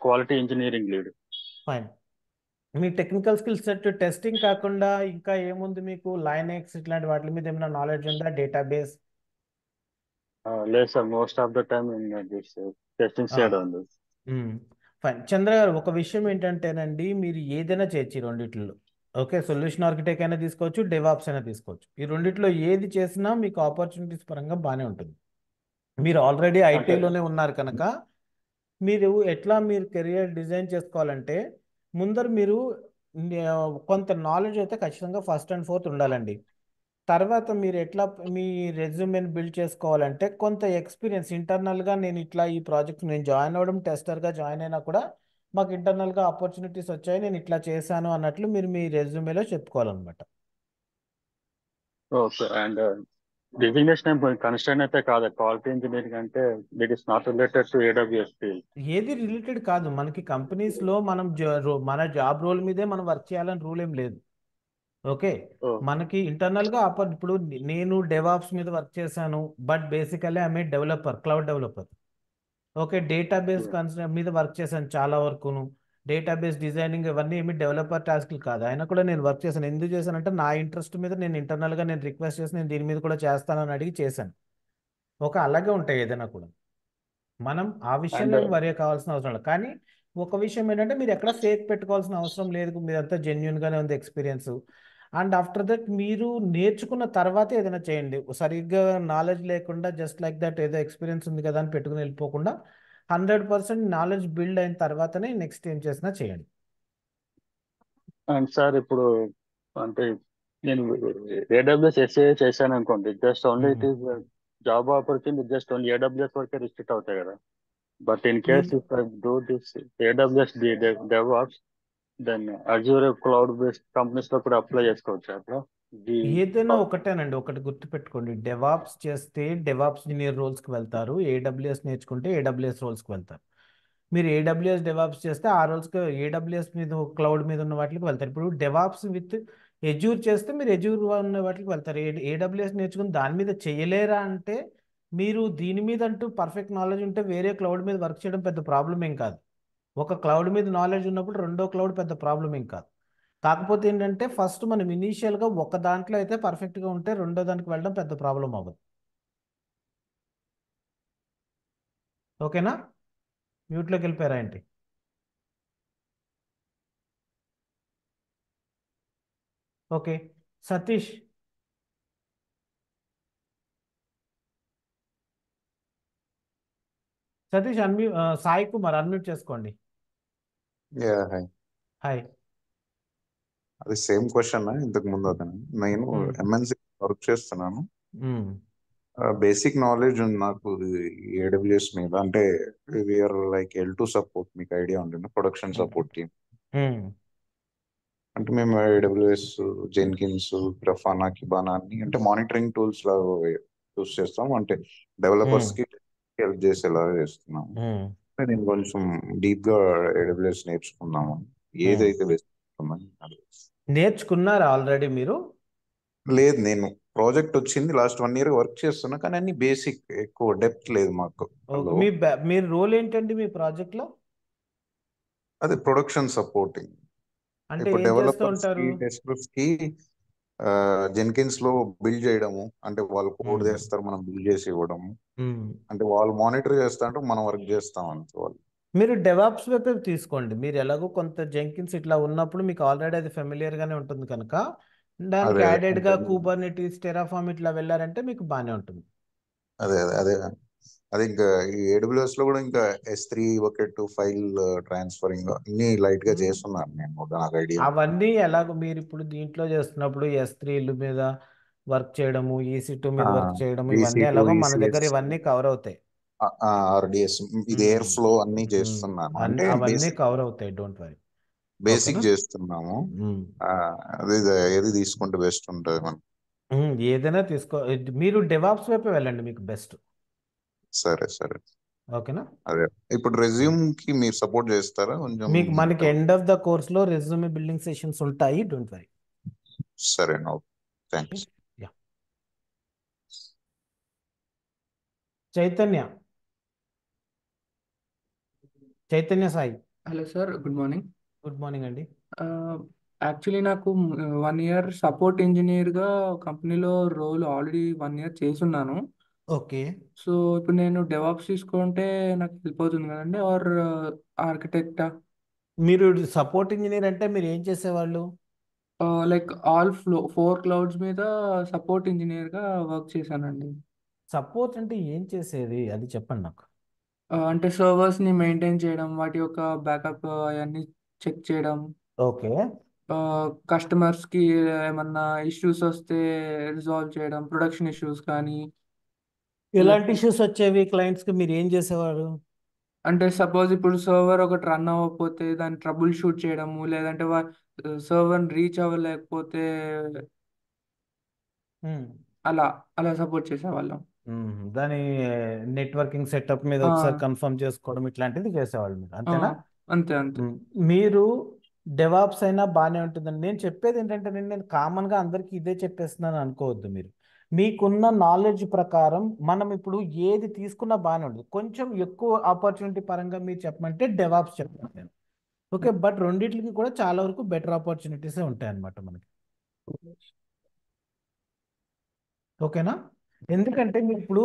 క్వాలిటీ ఇంజనీరింగ్ లీడ్ ఫైన్ మీ టెక్నికల్ స్కిల్స్ సెట్ టెస్టింగ్ కాకుండా ఇంకా ఏముంది మీకు లైనెక్స్ ఇట్లాంటి వాటి మీద ఏమైనా నాలెడ్జ్ ఉందా డేటాబేస్ లేదు sir most of the time testing side fine Chandra garu ఒక విషయం ఏంటంటేనండి మీరు ఏదైనా చేయొచ్చు రెండిట్లో ఓకే సొల్యూషన్ ఆర్కిటెక్ట్ అయినా తీసుకోవచ్చు డెవాప్స్ అయినా తీసుకోవచ్చు ఈ రెండిట్లో ఏది చేసినా మీకు ఆపర్చునిటీస్ పరంగా బాగానే ఉంటుంది మీరు ఆల్రెడీ ఐటీలోనే ఉన్నారు కనుక మీరు ఎట్లా మీరు కెరియర్ డిజైన్ చేసుకోవాలంటే ముందర మీరు కొంత నాలెడ్జ్ అయితే ఖచ్చితంగా ఫస్ట్ అండ్ ఫోర్త్ ఉండాలండి తర్వాత మీరు ఎట్లా మీ రెజ్యూమేని బిల్డ్ చేసుకోవాలంటే కొంత ఎక్స్పీరియన్స్ ఇంటర్నల్గా నేను ఇట్లా ఈ ప్రాజెక్ట్ నేను జాయిన్ అవ్వడం టెస్టర్గా జాయిన్ అయినా కూడా మాకు ఇంటర్నల్గా ఆపర్చునిటీస్ వచ్చాయి నేను ఇట్లా చేశాను అన్నట్లు మీరు మీ రెజ్యూమేలో చెప్పుకోవాలన్నమాట ఓకే అండ్ డెసిగ్నేషన్ అయితే కాదు క్వాలిటీ ఇంజనీరింగ్ అంటే it is not related to AWS ఏది రిలేటెడ్ కాదు మనకి కంపెనీస్ లో మనం మన జాబ్ రోల్ మీదే మనం వర్క్ చేయాలని రూల్ ఏం లేదు ఓకే మనకి ఇంటర్నల్ గా ఇప్పుడు నేను డెవాప్స్ మీద వర్క్ చేశాను but basically I developer cloud developer okay database hmm. కన్సర్ మీద వర్క్ చేశాను చాలా వరకును డేటాబేస్ డిజైనింగ్ ఇవన్నీ ఏమి డెవలపర్ టాస్క్లు కాదు ఆయన కూడా నేను వర్క్ చేశాను ఎందుకు చేశానంటే నా ఇంట్రెస్ట్ మీద నేను ఇంటర్నల్గా నేను రిక్వెస్ట్ చేసి నేను దీని మీద కూడా చేస్తానని అడిగి చేశాను ఒక అలాగే ఉంటాయి ఏదైనా కూడా మనం ఆ విషయంలో వరే కావాల్సిన అవసరం లేదు కానీ ఒక విషయం ఏంటంటే మీరు ఎక్కడ ఫేక్ పెట్టుకోవాల్సిన అవసరం లేదు మీరు అంతా జెన్యున్గానే ఉంది ఎక్స్పీరియన్స్ అండ్ ఆఫ్టర్ దట్ మీరు నేర్చుకున్న తర్వాత ఏదైనా చేయండి సరిగ్గా నాలెడ్జ్ లేకుండా జస్ట్ లైక్ దట్ ఏదో ఎక్స్పీరియన్స్ ఉంది కదా అని పెట్టుకుని వెళ్ళిపోకుండా హండ్రెడ్ పర్సెంట్ నాలెడ్జ్ బిల్డ్ అయిన తర్వాతనే నెక్స్ట్ ఏం చేసినా చేయండి అండ్ సార్ ఇప్పుడు అంటే నేను ఏడబ్ల్యూఎస్ ఎస్ఏ చేశాను అనుకోండి just only it is job opportunity just only AWS వరకే రిస్ట్రిక్ట్ అవుతాయి కదా but in case if I do this AWS DevOps then Azure cloud based companies లో కూడా అప్లై చేసుకోవచ్చు అట్లా ఏదైనా ఒకటేనండి ఒకటి గుర్తు పెట్టుకోండి డెవాప్స్ చేస్తే డెవాప్స్ ఇంజనీర్ కి వెళ్తారు ఏడబ్ల్యూఎస్ నేర్చుకుంటే ఏడబ్ల్యూఎస్ కి వెళ్తారు మీరు ఏడబ్ల్యూఎస్ డెవాప్స్ చేస్తే ఆ రోల్స్కి ఏడబ్ల్యూఎస్ మీద క్లౌడ్ మీద ఉన్న వాటికి వెళ్తారు ఇప్పుడు డెవాప్స్ విత్ ఎజ్యూర్ చేస్తే మీరు ఎజ్యూర్ ఉన్న వాటికి వెళ్తారు ఏడబ్ల్యూఎస్ నేర్చుకుని దాని మీద చేయలేరా అంటే మీరు దీని మీద అంటూ పర్ఫెక్ట్ నాలెడ్జ్ ఉంటే వేరే క్లౌడ్ మీద వర్క్ చేయడం పెద్ద ప్రాబ్లం ఏం కాదు ఒక క్లౌడ్ మీద నాలెడ్జ్ ఉన్నప్పుడు రెండో క్లౌడ్ పెద్ద ప్రాబ్లం ఏం కాదు కాకపోతే ఏంటంటే ఫస్ట్ మనం ఇనీషియల్గా ఒక దాంట్లో అయితే పర్ఫెక్ట్గా ఉంటే రెండో దానికి వెళ్ళడం పెద్ద ప్రాబ్లం అవ్వదు ఓకేనా మ్యూట్లోకి వెళ్ళిపోయారా ఏంటి okay Satish Satish unmute Sai Kumar unmute చేసుకోండి హాయ్ అది సేమ్ క్వశ్చన్ ఇంతకు ముందు అతను నేను ఎంఎన్సి వర్క్ చేస్తున్నాను బేసిక్ నాలెడ్జ్ ఉంది నాకు ఏడబ్ల్యూఎస్ మీద అంటే we are like L two support మీకు ఐడియా ఉంటుంది ప్రొడక్షన్ సపోర్ట్ టీమ్ అంటే మేము ఏడబ్ల్యూఎస్ జెన్కిన్స్ గ్రఫానా కిబానా అన్ని అంటే మానిటరింగ్ టూల్స్ లాగా యూస్ చేస్తాం అంటే డెవలపర్స్ కి హెల్ప్ చేసేలాగా చేస్తున్నాం నేను కొంచెం డీప్ గా ఏడబ్ల్యూఎస్ నేర్చుకుందాము ఏదైతే నేర్చుకున్నారు ఆల్రెడీ మీరు లేదు నేను ప్రాజెక్ట్ వచ్చింది లాస్ట్ వన్ ఇయర్ వర్క్ చేస్తున్నా కానీ అన్ని బేసిక్ ఎక్కువ డెప్త్ లేదు మాకు మీ మీ రోల్ ఏంటండి మీ ప్రాజెక్ట్ లో అది ప్రొడక్షన్ సపోర్టింగ్ అంటే ఇప్పుడు కి టెస్టర్స్ కి జెన్కిన్స్ లో బిల్డ్ చేయడము అంటే వాళ్ళు కోడ్ hmm. చేస్తారు మనం బిల్డ్ చేసి ఇవ్వడము hmm. అంటే వాళ్ళు మానిటర్ చేస్తా అంటే మనం వర్క్ చేస్తాం అంతే వాళ్ళు మీరు డెవాప్స్ వైపు తీసుకోండి మీరు ఎలాగో కొంత జంకిన్స్ ఇట్లా ఉన్నప్పుడు మీకు ఆల్రెడీ అది ఫెమిలియర్ గానే ఉంటుంది కనుక దానికి యాడెడ్ గా ఉంటుంది కూబర్నిటీస్ టెరాఫామ్ ఇట్లా వెళ్ళారంటే మీకు బానే ఉంటుంది అదే అదే అదే అదే ఇంకా ఈ AWS లో కూడా ఇంకా S three to file transferring అన్ని లైట్ గా చేస్తున్నారు చేస్తున్నాను నేను నాకు ఐడియా అవన్నీ ఎలాగో మీరు ఇప్పుడు దీంట్లో చేస్తున్నప్పుడు ఎస్ త్రీలు మీద వర్క్ చేయడము ఈసీ e టూ మీద వర్క్ చేయడము e ఇవన్నీ ఎలాగో e మన దగ్గర ఇవన్నీ కవర్ అవుతాయి ఆర్డిఎస్ ఇది ఎయిర్ ఫ్లో అన్ని చేస్తున్నాను అంటే అవన్నీ కవర్ అవుతాయి డోంట్ వరీ బేసిక్ చేస్తున్నాము అది ఏది తీసుకుంటే బెస్ట్ ఉంటుంది మనం ఏదైనా తీసుకో మీరు డెవాప్స్ వైపు వెళ్ళండి మీకు బెస్ట్ సరే సరే ఓకేనా అదే ఇప్పుడు రెజ్యూమ్ కి మీరు సపోర్ట్ చేస్తారా కొంచెం మీకు మనకి ఎండ్ ఆఫ్ ద కోర్స్ లో రెజ్యూమ్ బిల్డింగ్ సెషన్స్ ఉంటాయి డోంట్ వరీ సరే no thanks Chaitanya Chaitanya Sai hello sir good morning good morning అండి యాక్చువల్లీ uh, నాకు వన్ ఇయర్ సపోర్ట్ ఇంజనీర్గా కంపెనీలో రోల్ ఆల్రెడీ వన్ ఇయర్ చేస్తున్నాను ఓకే సో ఇప్పుడు నేను డెవాప్స్ తీసుకుంటే నాకు హెల్ప్ అవుతుంది కదండి uh, ఆర్ ఆర్కిటెక్టా మీరు సపోర్ట్ ఇంజనీర్ అంటే మీరు ఏం చేసేవాళ్ళు like all flow for clouds మీద సపోర్ట్ ఇంజనీర్గా వర్క్ చేశానండి సపోర్ట్ అంటే ఏం చేసేది అది చెప్పండి నాకు అంటే సర్వర్స్ ని మెయింటైన్ చేయడం, వాటి యొక్క బ్యాకప్ అవన్నీ చెక్ చేయడం. ఓకే. కస్టమర్స్ కి ఏమన్నా ఇష్యూస్ వస్తే రిజాల్వ్ చేయడం. ప్రొడక్షన్ ఇష్యూస్ కానీ ఎలాంటి ఇష్యూస్ వచ్చేవి క్లయింట్స్ కి మీరు ఏం చేసేవారు? అంటే సపోజ్ ఇప్పుడు సర్వర్ ఒకటి రన్ అవ్వకపోతే దాన్ని ట్రబుల్ షూట్ చేయడము. లేదంటే సర్వర్ రీచ్ అవ్వలేకపోతే అలా. అలా సపోర్ట్ చేసేవాళ్ళం. దాని నెట్వర్కింగ్ సెటప్ మీద ఒకసారి కన్ఫర్మ్ చేసుకోవడం ఇట్లాంటిది చేసేవాళ్ళు మీరు అంతేనా? అంతే అంతే మీరు డెవాప్స్ అయినా బాగానే ఉంటుందండి నేను చెప్పేది ఏంటంటే నేను నేను గా అందరికి ఇదే చెప్పేస్తున్నాను అనుకోవద్దు మీరు మీకున్న నాలెడ్జ్ ప్రకారం మనం ఇప్పుడు ఏది తీసుకున్నా బాగానే ఉంటుంది కొంచెం ఎక్కువ ఆపర్చునిటీ పరంగా మీరు చెప్పమంటే డెవాప్స్ చెప్పాను నేను ఓకే బట్ రెండింటికి కూడా చాలా వరకు బెటర్ ఆపర్చునిటీసే ఉంటాయి అన్నమాట మనకి ఓకేనా ఎందుకంటే మీరు ఇప్పుడు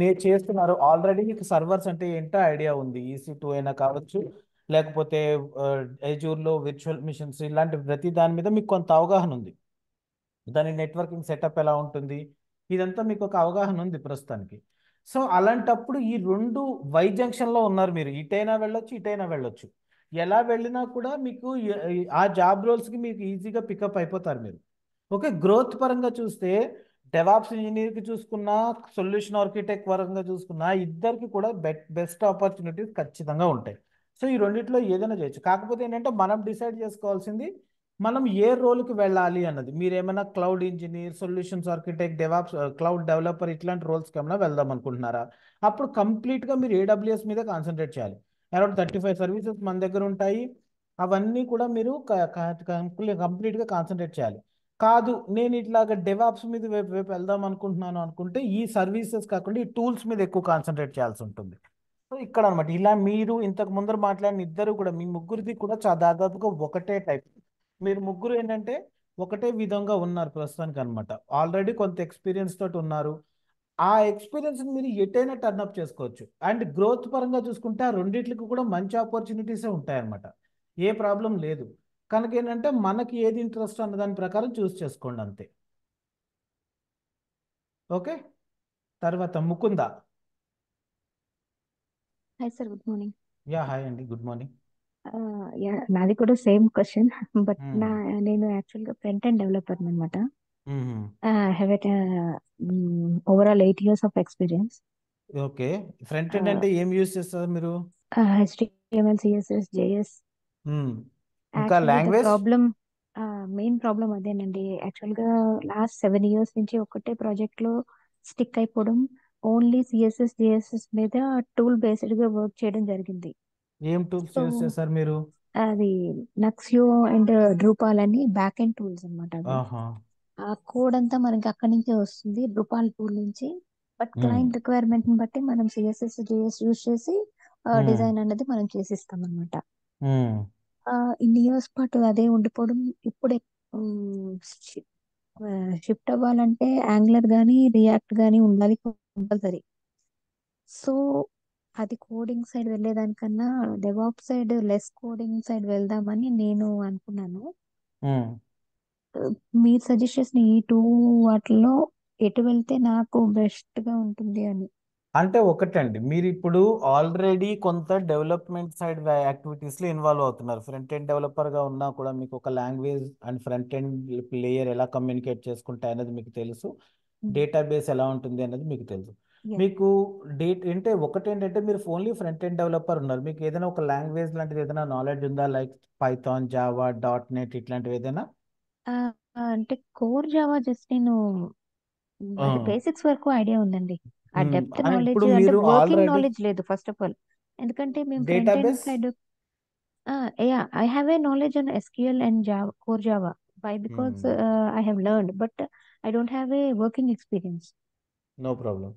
నేను చేస్తున్నారు ఆల్రెడీ మీకు సర్వర్స్ అంటే ఏంటో ఐడియా ఉంది ఈసీ e టూ అయినా కావచ్చు లేకపోతే ఎజూర్లో విర్చువల్ మిషన్స్ ఇలాంటి ప్రతి దాని మీద మీకు కొంత అవగాహన ఉంది దాని నెట్వర్కింగ్ సెటప్ ఎలా ఉంటుంది ఇదంతా మీకు ఒక అవగాహన ఉంది ప్రస్తుతానికి సో అలాంటప్పుడు ఈ రెండు వై జంక్షన్లో ఉన్నారు మీరు ఇటైనా వెళ్ళొచ్చు ఇటైనా వెళ్ళొచ్చు ఎలా వెళ్ళినా కూడా మీకు ఆ జాబ్ రోల్స్కి మీకు ఈజీగా పికప్ అయిపోతారు మీరు ఓకే గ్రోత్ పరంగా చూస్తే డెవాప్స్ ఇంజనీర్కి చూసుకున్నా సొల్యూషన్ ఆర్కిటెక్ట్ వరంగా చూసుకున్నా ఇద్దరికి కూడా బెస్ట్ ఆపర్చునిటీస్ ఖచ్చితంగా ఉంటాయి సో ఈ రెండిట్లో ఏదైనా చేయొచ్చు కాకపోతే ఏంటంటే మనం డిసైడ్ చేసుకోవాల్సింది మనం ఏ రోల్కి వెళ్ళాలి అన్నది మీరు ఏమైనా cloud engineer solutions architect DevOps cloud developer ఇట్లాంటి రోల్స్కి ఏమైనా వెళ్దాం అనుకుంటున్నారా అప్పుడు కంప్లీట్గా మీరు ఏడబ్ల్యూఎస్ మీద కాన్సన్ట్రేట్ చేయాలి అరౌండ్ థర్టీ ఫైవ్ సర్వీసెస్ మన దగ్గర ఉంటాయి అవన్నీ కూడా మీరు కంప్లీట్గా కాన్సన్ట్రేట్ చేయాలి కాదు నేను ఇట్లాగా డెవాప్స్ మీద వేపు వైపు వెళ్దాం అనుకుంటున్నాను అనుకుంటే ఈ సర్వీసెస్ కాకుండా ఈ టూల్స్ మీద ఎక్కువ కాన్సన్ట్రేట్ చేయాల్సి ఉంటుంది సో ఇక్కడ అనమాట ఇలా మీరు ఇంతకు ముందర మాట్లాడిన ఇద్దరు కూడా మీ ముగ్గురిది కూడా దాదాపుగా ఒకటే టైప్ మీరు ముగ్గురు ఏంటంటే ఒకటే విధంగా ఉన్నారు ప్రస్తుతానికి అనమాట ఆల్రెడీ కొంత ఎక్స్పీరియన్స్ తోటి ఉన్నారు ఆ ఎక్స్పీరియన్స్ మీరు ఎటైనా టర్న్అప్ చేసుకోవచ్చు అండ్ గ్రోత్ పరంగా చూసుకుంటే ఆ రెండింటికి కూడా మంచి ఆపర్చునిటీసే ఉంటాయన్నమాట ఏ ప్రాబ్లం లేదు కనుక ఏంటంటే మనకి ఏది ఇంట్రెస్ట్ అన్న దాని ప్రకారం చూస్ చేసుకోండి అంతే ఓకే తర్వాత Mukunda hi sir good morning yeah hi అండి గుడ్ మార్నింగ్ యా నాది కూడా సేమ్ క్వశ్చన్ బట్ నా నేను యాక్చువల్ గా ఫ్రంట్ అండ్ డెవలపర్ అనమాట have at overall eight years of experience okay front end అంటే ఏం యూస్ చేస్తారు మీరు హెచ్టిఎంఎల్ సిఎస్ఎస్ జేఎస్ ఇంకా లాంగ్వేజ్ ప్రాబ్లం మెయిన్ ప్రాబ్లం అదేనండి యాక్చువల్ గా లాస్ట్ సెవెన్ ఇయర్స్ నుంచి ఒకటే లో స్టిక్ అయిపోవడం ఓన్లీ సిఎస్ఎస్ జిఎస్ఎస్ మీద టూల్ బేస్డ్ గా వర్క్ చేయడం జరిగింది ఏం టూల్స్ యూస్ చేశారు మీరు అది నక్సియో అండ్ డ్రూపాల్ అని బ్యాక్ ఎండ్ టూల్స్ అన్నమాట ఆ కోడ్ అంతా మనకి అక్కడి నుంచే వస్తుంది డ్రూపాల్ టూల్ నుంచి బట్ క్లైంట్ క్లయింట్ రిక్వైర్మెంట్ ని బట్టి మనం సిఎస్ఎస్ జేఎస్ యూస్ చేసి డిజైన్ hmm. అనేది మనం చేసిస్తాం అనమాట hmm. ఆ ఇన్ని ఇయర్స్ పాటు అదే ఉండిపోవడం ఇప్పుడే షిఫ్ట్ అవ్వాలంటే యాంగులర్ గానీ రియాక్ట్ గానీ ఉండాలి కంపల్సరీ సో అది కోడింగ్ సైడ్ వెళ్ళేదానికన్నా DevOps side less coding side వెళ్దామని నేను అనుకున్నాను మీరు సజెస్ట్ చేసిన ఈ టూ వాటిలో ఎటు వెళ్తే నాకు బెస్ట్ గా ఉంటుంది అని అంటే ఒకటండి మీరు ఇప్పుడు ఆల్రెడీ కొంత డెవలప్మెంట్ సైడ్ యాక్టివిటీస్ లో ఇన్వాల్వ్ అవుతున్నారు ఫ్రంట్ ఎండ్ గా ఉన్నా కూడా మీకు ఒక language and front end layer ఎలా కమ్యూనికేట్ చేసుకుంటాయి అనేది మీకు తెలుసు డేటాబేస్ ఎలా ఉంటుంది అనేది మీకు తెలుసు మీకు డేట్ అంటే ఒకటి ఏంటంటే మీరు ఓన్లీ ఫ్రంట్ ఎండ్ డెవలపర్ ఉన్నారు మీకు ఏదైనా ఒక లాంగ్వేజ్ లాంటిది ఏదైనా నాలెడ్జ్ ఉందా like Python Java dot net ఇట్లాంటివి ఏదైనా అంటే కోర్ జావా జస్ట్ నేను బేసిక్స్ వరకు ఐడియా ఉందండి ఆ డెప్త్ నాలెడ్జ్ అంటే వర్కింగ్ నాలెడ్జ్ లేదు ఫస్ట్ ఆఫ్ ఆల్ ఎందుకంటే మేము front end side yeah I have a knowledge on SQL and Java core Java by because I have learn but I don't have a working experience no problem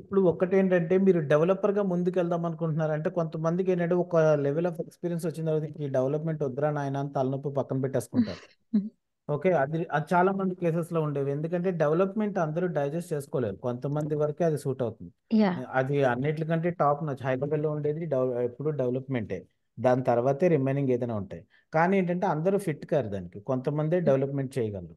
ఇప్పుడు ఒకటి ఏంటంటే మీరు developer గా ముందుకు వెళ్దాం అనుకుంటున్నారు అంటే కొంతమందికి ఏంటంటే ఒక లెవెల్ ఆఫ్ ఎక్స్పీరియన్స్ వచ్చిన తర్వాత ఈ డెవలప్మెంట్ వద్దరా నాయన అని తలనొప్పి పక్కన పెట్టేసుకుంటారు ఓకే అది అది చాలా మంది కేసెస్ లో ఉండేవి. ఎందుకంటే డెవలప్‌మెంట్ అందరూ డైజెస్ట్ చేసుకోలేరు. కొంతమంది వరకే అది సూట్ అవుతుంది. అది అన్నిటికంటే టాప్ నొచ్ హైదరాబాద్‌లో ఉండేది ఎప్పుడు డెవలప్‌మెంటే. దాని తర్వాతే రిమైనింగ్ ఏదైనా ఉంటాయి. కానీ ఏంటంటే అందరూ ఫిట్ కారు దానికి. కొంతమందే డెవలప్‌మెంట్ చేయగలరు.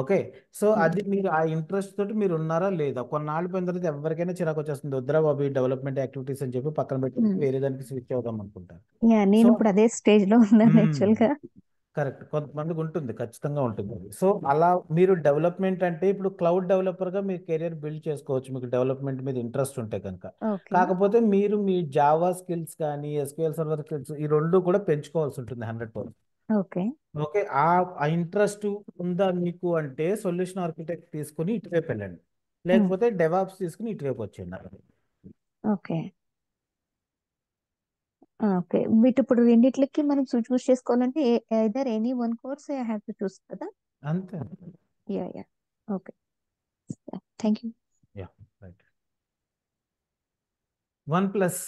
ఓకే. సో, అది మీరు ఆ ఇంట్రెస్ట్ తోటి మీరు ఉన్నారా లేదా? కొన్నాళ్ళు పోయిన తర్వాత ఎవరికైనా వచ్చేస్తుంది వద్దరా బాబు డెవలప్‌మెంట్ యాక్టివిటీస్ అని చెప్పి పక్కన పెట్టి వేరే దానికి స్విచ్ అవుదాం అనుకుంటారు. నేను ఇప్పుడు అదే అదే లో ఉన్నాను యాక్చువల్ గా కరెక్ట్ కొంతమందికి ఉంటుంది ఖచ్చితంగా ఉంటుంది సో అలా మీరు డెవలప్మెంట్ అంటే ఇప్పుడు క్లౌడ్ డెవలపర్ గా మీరు కెరియర్ బిల్డ్ చేసుకోవచ్చు మీకు డెవలప్మెంట్ మీద ఇంట్రెస్ట్ ఉంటే కనుక కాకపోతే మీరు మీ జావా స్కిల్స్ కానీ ఎస్క్యూఎల్ సర్వర్ స్కిల్స్ ఈ రెండు కూడా పెంచుకోవాల్సి ఉంటుంది హండ్రెడ్ పర్సెంట్ ఓకే ఓకే ఆ ఇంట్రెస్ట్ ఉందా మీకు అంటే సొల్యూషన్ ఆర్కిటెక్ట్ తీసుకుని ఇటువైపు వెళ్ళండి లేకపోతే డెవాప్స్ తీసుకుని ఇటువైపు వచ్చేయండి ఓకే ఓకే ఓకే. ఇప్పుడు రెండిట్లకి మనం చూస్ చూస్ చేసుకోవాలంటే either any one course I have to choose కదా? అంతే. Yeah yeah okay. Thank you. Yeah right. OnePlus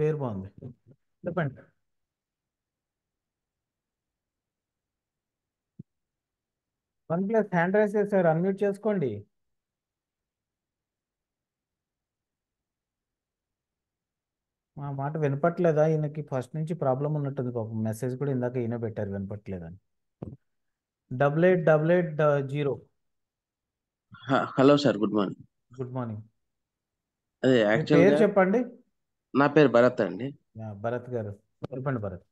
పేరు బాగుంది చెప్పండి. వన్ ప్లస్ హ్యాండ్ రైస్ చేశారు. అన్మ్యూట్ చేసుకోండి. మా మాట వినపట్లేదా ఈయనకి ఫస్ట్ నుంచి ప్రాబ్లం ఉన్నట్టుంది పాపం మెసేజ్ కూడా ఇందాక ఈయన పెట్టారు వినపట్లేదని double eight double eight zero hello sir good morning good morning అదే యాక్చువల్ పేరు చెప్పండి నా పేరు భరత్ అండి భరత్ గారు చెప్పండి భరత్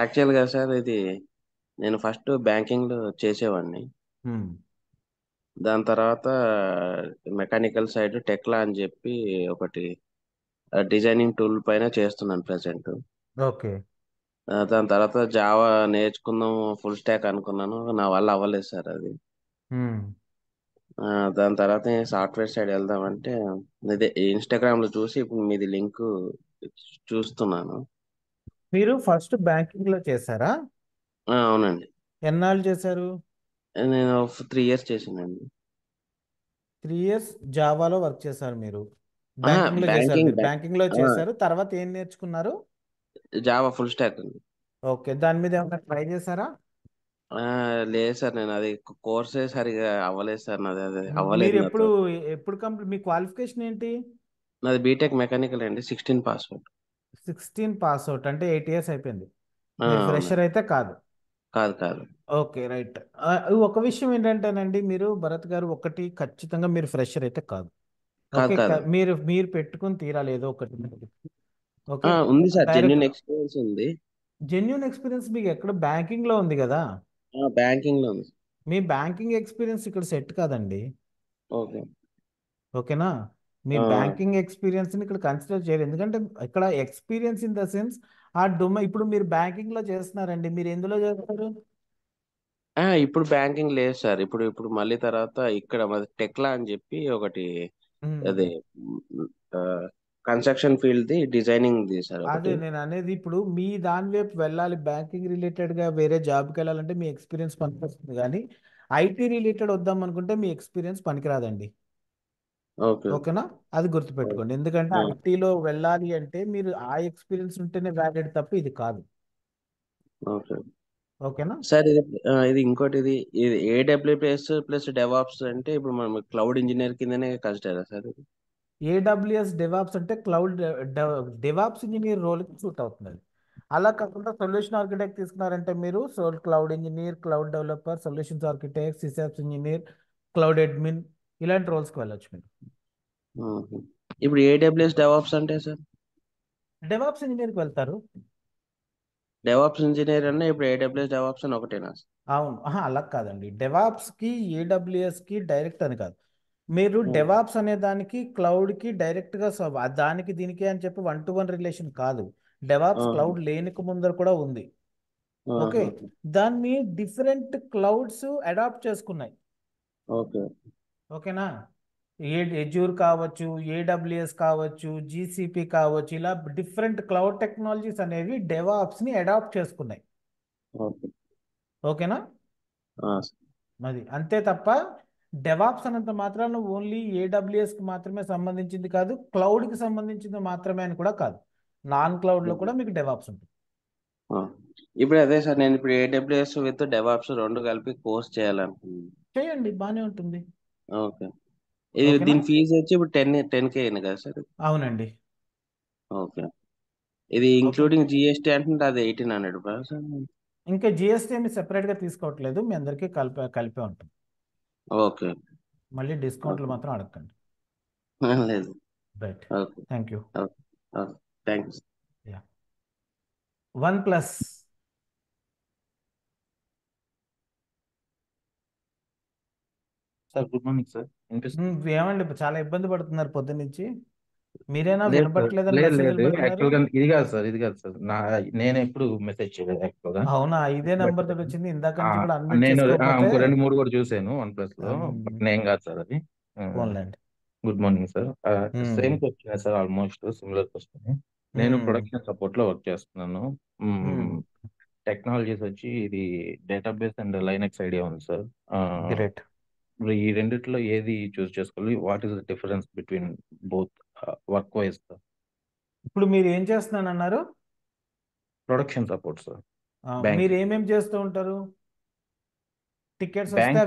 యాక్చువల్ గా సార్ ఇది నేను ఫస్ట్ బ్యాంకింగ్లో చేసేవాడిని దాని తర్వాత మెకానికల్ సైడ్ టెక్లా అని చెప్పి ఒకటి డిజైనింగ్ టూల్ పైన చేస్తున్నాను ప్రెసెంట్ ఓకే దాని తర్వాత జావా నేర్చుకుందాం ఫుల్ స్టాక్ అనుకున్నాను నా వల్ల అవ్వలేదు సార్ అది దాని తర్వాత సాఫ్ట్వేర్ సైడ్ అంటే ఇదే ఇన్స్టాగ్రామ్ లో చూసి ఇప్పుడు మీది లింక్ చూస్తున్నాను మీరు ఫస్ట్ బ్యాంకింగ్ లో చేశారా అవునండి ఎన్నాళ్ళు చేశారు నేను త్రీ ఇయర్స్ చేసానండి త్రీ ఇయర్స్ జావాలో వర్క్ చేశారు మీరు బ్యాంకింగ్ లో చేశారు బ్యాంకింగ్ లో చేశారు తర్వాత ఏం నేర్చుకున్నారు జావా ఫుల్ స్టాక్ ఓకే దాని మీద ఏమైనా ట్రై చేశారా లేదు సార్ నేను అది కోర్సే సరిగా అవ్వలేదు సార్ నాది అది అవ్వలేదు ఎప్పుడు ఎప్పుడు కంప్లీట్ మీ క్వాలిఫికేషన్ ఏంటి నాది బీటెక్ మెకానికల్ అండి sixteen pass out sixteen pass out అంటే ఎయిట్ ఇయర్స్ అయిపోయింది ఫ్రెషర్ అయితే కాదు కాదు కాదు ఓకే రైట్ ఒక విషయం ఏంటంటేనండి మీరు భరత్ గారు ఒకటి ఖచ్చితంగా మీరు ఫ్రెషర్ అయితే కాదు ఓకే మీరు మీరు పెట్టుకుని తీరాలేదో ఒకటి ఓకే ఉంది సార్ జెన్యున్ ఎక్స్పీరియన్స్ ఉంది జెన్యున్ ఎక్స్పీరియన్స్ మీకు ఎక్కడ బ్యాంకింగ్ లో ఉంది కదా బ్యాంకింగ్ లో ఉంది మీ బ్యాంకింగ్ ఎక్స్పీరియన్స్ ఇక్కడ సెట్ కాదండి ఓకే ఓకేనా మీ బ్యాంకింగ్ ఎక్స్పీరియన్స్ ని ఇక్కడ కన్సిడర్ చేయరు ఎందుకంటే ఇక్కడ ఎక్స్పీరియన్స్ ఇన్ ద సెన్స్ ఆ డొమ ఇప్పుడు మీరు బ్యాంకింగ్ లో చేస్తున్నారండి మీరు ఎందులో చేస్తారు ఇప్పుడు బ్యాంకింగ్ లేదు సార్ ఇప్పుడు ఇప్పుడు మళ్ళీ తర్వాత ఇక్కడ టెక్లా అని చెప్పి ఒకటి అదే కన్స్ట్రక్షన్ ఫీల్డ్ ది డిజైనింగ్ ది సార్ అదే నేను అనేది ఇప్పుడు మీ దాని వైపు వెళ్ళాలి బ్యాంకింగ్ రిలేటెడ్ గా వేరే జాబ్ కి వెళ్ళాలంటే మీ ఎక్స్పీరియన్స్ పనికొస్తుంది కానీ ఐటీ రిలేటెడ్ వద్దాం అనుకుంటే మీ ఎక్స్పీరియన్స్ పనికిరాదండి ఓకేనా అది గుర్తుపెట్టుకోండి ఎందుకంటే ఐటీలో వెళ్ళాలి అంటే మీరు ఆ ఎక్స్పీరియన్స్ ఉంటేనే వ్యాలిడ్ తప్ప ఇది కాదు ఓకే ఓకేనా సార్ ఇది ఇది ఇంకోటి ఇది ఇది ఏడబ్ల్యూఎస్ ప్లస్ డెవాప్స్ అంటే ఇప్పుడు మనం క్లౌడ్ ఇంజనీర్ కిందనే కన్సిడర్ సార్ ఇది ఏడబ్ల్యూఎస్ డెవాప్స్ అంటే క్లౌడ్ డెవాప్స్ ఇంజనీర్ రోల్ కి సూట్ అవుతుంది అలా కాకుండా సొల్యూషన్ ఆర్కిటెక్ట్ తీసుకున్నారంటే మీరు సోల్ cloud engineer cloud developer solutions architect SysOps engineer cloud admin ఇలాంటి రోల్స్కి వెళ్ళొచ్చు మీరు ఇప్పుడు ఏడబ్ల్యూఎస్ డెవాప్స్ అంటే సార్ డెవాప్స్ ఇంజనీర్కి వెళ్తారు డెవాప్స్ ఇంజనీర్ అన్న ఇప్పుడు ఏడబ్ల్యూఎస్ డెవాప్స్ అని ఒకటేనా అవును అలా కాదండి డెవాప్స్ కి ఏడబ్ల్యూఎస్ కి డైరెక్ట్ అని కాదు మీరు డెవాప్స్ అనే దానికి క్లౌడ్ కి డైరెక్ట్ గా దానికి దీనికి అని చెప్పి వన్ టు వన్ రిలేషన్ కాదు డెవాప్స్ క్లౌడ్ లేనికి ముందర కూడా ఉంది ఓకే దాన్ని డిఫరెంట్ క్లౌడ్స్ అడాప్ట్ చేసుకున్నాయి ఓకే ఓకేనా ఏ ఎజ్యూర్ కావచ్చు ఏడబ్ల్యూఎస్ కావచ్చు జీసీపీ కావచ్చు ఇలా డిఫరెంట్ క్లౌడ్ టెక్నాలజీస్ అనేవి డెవాప్స్ని అడాప్ట్ చేసుకున్నాయి ఓకేనా మరి అంతే తప్ప డెవాప్స్ అన్నంత మాత్రాన ఓన్లీ ఏడబ్ల్యూఎస్ కి మాత్రమే సంబంధించింది కాదు క్లౌడ్ కి సంబంధించింది మాత్రమే అని కూడా కాదు నాన్ క్లౌడ్లో కూడా మీకు డెవాప్స్ ఉంటుంది ఇప్పుడు అదే సార్ నేను ఇప్పుడు ఏడబ్ల్యూఎస్ విత్ డెవాప్స్ రెండు కలిపి కోర్స్ చేయాలనుకుంటున్నాను చేయండి బాగానే ఉంటుంది ఓకే ఇది దీని ఫీజు వచ్చి ఇప్పుడు టెన్ టెన్ కే అయింది కదా సార్ అవునండి ఓకే ఇది ఇంక్లూడింగ్ జిఎస్టీ అంటే అది ఎయిటీన్ హండ్రెడ్ సార్ ఇంకా జిఎస్టీ ఏమి separate గా తీసుకోవట్లేదు మీ అందరికీ కలిపి కలిపి ఉంటుంది ఓకే మళ్ళీ డిస్కౌంట్లు మాత్రం అడగండి లేదు right okay thank you thank you OnePlus sir good morning sir వినిపిస్తుంది ఏమండి చాలా ఇబ్బంది పడుతున్నారు పొద్దున్నుంచి మీరేనా వినపట్లేదని యాక్చువల్ గా ఇది కాదు సార్ ఇది కాదు సార్ నా నేను ఎప్పుడు మెసేజ్ చేయలేదు యాక్చువల్ గా అవునా ఇదే నెంబర్ నంబర్ వచ్చింది ఇందాక నేను ఇంకో రెండు మూడు కూడా చూసాను వన్ ప్లస్ లో బట్ నేను కాదు సార్ అది ఫోన్లేండి good morning sir same question sir almost similar question నేను ప్రొడక్షన్ సపోర్ట్ లో వర్క్ చేస్తున్నాను టెక్నాలజీస్ వచ్చి ఇది డేటాబేస్ అండ్ లైనక్స్ ఐడియా ఉంది సార్ గ్రేట్ ఈ రెండిట్లో ఏది చూస్ చేసుకోవాలి what is the difference between both work wise ఇప్పుడు మీరు ఏం చేస్తున్నాను అన్నారు ప్రొడక్షన్ సపోర్ట్ సార్ మీరు ఏమేం చేస్తూ ఉంటారు టికెట్స్ వస్తే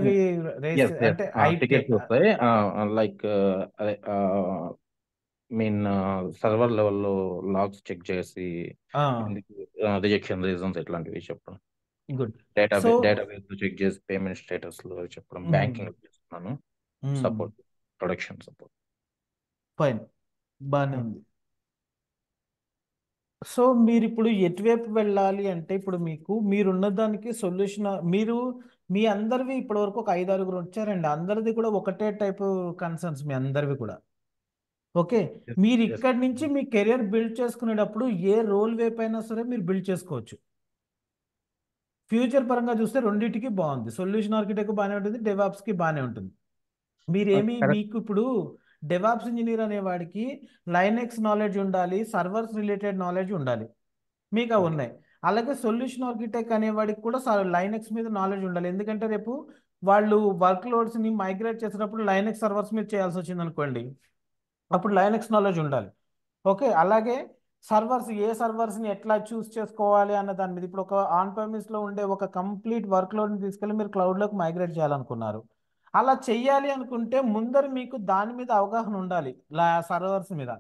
అవి టికెట్స్ వస్తాయి లైక్ మీన్ సర్వర్ లెవెల్లో లాగ్స్ చెక్ చేసి రిజెక్షన్ రీజన్స్ ఇట్లాంటివి చెప్పండి గుడ్ డేటా డేటాబేస్ లో చెక్ చేసి పేమెంట్ స్టేటస్ లో చెప్పడం బ్యాంకింగ్ hmm. చేస్తున్నాను సపోర్ట్ ప్రొడక్షన్ సపోర్ట్ ఫైన్ బాగానే ఉంది సో మీరు ఇప్పుడు ఎటువైపు వెళ్ళాలి అంటే ఇప్పుడు మీకు మీరున్న దానికి సొల్యూషన్ మీరు మీ అందరివి ఇప్పటి వరకు ఒక ఐదు ఆరుగురు వచ్చారండి అందరిది కూడా ఒకటే టైప్ కన్సర్న్స్ మీ అందరివి కూడా ఓకే మీరు ఇక్కడి నుంచి మీ కెరియర్ బిల్డ్ చేసుకునేటప్పుడు ఏ రోల్ వైపు అయినా సరే మీరు బిల్డ్ చేసుకోవచ్చు ఫ్యూచర్ పరంగా చూస్తే రెండింటికి బాగుంది సొల్యూషన్ ఆర్కిటెక్ట్ బాగానే ఉంటుంది కి బాగానే ఉంటుంది మీరేమి మీకు ఇప్పుడు డెవాప్స్ ఇంజనీర్ అనేవాడికి లైనెక్స్ నాలెడ్జ్ ఉండాలి సర్వర్స్ రిలేటెడ్ నాలెడ్జ్ ఉండాలి మీకు అవి ఉన్నాయి అలాగే సొల్యూషన్ ఆర్కిటెక్ట్ అనేవాడికి కూడా లైనెక్స్ మీద నాలెడ్జ్ ఉండాలి ఎందుకంటే రేపు వాళ్ళు వర్క్ లోడ్స్ని మైగ్రేట్ చేసినప్పుడు లైనెక్స్ సర్వర్స్ మీద చేయాల్సి వచ్చింది అనుకోండి అప్పుడు లైనెక్స్ నాలెడ్జ్ ఉండాలి ఓకే అలాగే సర్వర్స్ ఏ సర్వర్స్ని ఎట్లా చూస్ చేసుకోవాలి అన్న దాని మీద ఇప్పుడు ఒక ఆన్ లో ఉండే ఒక కంప్లీట్ వర్క్ లోడ్ని తీసుకెళ్ళి మీరు క్లౌడ్లోకి మైగ్రేట్ చేయాలనుకున్నారు అలా చెయ్యాలి అనుకుంటే ముందర మీకు దాని మీద అవగాహన ఉండాలి సర్వర్స్ మీద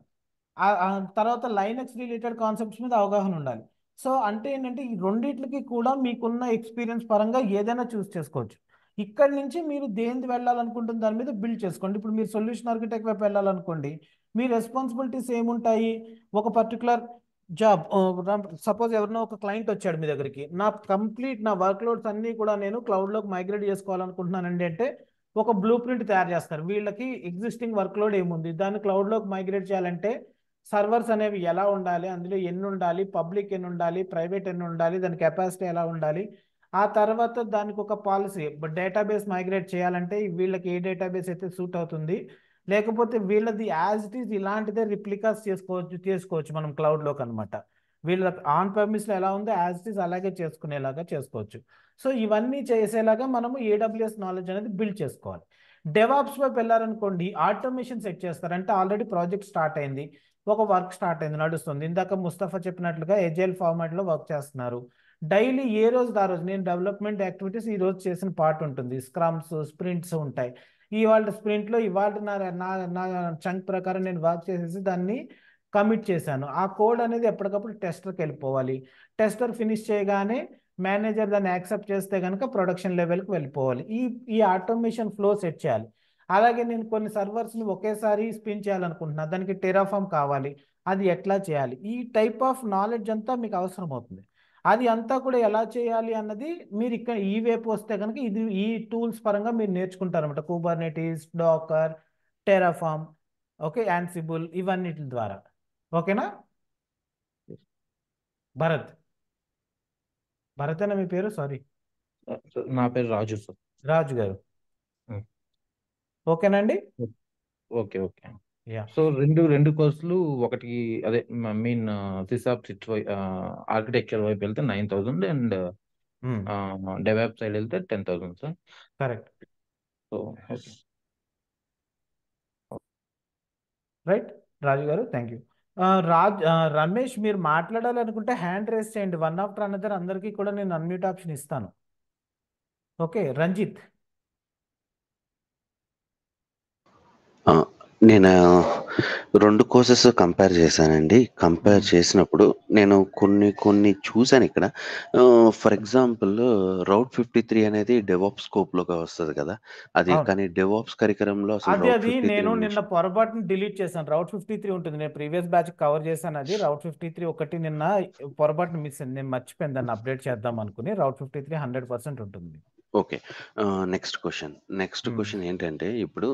తర్వాత ఎక్స్ రిలేటెడ్ కాన్సెప్ట్స్ మీద అవగాహన ఉండాలి సో అంటే ఏంటంటే ఈ రెండింటికి కూడా మీకున్న ఎక్స్పీరియన్స్ పరంగా ఏదైనా చూస్ చేసుకోవచ్చు ఇక్కడ నుంచి మీరు దేనికి వెళ్ళాలనుకుంటున్న దాని మీద బిల్డ్ చేసుకోండి ఇప్పుడు మీరు సొల్యూషన్ ఆర్కిటెక్ట్ వైపు వెళ్ళాలనుకోండి మీ రెస్పాన్సిబిలిటీస్ ఏముంటాయి ఒక పర్టికులర్ జాబ్ సపోజ్ ఎవరినో ఒక క్లయింట్ వచ్చాడు మీ దగ్గరికి నా కంప్లీట్ నా వర్క్ లోడ్స్ అన్నీ కూడా నేను క్లౌడ్లోకి మైగ్రేట్ చేసుకోవాలనుకుంటున్నానండి అంటే ఒక బ్లూ ప్రింట్ తయారు చేస్తారు వీళ్ళకి ఎగ్జిస్టింగ్ వర్క్ లోడ్ ఏముంది దాన్ని క్లౌడ్లోకి మైగ్రేట్ చేయాలంటే సర్వర్స్ అనేవి ఎలా ఉండాలి అందులో ఎన్ని ఉండాలి పబ్లిక్ ఎన్ని ఉండాలి ప్రైవేట్ ఎన్ని ఉండాలి దాని కెపాసిటీ ఎలా ఉండాలి ఆ తర్వాత దానికి ఒక పాలసీ డేటాబేస్ మైగ్రేట్ చేయాలంటే వీళ్ళకి ఏ డేటాబేస్ అయితే సూట్ అవుతుంది లేకపోతే వీళ్ళది యాజ్ ఇట్ ఈజ్ ఇలాంటిదే రిప్లికాస్ చేసుకోవచ్చు చేసుకోవచ్చు మనం క్లౌడ్లోకి అనమాట వీళ్ళ ఆన్ పర్మిస్లో ఎలా ఉందో యాజ్ ఇట్ ఈజ్ అలాగే చేసుకునేలాగా చేసుకోవచ్చు సో ఇవన్నీ చేసేలాగా మనము ఏడబ్ల్యూఎస్ నాలెడ్జ్ అనేది బిల్డ్ చేసుకోవాలి డెవాప్స్ వైపు వెళ్ళారనుకోండి ఆటోమేషన్ సెట్ చేస్తారంటే ఆల్రెడీ ప్రాజెక్ట్ స్టార్ట్ అయింది ఒక వర్క్ స్టార్ట్ అయింది నడుస్తుంది ఇందాక ముస్తఫా చెప్పినట్లుగా ఎజైల్ ఫార్మాట్లో వర్క్ చేస్తున్నారు డైలీ ఏ రోజు ఆ రోజు నేను డెవలప్మెంట్ యాక్టివిటీస్ ఈ రోజు చేసిన పార్ట్ ఉంటుంది స్క్రమ్స్ స్ప్రింట్స్ ఉంటాయి ఇవాళ స్ప్రింట్లో ఇవాళ నా నా నా చంక్ ప్రకారం నేను వర్క్ చేసేసి దాన్ని కమిట్ చేశాను ఆ కోడ్ అనేది ఎప్పటికప్పుడు టెస్టర్కి వెళ్ళిపోవాలి టెస్టర్ ఫినిష్ చేయగానే మేనేజర్ దాన్ని యాక్సెప్ట్ చేస్తే కనుక ప్రొడక్షన్ లెవెల్కి వెళ్ళిపోవాలి ఈ ఈ ఆటోమేషన్ ఫ్లో సెట్ చేయాలి అలాగే నేను కొన్ని సర్వర్స్ని ఒకేసారి స్పిన్ చేయాలనుకుంటున్నాను దానికి టెరాఫామ్ కావాలి అది ఎట్లా చేయాలి ఈ టైప్ ఆఫ్ నాలెడ్జ్ అంతా మీకు అవసరం అవుతుంది అది అంతా కూడా ఎలా చేయాలి అన్నది మీరు ఇక్కడ ఈ వైపు వస్తే కనుక ఇది ఈ టూల్స్ పరంగా మీరు నేర్చుకుంటారనమాట Kubernetes Docker Terraform okay Ansible ఇవన్నిటి ద్వారా ఓకేనా భరత్ భరత్ అన్న మీ పేరు సారీ నా పేరు రాజు సార్ రాజు గారు ఓకేనండి ఓకే ఓకే యా సో రెండు రెండు కోర్సులు ఒకటి అదే మీన్ సిసాప్ సిట్ ఆర్కిటెక్చర్ వైపు వెళ్తే nine thousand and develop side వెళ్తే ten thousand sir correct so okay right Raju గారు థ్యాంక్ యూ రాజ్ రమేష్ మీరు మాట్లాడాలనుకుంటే హ్యాండ్ రేస్ చేయండి వన్ ఆఫ్టర్ అనదర్ అందరికీ కూడా నేను అన్మ్యూట్ ఆప్షన్ ఇస్తాను ఓకే రంజిత్ నేను రెండు కోర్సెస్ కంపేర్ చేశానండి కంపేర్ hmm. చేసినప్పుడు నేను కొన్ని కొన్ని చూశాను ఇక్కడ for example route fifty three అనేది డెవాప్ స్కోప్ లోగా వస్తుంది కదా అది కానీ డెవాప్స్ కరికరంలో అది అది నేను నిన్న పొరపాటును డిలీట్ చేశాను రౌట్ ఫిఫ్టీ త్రీ ఉంటుంది నేను ప్రీవియస్ బ్యాచ్ కవర్ చేశాను అది రౌట్ ఫిఫ్టీ త్రీ ఒకటి నిన్న పొరపాటును మిస్ నేను మర్చిపోయింది దాన్ని అప్డేట్ చేద్దాం అనుకుని route fifty three hundred percent ఉంటుంది okay next question next question ఏంటంటే ఇప్పుడు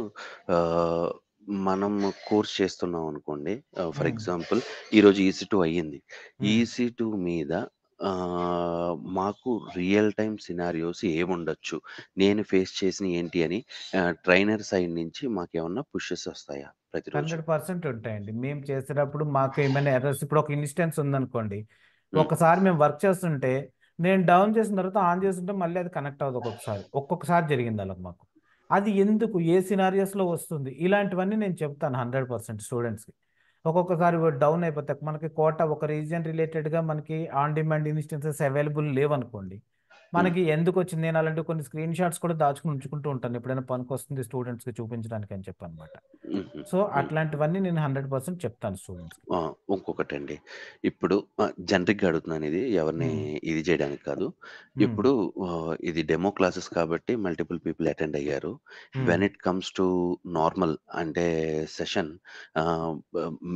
మనం కోర్స్ చేస్తున్నాం అనుకోండి ఫర్ ఎగ్జాంపుల్ ఎగ్జాంపుల్ ఈరోజు ఈసీ టూ అయ్యింది. ఈసీ టూ మీద మాకు రియల్ టైమ్ సినారియోస్ ఏముండొచ్చు? నేను ఫేస్ చేసిన ఏంటి అని ట్రైనర్ సైడ్ నుంచి ఏమన్నా పుషెస్ వస్తాయా హండ్రెడ్ పర్సెంట్ ఉంటాయండి. మేము చేసేటప్పుడు మాకు ఏమైనా ఎర్రర్స్ ఇప్పుడు ఒక ఇన్‌స్టెన్స్ ఉందనుకోండి. ఒకసారి మేము వర్క్ చేస్తుంటే, నేను డౌన్ చేసిన తర్వాత ఆన్ చేస్తుంటే మళ్ళీ అది కనెక్ట్ అవ్వదు ఒక్కొక్కసారి. ఒక్కొక్కసారి జరిగింది అలా మాకు. అది ఎందుకు ఏ సినారియస్లో వస్తుంది ఇలాంటివన్నీ నేను చెప్తాను హండ్రెడ్ పర్సెంట్ స్టూడెంట్స్కి ఒక్కొక్కసారి డౌన్ అయిపోతాయి మనకి కోట ఒక రీజియన్ రిలేటెడ్గా మనకి ఆన్ డిమాండ్ ఇన్స్టెన్సెస్ అవైలబుల్ లేవనుకోండి Hmm. మనకి ఎందుకు వచ్చింది నేను అలాంటి కొన్ని స్క్రీన్ షాట్స్ కూడా దాచుకుని ఉంచుకుంటూ ఉంటాను ఎప్పుడైనా పనికి వస్తుంది స్టూడెంట్స్ కి చూపించడానికి అని చెప్పి అనమాట సో hmm. అట్లాంటివన్నీ నేను హండ్రెడ్ పర్సెంట్ చెప్తాను స్టూడెంట్స్ ఇంకొకటి అండి ఇప్పుడు జనరిక్ గా అడుగుతున్నాను ఇది ఎవరిని hmm. ఇది చేయడానికి కాదు ఇప్పుడు ఇది డెమో క్లాసెస్ కాబట్టి మల్టిపుల్ పీపుల్ అటెండ్ అయ్యారు when it comes to normal అంటే సెషన్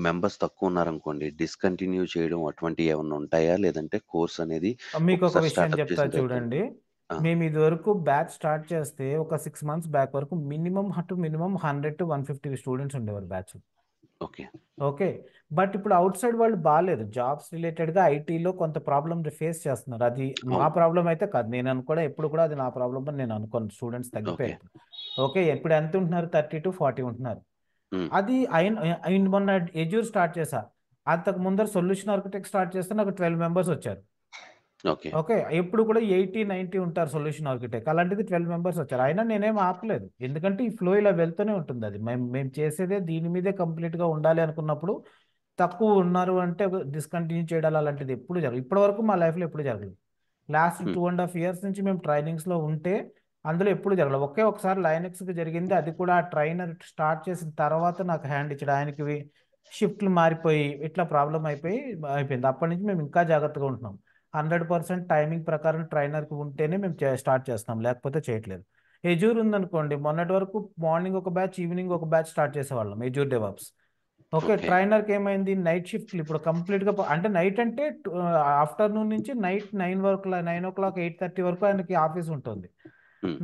మెంబర్స్ తక్కువ ఉన్నారనుకోండి డిస్కంటిన్యూ చేయడం అటువంటివి ఏమైనా ఉంటాయా లేదంటే కోర్స్ అనేది మీకు ఒక విషయం చెప్తా చూడండి అండి మేము ఇది వరకు బ్యాచ్ స్టార్ట్ చేస్తే ఒక సిక్స్ మంత్స్ బ్యాక్ వరకు minimum to minimum hundred to one fifty students ఉండేవారు బ్యాచ్ ఓకే ఓకే బట్ ఇప్పుడు అవుట్ సైడ్ వాళ్ళు బాగాలేదు జాబ్స్ రిలేటెడ్గా ఐటీలో కొంత ప్రాబ్లమ్ ఫేస్ చేస్తున్నారు అది మా ప్రాబ్లం అయితే కాదు నేను అనుకోవడం ఎప్పుడు కూడా అది నా ప్రాబ్లం అని నేను అనుకోను స్టూడెంట్స్ తగ్గిపోయారు ఓకే ఎప్పుడు ఎంత ఉంటున్నారు థర్టీ టు ఫార్టీ ఉంటున్నారు అది అయిన మొన్న ఎజ్యూర్ స్టార్ట్ చేశా అంతకు ముందర సొల్యూషన్ ఆర్కిటెక్ట్ స్టార్ట్ చేస్తే నాకు ట్వెల్వ్ మెంబర్స్ వచ్చారు ఓకే ఓకే ఎప్పుడు కూడా ఎయిటీ నైన్టీ ఉంటారు సొల్యూషన్ ఆర్కిటెక్ అలాంటిది ట్వెల్వ్ మెంబర్స్ వచ్చారు అయినా నేనేం ఆపలేదు ఎందుకంటే ఈ ఫ్లో ఇలా వెళ్తూనే ఉంటుంది అది మేము మేము చేసేదే దీని మీదే కంప్లీట్గా ఉండాలి అనుకున్నప్పుడు తక్కువ ఉన్నారు అంటే డిస్కంటిన్యూ చేయడాలి అలాంటిది ఎప్పుడు జరగదు ఇప్పటి వరకు మా లైఫ్లో ఎప్పుడు జరగలేదు last two and half years నుంచి మేము ట్రైనింగ్స్లో ఉంటే అందులో ఎప్పుడు జరగలేదు ఒకే ఒకసారి లైనెక్స్కి జరిగింది అది కూడా ఆ ట్రైనర్ స్టార్ట్ చేసిన తర్వాత నాకు హ్యాండ్ ఇచ్చాడు ఆయనకి షిఫ్ట్లు మారిపోయి ఇట్లా ప్రాబ్లం అయిపోయి అయిపోయింది అప్పటి నుంచి మేము ఇంకా జాగ్రత్తగా ఉంటున్నాం హండ్రెడ్ పర్సెంట్ టైమింగ్ ప్రకారం ట్రైనర్కి ఉంటేనే మేము స్టార్ట్ చేస్తాం లేకపోతే చేయట్లేదు ఎజూర్ ఉందనుకోండి మొన్నటి వరకు మార్నింగ్ ఒక బ్యాచ్ ఈవినింగ్ ఒక బ్యాచ్ స్టార్ట్ చేసేవాళ్ళం ఎజూర్ డెవాప్స్ ఓకే ట్రైనర్కి ఏమైంది నైట్ షిఫ్ట్లు ఇప్పుడు కంప్లీట్గా అంటే నైట్ అంటే ఆఫ్టర్నూన్ నుంచి నైట్ నైన్ వరకు nine o'clock eight thirty వరకు ఆయనకి ఆఫీస్ ఉంటుంది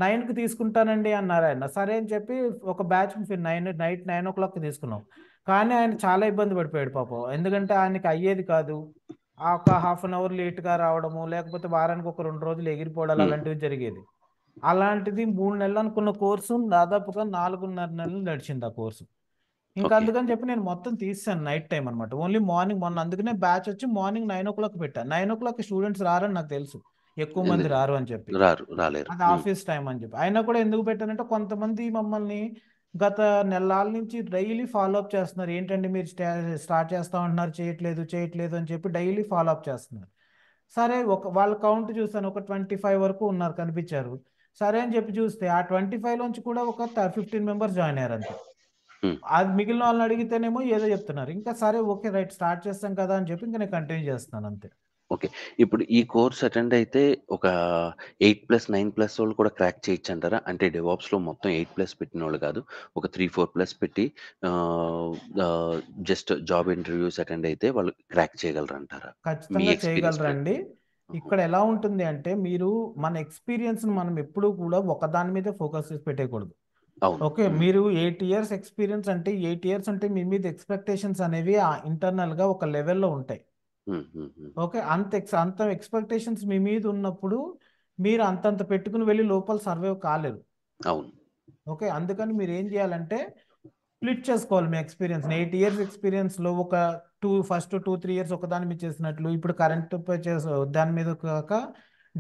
నైన్కి తీసుకుంటానండి అన్నారు ఆయన సరే అని చెప్పి ఒక బ్యాచ్ నైన్ నైట్ నైన్ ఓ క్లాక్కి తీసుకున్నాం కానీ ఆయన చాలా ఇబ్బంది పడిపోయాడు పాపం ఎందుకంటే ఆయనకి అయ్యేది కాదు ఒక హాఫ్ అన్ అవర్ లేట్గా రావడము లేకపోతే వారానికి ఒక రెండు రోజులు ఎగిరిపోవడం అలాంటివి జరిగేది అలాంటిది మూడు నెలలు అనుకున్న కోర్సు దాదాపుగా నాలుగున్నర నెలలు నడిచింది ఆ కోర్సు ఇంకా అందుకని చెప్పి నేను మొత్తం తీసాను నైట్ టైం అనమాట ఓన్లీ మార్నింగ్ మొన్న అందుకనే బ్యాచ్ వచ్చి మార్నింగ్ నైన్ ఓ క్లాక్ పెట్టాను నైన్ ఓ క్లాక్ స్టూడెంట్స్ రారని నాకు తెలుసు ఎక్కువ మంది రారు అని చెప్పి అది ఆఫీస్ టైం అని చెప్పి అయినా కూడా ఎందుకు పెట్టానంటే కొంతమంది మమ్మల్ని గత నెలల నుంచి డైలీ ఫాలో అప్ చేస్తున్నారు ఏంటంటే మీరు స్టార్ట్ చేస్తా ఉంటున్నారు చేయట్లేదు చేయట్లేదు అని చెప్పి డైలీ ఫాలో అప్ చేస్తున్నారు సరే ఒక వాళ్ళ కౌంట్ చూస్తాను ఒక ట్వంటీ ఫైవ్ వరకు ఉన్నారు కనిపించారు సరే అని చెప్పి చూస్తే ఆ ట్వంటీ ఫైవ్ నుంచి కూడా ఒక ఫిఫ్టీన్ మెంబర్స్ జాయిన్ అయ్యారంట అది మిగిలిన వాళ్ళని అడిగితేనేమో ఏదో చెప్తున్నారు ఇంకా సరే ఓకే రైట్ స్టార్ట్ చేస్తాం కదా అని చెప్పి ఇంకా నేను కంటిన్యూ చేస్తున్నాను అంతే ఓకే. ఇప్పుడు ఈ కోర్స్ అటెండ్ అయితే ఒక ఎయిట్ ప్లస్ నైన్ ప్లస్ వాళ్ళు కూడా క్రాక్ చేయొచ్చు అంటారా అంటే డెవాప్స్‌లో మొత్తం ఎయిట్ ప్లస్ పెట్టిన వాళ్ళు కాదు. ఒక త్రీ ఫోర్ ప్లస్ పెట్టి జస్ట్ జాబ్ ఇంటర్వ్యూస్ అటెండ్ అయితే వాళ్ళు క్రాక్ చేయగలరంటారా? అంటారా చేయగలరండి. ఇక్కడ ఎలా ఉంటుంది అంటే మీరు మన ఎక్స్పీరియన్స్ మనం ఎప్పుడు కూడా ఒక దాని మీద ఫోకస్ చేసి పెట్టేయకూడదు. అవును. ఓకే. మీరు ఎయిట్ ఇయర్స్ ఎక్స్‌పీరియన్స్ అంటే ఎయిట్ ఇయర్స్ అంటే మీ మీద ఎక్స్‌పెక్టేషన్స్ అనేవి ఇంటర్నల్ గా ఒక లెవెల్‌లో ఉంటాయి. ఓకే అంత ఎక్స్ అంత ఎక్స్పెక్టేషన్స్ మీ మీద ఉన్నప్పుడు మీరు అంతంత పెట్టుకుని వెళ్ళి లోపల సర్వైవ్ కాలేరు అవును ఓకే అందుకని మీరు ఏం చేయాలంటే స్ప్లిట్ చేసుకోవాలి మీ ఎక్స్పీరియన్స్ ఎయిట్ ఇయర్స్ ఎక్స్పీరియన్స్ లో ఒక two first two three years ఒకదాని మీద చేసినట్లు ఇప్పుడు కరెంట్ దాని మీద కాక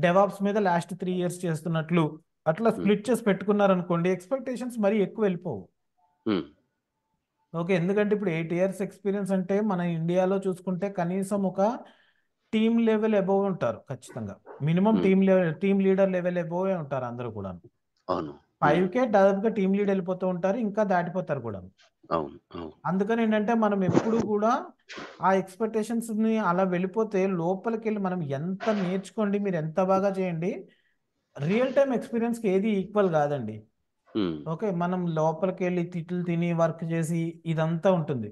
డెవాప్స్ మీద లాస్ట్ త్రీ ఇయర్స్ చేస్తున్నట్లు అట్లా స్ప్లిట్ చేసి పెట్టుకున్నారనుకోండి ఎక్స్పెక్టేషన్స్ మరీ ఎక్కువ వెళ్ళిపోవు ఓకే ఎందుకంటే ఇప్పుడు ఎయిట్ ఇయర్స్ ఎక్స్పీరియన్స్ అంటే మన ఇండియాలో చూసుకుంటే కనీసం ఒక టీమ్ లెవెల్ అబోవ్ ఉంటారు ఖచ్చితంగా minimum team level team leader level above ఉంటారు అందరూ కూడా ఫైవ్ కే దాదాపుగా టీమ్ లీడ్ వెళ్ళిపోతూ ఉంటారు ఇంకా దాటిపోతారు కూడా అందుకని ఏంటంటే మనం ఎప్పుడు కూడా ఆ ఎక్స్పెక్టేషన్స్ ని అలా వెళ్ళిపోతే లోపలికి వెళ్ళి మనం ఎంత నేర్చుకోండి మీరు ఎంత బాగా చేయండి రియల్ ఎక్స్పీరియన్స్ ఎక్స్పీరియన్స్కి ఏది ఈక్వల్ కాదండి ఓకే మనం లోపలికి వెళ్ళి తిట్లు తిని వర్క్ చేసి ఇదంతా ఉంటుంది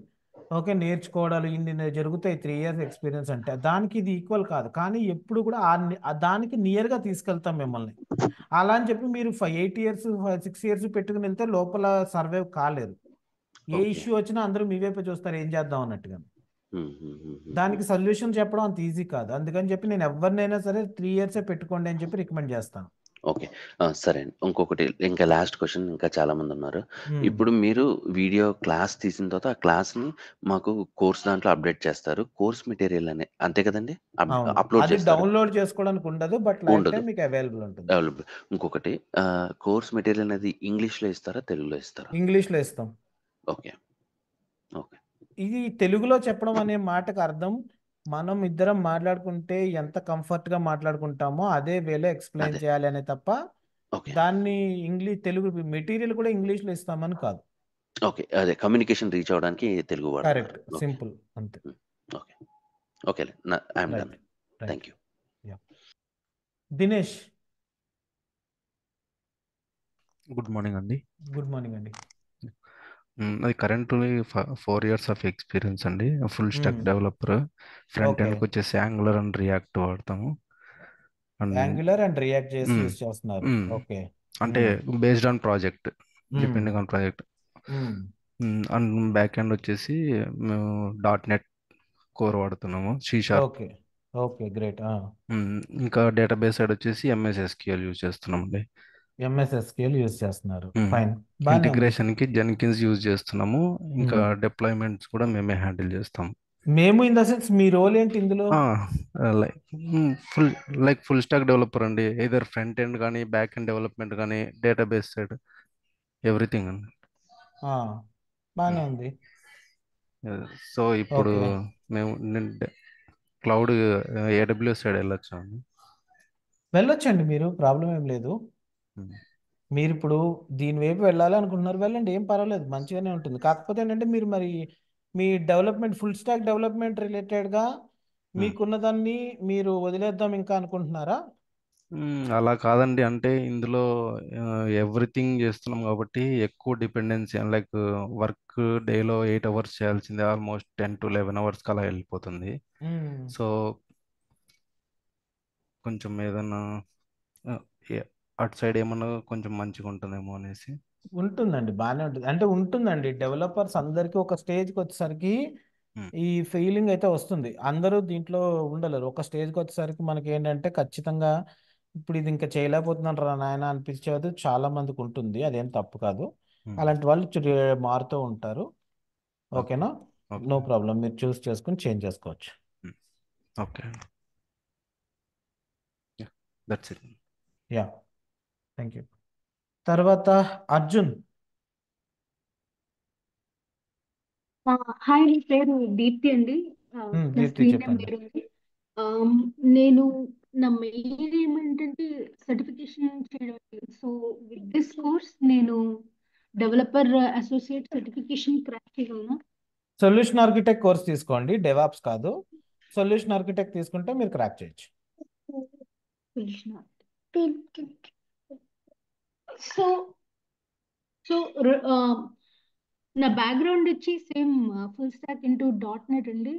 ఓకే నేర్చుకోవడాలు ఇన్ని జరుగుతాయి త్రీ ఇయర్స్ ఎక్స్పీరియన్స్ అంటే దానికి ఇది ఈక్వల్ కాదు కానీ ఎప్పుడు కూడా ఆ దానికి నియర్గా తీసుకెళ్తాం మిమ్మల్ని అలా అని చెప్పి మీరు five eight years six years పెట్టుకుని వెళ్తే లోపల సర్వైవ్ కాలేదు ఏ ఇష్యూ వచ్చినా అందరూ మీ వైపు చూస్తారు ఏం చేద్దాం అన్నట్టుగా దానికి సొల్యూషన్ చెప్పడం అంత ఈజీ కాదు అందుకని చెప్పి నేను ఎవరినైనా సరే త్రీ ఇయర్సే పెట్టుకోండి అని చెప్పి రికమెండ్ చేస్తాను ఓకే సరే అండి ఇంకొకటి ఇంకా లాస్ట్ క్వశ్చన్ ఇంకా చాలా మంది ఉన్నారు ఇప్పుడు మీరు వీడియో క్లాస్ తీసిన తర్వాత ఆ క్లాస్ ని మాకు కోర్స్ దాంట్లో అప్డేట్ చేస్తారు కోర్స్ మెటీరియల్ అనే అంతే కదండి అప్లోడ్ డౌన్లోడ్ చేసుకోవడానికి ఉండదు బట్ ఉండదు మీకు అవైలబుల్ ఉంటుంది అవైలబుల్ ఇంకొకటి కోర్స్ మెటీరియల్ అనేది ఇంగ్లీష్ లో ఇస్తారా తెలుగులో ఇస్తారా ఇంగ్లీష్ లో ఇస్తాం ఓకే ఓకే ఇది తెలుగులో చెప్పడం అనే మాటకు అర్థం మనం ఇద్దరం మాట్లాడుకుంటే ఎంత కంఫర్ట్ గా మాట్లాడుకుంటామో అదే వేలో ఎక్స్ప్లెయిన్ చేయాలి అనే తప్ప ఓకే దాన్ని ఇంగ్లీష్ తెలుగు మెటీరియల్ కూడా ఇంగ్లీష్ లో ఇస్తామని కాదు ఓకే అదే కమ్యూనికేషన్ రీచ్ అవడానికి తెలుగు కరెక్ట్ సింపుల్ అంతే okay okay I'm thank you Dinesh good morning అండి గుడ్ మార్నింగ్ అండి అది currently four years of experience అండి full stack developer front end ఎండ్కి వచ్చేసి యాంగులర్ అండ్ రియాక్ట్ వాడతాము అండ్ యాంగులర్ అండ్ రియాక్ట్ చేసి యూస్ చేస్తున్నారు ఓకే అంటే based on project depending on project and back end వచ్చేసి మేము డాట్ నెట్ కోర్ వాడుతున్నాము సి ఓకే ఓకే గ్రేట్ ఇంకా డేటాబేస్ సైడ్ వచ్చేసి ఎంఎస్ ఎస్క్యూఎల్ యూజ్ చేస్తున్నామండి ఎంఎస్ఎస్కేల్ యూజ్ చేస్తున్నారు ఫైన్ ఇంటిగ్రేషన్ కి జెన్కిన్స్ యూజ్ చేస్తున్నాము ఇంకా డిప్లాయ్మెంట్స్ కూడా మేమే హ్యాండిల్ చేస్తాం మేము ఇన్ ద సెన్స్ మీ రోల్ ఏంటి ఇందులో like full like full stack developer అండి ఇదర్ ఫ్రంట్ ఎండ్ కానీ బ్యాక్ ఎండ్ డెవలప్మెంట్ కానీ డేటాబేస్ సైడ్ ఎవ్రీథింగ్ అండి ఆ, బాగానే ఉంది సో ఇప్పుడు మేము క్లౌడ్ ఏడబ్ల్యూఎస్ సైడ్ వెళ్ళొచ్చు అండి వెళ్ళొచ్చండి మీరు ప్రాబ్లం ఏం లేదు Hmm. మీరు ఇప్పుడు దీని వైపు వెళ్ళాలి అనుకుంటున్నారు వెళ్ళండి ఏం పర్వాలేదు మంచిగానే ఉంటుంది కాకపోతే ఏంటంటే మీరు మరి మీ డెవలప్మెంట్ ఫుల్ స్టాక్ డెవలప్మెంట్ రిలేటెడ్గా hmm. మీకున్న దాన్ని మీరు వదిలేద్దాం ఇంకా అనుకుంటున్నారా hmm, అలా కాదండి అంటే ఇందులో ఎవ్రీథింగ్ చేస్తున్నాం కాబట్టి ఎక్కువ డిపెండెన్సీ లైక్ వర్క్ డేలో ఎయిట్ అవర్స్ చేయాల్సింది ఆల్మోస్ట్ టెన్ టు లెవెన్ అవర్స్కి అలా వెళ్ళిపోతుంది సో కొంచెం ఏదైనా అటు సైడ్ ఏమన్నా కొంచెం మంచిగా ఉంటుందేమో అనేసి ఉంటుందండి బాగానే ఉంటుంది అంటే ఉంటుందండి డెవలపర్స్ అందరికీ ఒక స్టేజ్కి వచ్చేసరికి ఈ ఫీలింగ్ అయితే వస్తుంది అందరూ దీంట్లో ఉండలేరు ఒక స్టేజ్కి వచ్చేసరికి మనకి ఏంటంటే ఖచ్చితంగా ఇప్పుడు ఇది ఇంకా చేయలేకపోతున్నారు రా నాయన అనిపించేది చాలా మందికి ఉంటుంది అదేం తప్పు కాదు అలాంటి వాళ్ళు మారుతూ ఉంటారు ఓకేనా నో ప్రాబ్లం మీరు చూస్ చేసుకుని చేంజ్ చేసుకోవచ్చు okay that's it yeah thank you తర్వాత అర్జున్ హాయ్ నా పేరు దీప్తి అండి నేను నా మెయిన్ ఏమంటే సర్టిఫికేషన్ చేయడం సో విత్ దిస్ కోర్స్ నేను డెవలపర్ అసోసియేట్ సర్టిఫికేషన్ క్రాక్ చేయగలను సొల్యూషన్ ఆర్కిటెక్ట్ కోర్స్ తీసుకోండి డెవాప్స్ కాదు సొల్యూషన్ ఆర్కిటెక్ట్ తీసుకుంటే మీరు క్రాక్ చేయొచ్చు సొల్యూషన్ సో సో um, నా బ్యాక్గ్రౌండ్ వచ్చి same full stack into dot net అండి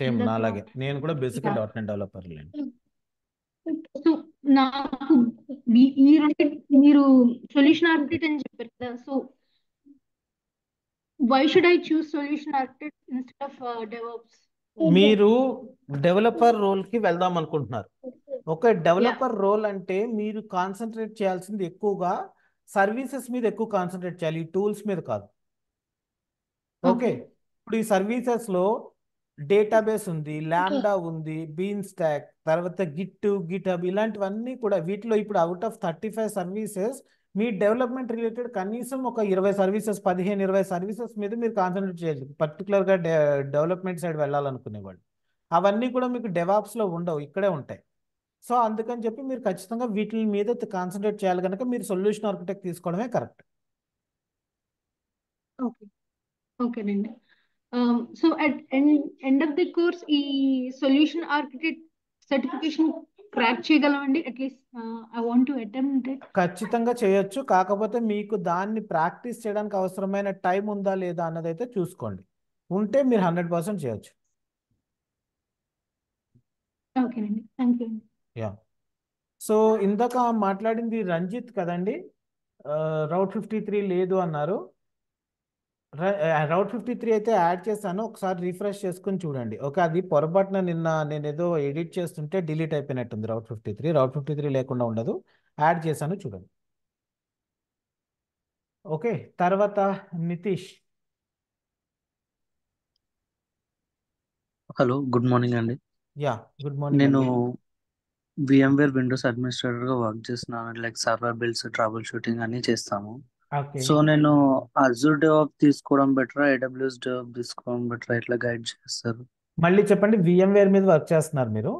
సేమ్ uh, అలాగే hmm, నేను కూడా basic dot net developer so నాకు మీరు సొల్యూషన్ ఆర్కిటెక్ట్ అని చెప్పారు కదా so why should I choose solution architect instead of devops మీరు డెవలపర్ రోల్ కి వెళ్దాం అనుకుంటున్నారు ఒక డెవలపర్ రోల్ అంటే మీరు కాన్సన్ట్రేట్ చేయాల్సింది ఎక్కువగా సర్వీసెస్ మీద ఎక్కువ కాన్సన్ట్రేట్ చేయాలి ఈ టూల్స్ మీద కాదు ఓకే hmm. ఇప్పుడు ఈ సర్వీసెస్ లో డేటాబేస్ ఉంది ల్యాండా ఉంది బీన్ స్టాక్ తర్వాత గిట్ గిట్ హబ్ ఇలాంటివన్నీ కూడా వీటిలో ఇప్పుడు out of thirty five services మీ డెవలప్మెంట్ రిలేటెడ్ కనీసం ఒక ఇరవై సర్వీసెస్ పదిహేను ఇరవై సర్వీసెస్ మీద మీరు కాన్సన్ట్రేట్ చేయాలి పర్టికులర్గా డెవలప్మెంట్ సైడ్ వెళ్ళాలనుకునేవాళ్ళు అవన్నీ కూడా మీకు డెవాప్స్లో ఉండవు ఇక్కడే ఉంటాయి సో అందుకని చెప్పి మీరు ఖచ్చితంగా వీటి మీద కాన్సన్ట్రేట్ చేయాలి కనుక మీరు సొల్యూషన్ ఆర్కిటెక్ట్ తీసుకోవడమే కరెక్ట్ ఓకే ఓకేనండి so at end of the course ఈ సొల్యూషన్ ఆర్కిటెక్ట్ సర్టిఫికేషన్ క్రాక్ చేయగలమండి at least I want to attempt it ఖచ్చితంగా చేయొచ్చు కాకపోతే మీకు దాన్ని ప్రాక్టీస్ చేయడానికి అవసరమైన టైం ఉందా లేదా అన్నది అయితే చూసుకోండి ఉంటే మీరు హండ్రెడ్ పర్సెంట్ చేయొచ్చు ఓకేనండి థ్యాంక్ యూ అండి యా సో ఇందాక మాట్లాడింది రంజిత్ కదండి రౌట్ ఫిఫ్టీ త్రీ లేదు అన్నారు రౌట్ ఫిఫ్టీ త్రీ అయితే యాడ్ చేశాను ఒకసారి రిఫ్రెష్ చేసుకుని చూడండి ఓకే అది పొరపాటున నిన్న నేను ఏదో ఎడిట్ చేస్తుంటే డిలీట్ అయిపోయినట్టుంది route fifty three route fifty three లేకుండా ఉండదు యాడ్ చేశాను చూడండి ఓకే తర్వాత నితీష్ హలో గుడ్ మార్నింగ్ అండి యా గుడ్ మార్నింగ్ నేను విఎంవేర్ విండోస్ అడ్మినిస్ట్రేటర్ గా వర్క్ చేస్తున్నాను like server builds troubleshooting అన్ని చేస్తాము సో నేను అజూర్ డెవప్ తీసుకోవడం బెటర్ ఏడబ్ల్యూఎస్ డెవప్ తీసుకోవడం బెటర్ ఇట్లా గైడ్ చేస్తారు మళ్ళీ చెప్పండి విఎంవేర్ మీద వర్క్ చేస్తున్నారు మీరు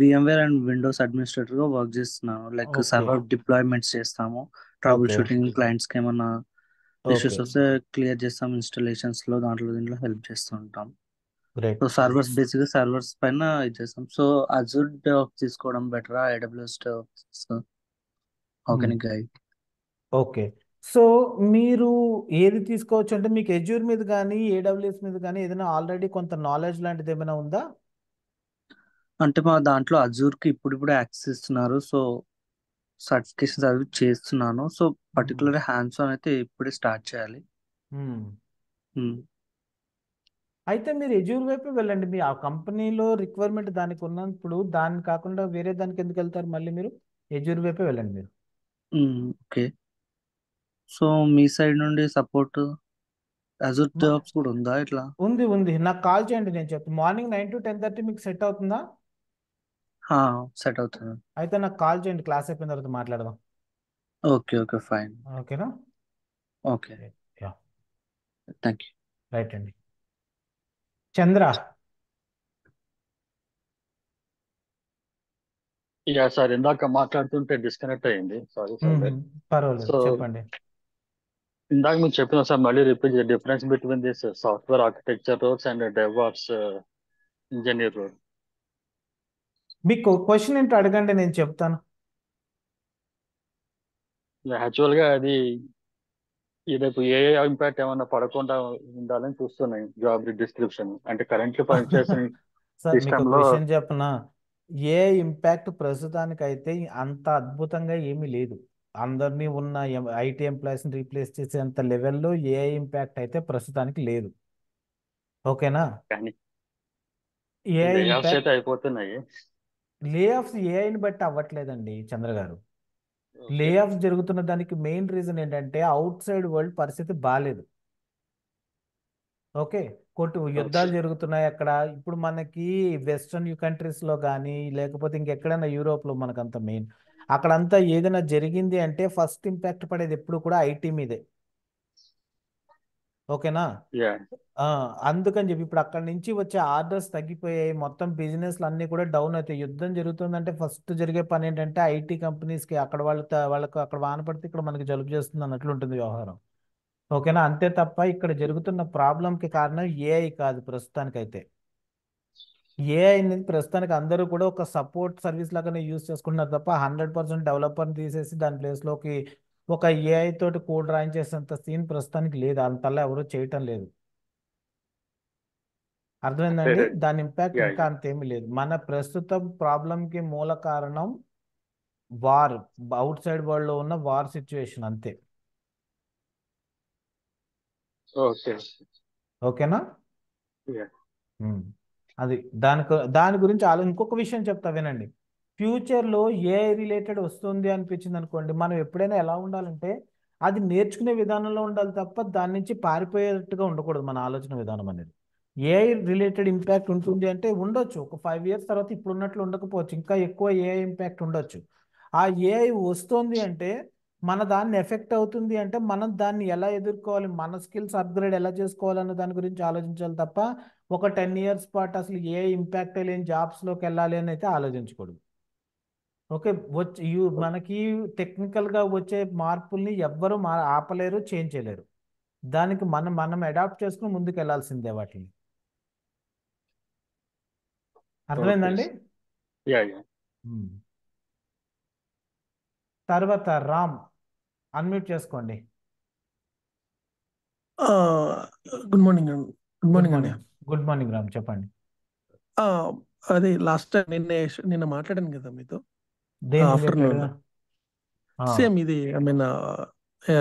విఎంవేర్ అండ్ విండోస్ అడ్మినిస్ట్రేటర్ గా వర్క్ చేస్తున్నాను లైక్ సర్వర్ డిప్లాయ్మెంట్స్ చేస్తాము ట్రాబుల్ షూటింగ్ క్లయింట్స్ కి ఏమన్నా ఇష్యూస్ వస్తే క్లియర్ చేస్తాం ఇన్స్టాలేషన్స్ లో దాంట్లో దీంట్లో హెల్ప్ చేస్తూ ఉంటాం సో సర్వర్స్ బేసిక్ గా సర్వర్స్ పైన ఇది చేస్తాం సో అజూర్ డెవప్ తీసుకోవడం బెటర్ ఐడబ్ల్యూఎస్ డెవప్ తీసుకో గైడ్ ఓకే సో మీరు ఏది తీసుకోవచ్చు అంటే మీకు ఎజ్యూర్ మీద కానీ ఏడబ్ల్యూఎస్ మీద కానీ ఏదైనా ఆల్రెడీ కొంత నాలెడ్జ్ లాంటిది ఏమైనా ఉందా అంటే మా దాంట్లో అజూర్ కి ఇప్పుడు ఇప్పుడు యాక్సెస్ ఇస్తున్నారు సో సర్టిఫికేషన్ అవి చేస్తున్నాను సో పర్టికులర్ హ్యాండ్స్ ఆన్ అయితే ఇప్పుడే స్టార్ట్ చేయాలి hmm. Hmm. అయితే మీరు ఎజ్యూర్ వైపు వెళ్ళండి మీ ఆ కంపెనీలో రిక్వైర్మెంట్ దానికి ఉన్నప్పుడు దాన్ని కాకుండా వేరే దానికి ఎందుకు వెళ్తారు మళ్ళీ మీరు ఎజ్యూర్ వైపు వెళ్ళండి మీరు ఓకే సో మీ సైడ్ నుండి సపోర్ట్ అజూర్ జాబ్స్ కూడా ఉందా ఇట్లా ఉంది ఉంది నాకు కాల్ చేయండి నేను చెప్తాను morning nine to ten thirty మీకు సెట్ అవుతుందా సెట్ అవుతుంది అయితే నాకు కాల్ చేయండి క్లాస్ అయిపోయిన తర్వాత మాట్లాడదాం ఓకే ఓకే ఫైన్ ఓకేనా okay yeah thank you right అండి చంద్ర యా సార్ ఇందాక మాట్లాడుతుంటే డిస్కనెక్ట్ అయ్యింది సారీ సార్ సో చెప్పండి ఇందాక మీరు చెప్పిన సార్ మళ్ళీ repeat difference between this software architecture roles and devops engineer role మీకు క్వశ్చన్ ఏంటో అడగండి నేను చెప్తాను గా అది రేపు ఏ ఇంపాక్ట్ ఏమైనా పడకుండా ఉండాలని చూస్తున్నాయి జాబ్ డిస్క్రిప్షన్ అంటే కరెంట్ పనిచేసిన సార్ లో విషయం చెప్పనా ఏ ఇంపాక్ట్ ప్రస్తుతానికి అయితే అంత అద్భుతంగా ఏమీ లేదు అందరినీ ఉన్న ఐటీ ఎంప్లాయీస్ రీప్లేస్ చేసేంత లెవెల్లో ఏ ఇంపాక్ట్ అయితే ప్రస్తుతానికి లేదు ఓకేనా ఏ ఇంపాక్ట్ అయిపోతున్నాయి లే ఆఫ్ ఏఐని బట్టి అవ్వట్లేదండి చంద్ర గారు లే ఆఫ్ జరుగుతున్న దానికి మెయిన్ రీజన్ ఏంటంటే అవుట్ సైడ్ వరల్డ్ పరిస్థితి బాగాలేదు ఓకే కొట్టు oh, యుద్ధాలు జరుగుతున్నాయి అక్కడ ఇప్పుడు మనకి వెస్ట్రన్ కంట్రీస్ లో కానీ లేకపోతే ఇంకెక్కడైనా యూరోప్ లో మనకంత మెయిన్ అక్కడంతా ఏదైనా జరిగింది అంటే ఫస్ట్ ఇంపాక్ట్ పడేది ఎప్పుడు కూడా ఐటీ మీదే ఓకేనా అందుకని చెప్పి ఇప్పుడు అక్కడ నుంచి వచ్చే ఆర్డర్స్ తగ్గిపోయాయి మొత్తం బిజినెస్ అన్ని కూడా డౌన్ అవుతాయి యుద్ధం జరుగుతుందంటే ఫస్ట్ జరిగే పని ఏంటంటే ఐటీ కంపెనీస్కి అక్కడ వాళ్ళ వాళ్ళకు అక్కడ వాన పడితే ఇక్కడ మనకి జలుబు చేస్తుంది అన్నట్లు ఉంటుంది వ్యవహారం ఓకేనా అంతే తప్ప ఇక్కడ జరుగుతున్న ప్రాబ్లంకి కారణం ఏఐ కాదు ప్రస్తుతానికి అయితే ఏఐ అనేది ప్రస్తుతానికి అందరూ కూడా ఒక సపోర్ట్ సర్వీస్ లాగానే యూజ్ చేసుకుంటున్నారు తప్ప హండ్రెడ్ పర్సెంట్ డెవలపర్ని తీసేసి దాని ప్లేస్లోకి ఒక ఏఐ తోటి కోడ్ చేసేంత సీన్ ప్రస్తుతానికి లేదు అంతలా ఎవరు చేయటం లేదు అర్థమైందండి దాని ఇంపాక్ట్ ఇంకా అంతేమీ లేదు మన ప్రస్తుతం ప్రాబ్లం కి మూల కారణం వార్ అవుట్ సైడ్ వరల్డ్ లో ఉన్న వార్ సిచ్యువేషన్ అంతే ఓకేనా అది దానికి దాని గురించి ఆలో ఇంకొక విషయం చెప్తా వినండి ఫ్యూచర్లో ఏఐ రిలేటెడ్ వస్తుంది అనిపించింది అనుకోండి మనం ఎప్పుడైనా ఎలా ఉండాలంటే అది నేర్చుకునే విధానంలో ఉండాలి తప్ప దాని నుంచి పారిపోయేటట్టుగా ఉండకూడదు మన ఆలోచన విధానం అనేది ఏఐ రిలేటెడ్ ఇంపాక్ట్ ఉంటుంది అంటే ఉండొచ్చు ఒక ఫైవ్ ఇయర్స్ తర్వాత ఇప్పుడు ఉన్నట్లు ఉండకపోవచ్చు ఇంకా ఎక్కువ ఏఐ ఇంపాక్ట్ ఉండొచ్చు ఆ ఏఐ వస్తుంది అంటే మన దాన్ని ఎఫెక్ట్ అవుతుంది అంటే మనం దాన్ని ఎలా ఎదుర్కోవాలి మన స్కిల్స్ అప్గ్రేడ్ ఎలా చేసుకోవాలన్న దాని గురించి ఆలోచించాలి తప్ప ఒక టెన్ ఇయర్స్ పాటు అసలు ఏ ఇంపాక్ట్ లేని జాబ్స్లోకి వెళ్ళాలి అని అయితే ఆలోచించకూడదు ఓకే వచ్చి మనకి టెక్నికల్గా వచ్చే మార్పుల్ని ఎవ్వరూ మా ఆపలేరు చేంజ్ చేయలేరు దానికి మనం మనం అడాప్ట్ చేసుకుని ముందుకు వెళ్ళాల్సిందే వాటిని అర్థమైందండి తర్వాత రామ్ అన్మ్యూట్ చేసుకోండి గుడ్ మార్నింగ్ గుడ్ మార్నింగ్ అండి గుడ్ మార్నింగ్ రామ్ చెప్పండి అదే లాస్ట్ టైం నిన్న నిన్న మాట్లాడాను కదా మీతో దేని ఆఫ్టర్నూన్ చెప్పారు సేమ్ ఇది I mean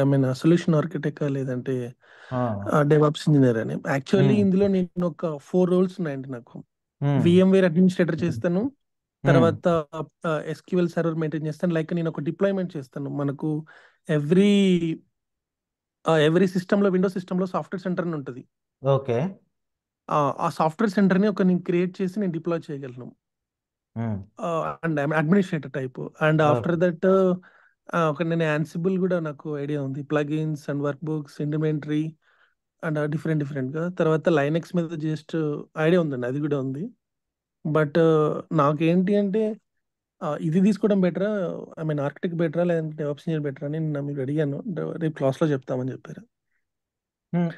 I mean solution architect లేదంటే ఆ, డెవాప్స్ ఇంజనీర్ అని యాక్చువల్లీ hmm. ఇందులో నేను ఒక ఫోర్ రోల్స్ ఉన్నాయండి నాకు విఎం వేర్ అడ్మినిస్ట్రేటర్ చేస్తాను hmm. తర్వాత ఎస్క్యూఎల్ సర్వర్ మెయింటైన్ చేస్తాను లైక్ నేను ఒక డిప్లాయ్మెంట్ చేస్తాను మనకు ఎవ్రీ ఎవ్రీ సిస్టమ్ లో విండో సిస్టమ్ లో సాఫ్ట్వేర్ సెంటర్ అని ఉంటుంది ఓకే ఆ సాఫ్ట్వేర్ సెంటర్ ని ఒక నేను క్రియేట్ చేసి నేను డిప్లాయ్ చేయగలను and administrator type and after that ఒక నేను యాన్సిబుల్ కూడా నాకు ఐడియా ఉంది plugins and work books inventory and different different గా తర్వాత లైనెక్స్ మీద జస్ట్ ఐడియా ఉందండి అది కూడా ఉంది బట్ నాకేంటి అంటే ఇది తీసుకోవడం బెటరా ఐ మీన్ ఆర్కిటెక్ట్ బెటరా లేదంటే ఆప్షన్ చేయడం బెటరా అని నేను మీకు అడిగాను రేపు క్లాస్లో చెప్తామని చెప్పారు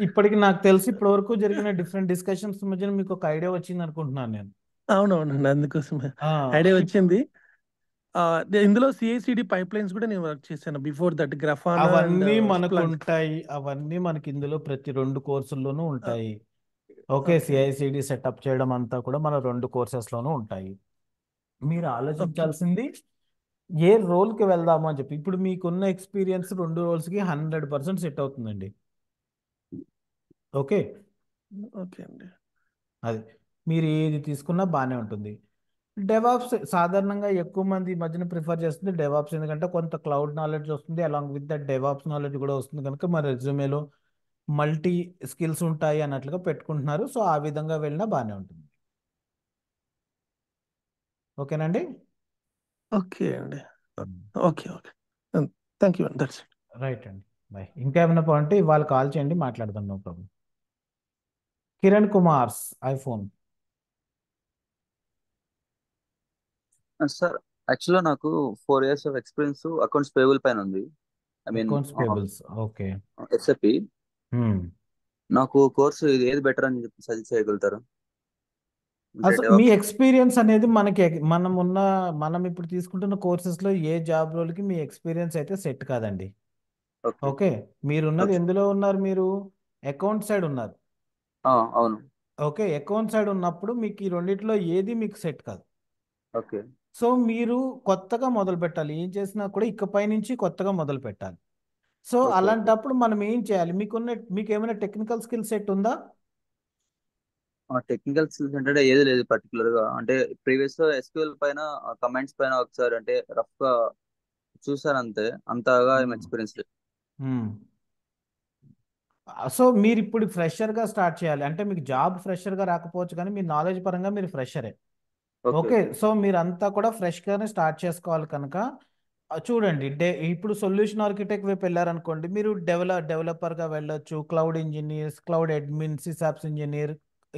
ఇప్పటికి నాకు తెలిసి ఇప్పటి వరకు జరిగిన డిఫరెంట్ డిస్కషన్స్ మధ్యన మీకు ఒక ఐడియా వచ్చింది అనుకుంటున్నాను నేను అవునవునండి. అందుకోసమే. ఐడియా వచ్చింది. ఇందులో సిఐసిడి ఇందులో లైన్స్ పైప్‌లైన్స్ నేను వర్క్ చేశాను. బిఫోర్ దట్ గ్రఫానా అవన్నీ uh, మనకు ఉంటాయి అవన్నీ మనకి ఇందులో ప్రతి రెండు కోర్సుల్లోనూ ఉంటాయి. ఓకే. సిఐసిడి సెటప్ చేయడం అంతా కూడా మన కోర్సెస్ కోర్సెస్‌లోనూ ఉంటాయి. మీరు ఆలోచించాల్సింది ఏ రోల్‌కి వెళ్దామో అని చెప్పి. ఇప్పుడు మీకున్న ఎక్స్‌పీరియన్స్ కి రోల్స్‌కి పర్సెంట్ సెట్ అవుతుందండి. ఓకే. ఓకే అండి. అది. మీరు ఏది తీసుకున్నా బాగానే ఉంటుంది డెవాప్స్ సాధారణంగా ఎక్కువ మంది మధ్యన ప్రిఫర్ చేస్తుంది డెవాప్స్ ఎందుకంటే కొంత క్లౌడ్ నాలెడ్జ్ వస్తుంది along with that devops knowledge కూడా వస్తుంది కనుక మన రెజ్యూమేలో మల్టీ స్కిల్స్ ఉంటాయి అన్నట్లుగా పెట్టుకుంటున్నారు సో ఆ విధంగా వెళ్ళినా బాగానే ఉంటుంది ఓకేనండి ఓకే అండి ఓకే ఓకే థ్యాంక్ యూ అండి రైట్ అండి బాయ్ ఇంకా ఏమైనా పాయింట్ ఇవాళ కాల్ చేయండి మాట్లాడదాం నో ప్రాబ్లం కిరణ్ కుమార్స్ ఐఫోన్ సార్ యాక్చువల్గా నాకు four years of experience accounts payable పైన ఉంది I mean accounts payables okay SAP నాకు కోర్సు ఇది ఏది బెటర్ అని చెప్పి సజెస్ట్ చేయగలుగుతారు అసలు మీ ఎక్స్పీరియన్స్ అనేది మనకి మనం ఉన్న మనం ఇప్పుడు తీసుకుంటున్న కోర్సెస్ లో ఏ జాబ్ కి మీ ఎక్స్పీరియన్స్ అయితే సెట్ కాదండి ఓకే మీరు ఉన్నది ఎందులో ఉన్నారు మీరు అకౌంట్ సైడ్ ఉన్నారు అవును ఓకే అకౌంట్ సైడ్ ఉన్నప్పుడు మీకు ఈ రెండిట్లో ఏది మీకు సెట్ కాదు ఓకే సో మీరు కొత్తగా మొదలు పెట్టాలి ఏం చేసినా కూడా ఇకపై నుంచి కొత్తగా మొదలు పెట్టాలి సో అలాంటప్పుడు మనం ఏం చేయాలి మీకున్న మీకు ఏమైనా టెక్నికల్ స్కిల్ సెట్ ఉందా టెక్నికల్ స్కిల్స్ అంటే ఏది లేదు పర్టికులర్ గా అంటే ప్రీవియస్ లో ఎస్క్యూఎల్ పైన కమెంట్స్ పైన ఒకసారి అంటే రఫ్ గా చూసారు అంతే అంతగా ఎక్స్పీరియన్స్ లేదు సో మీరు ఇప్పుడు ఫ్రెషర్ గా స్టార్ట్ చేయాలి అంటే మీకు జాబ్ ఫ్రెషర్ గా రాకపోవచ్చు కానీ మీ నాలెడ్జ్ పరంగా మీరు ఫ్రెషరే ఓకే సో మీరంతా కూడా ఫ్రెష్ గానే స్టార్ట్ చేసుకోవాలి కనుక చూడండి డే ఇప్పుడు సొల్యూషన్ ఆర్కిటెక్ట్ వైపు వెళ్ళారనుకోండి మీరు డెవలప్ డెవలపర్గా వెళ్ళొచ్చు cloud engineers cloud admin SysOps engineer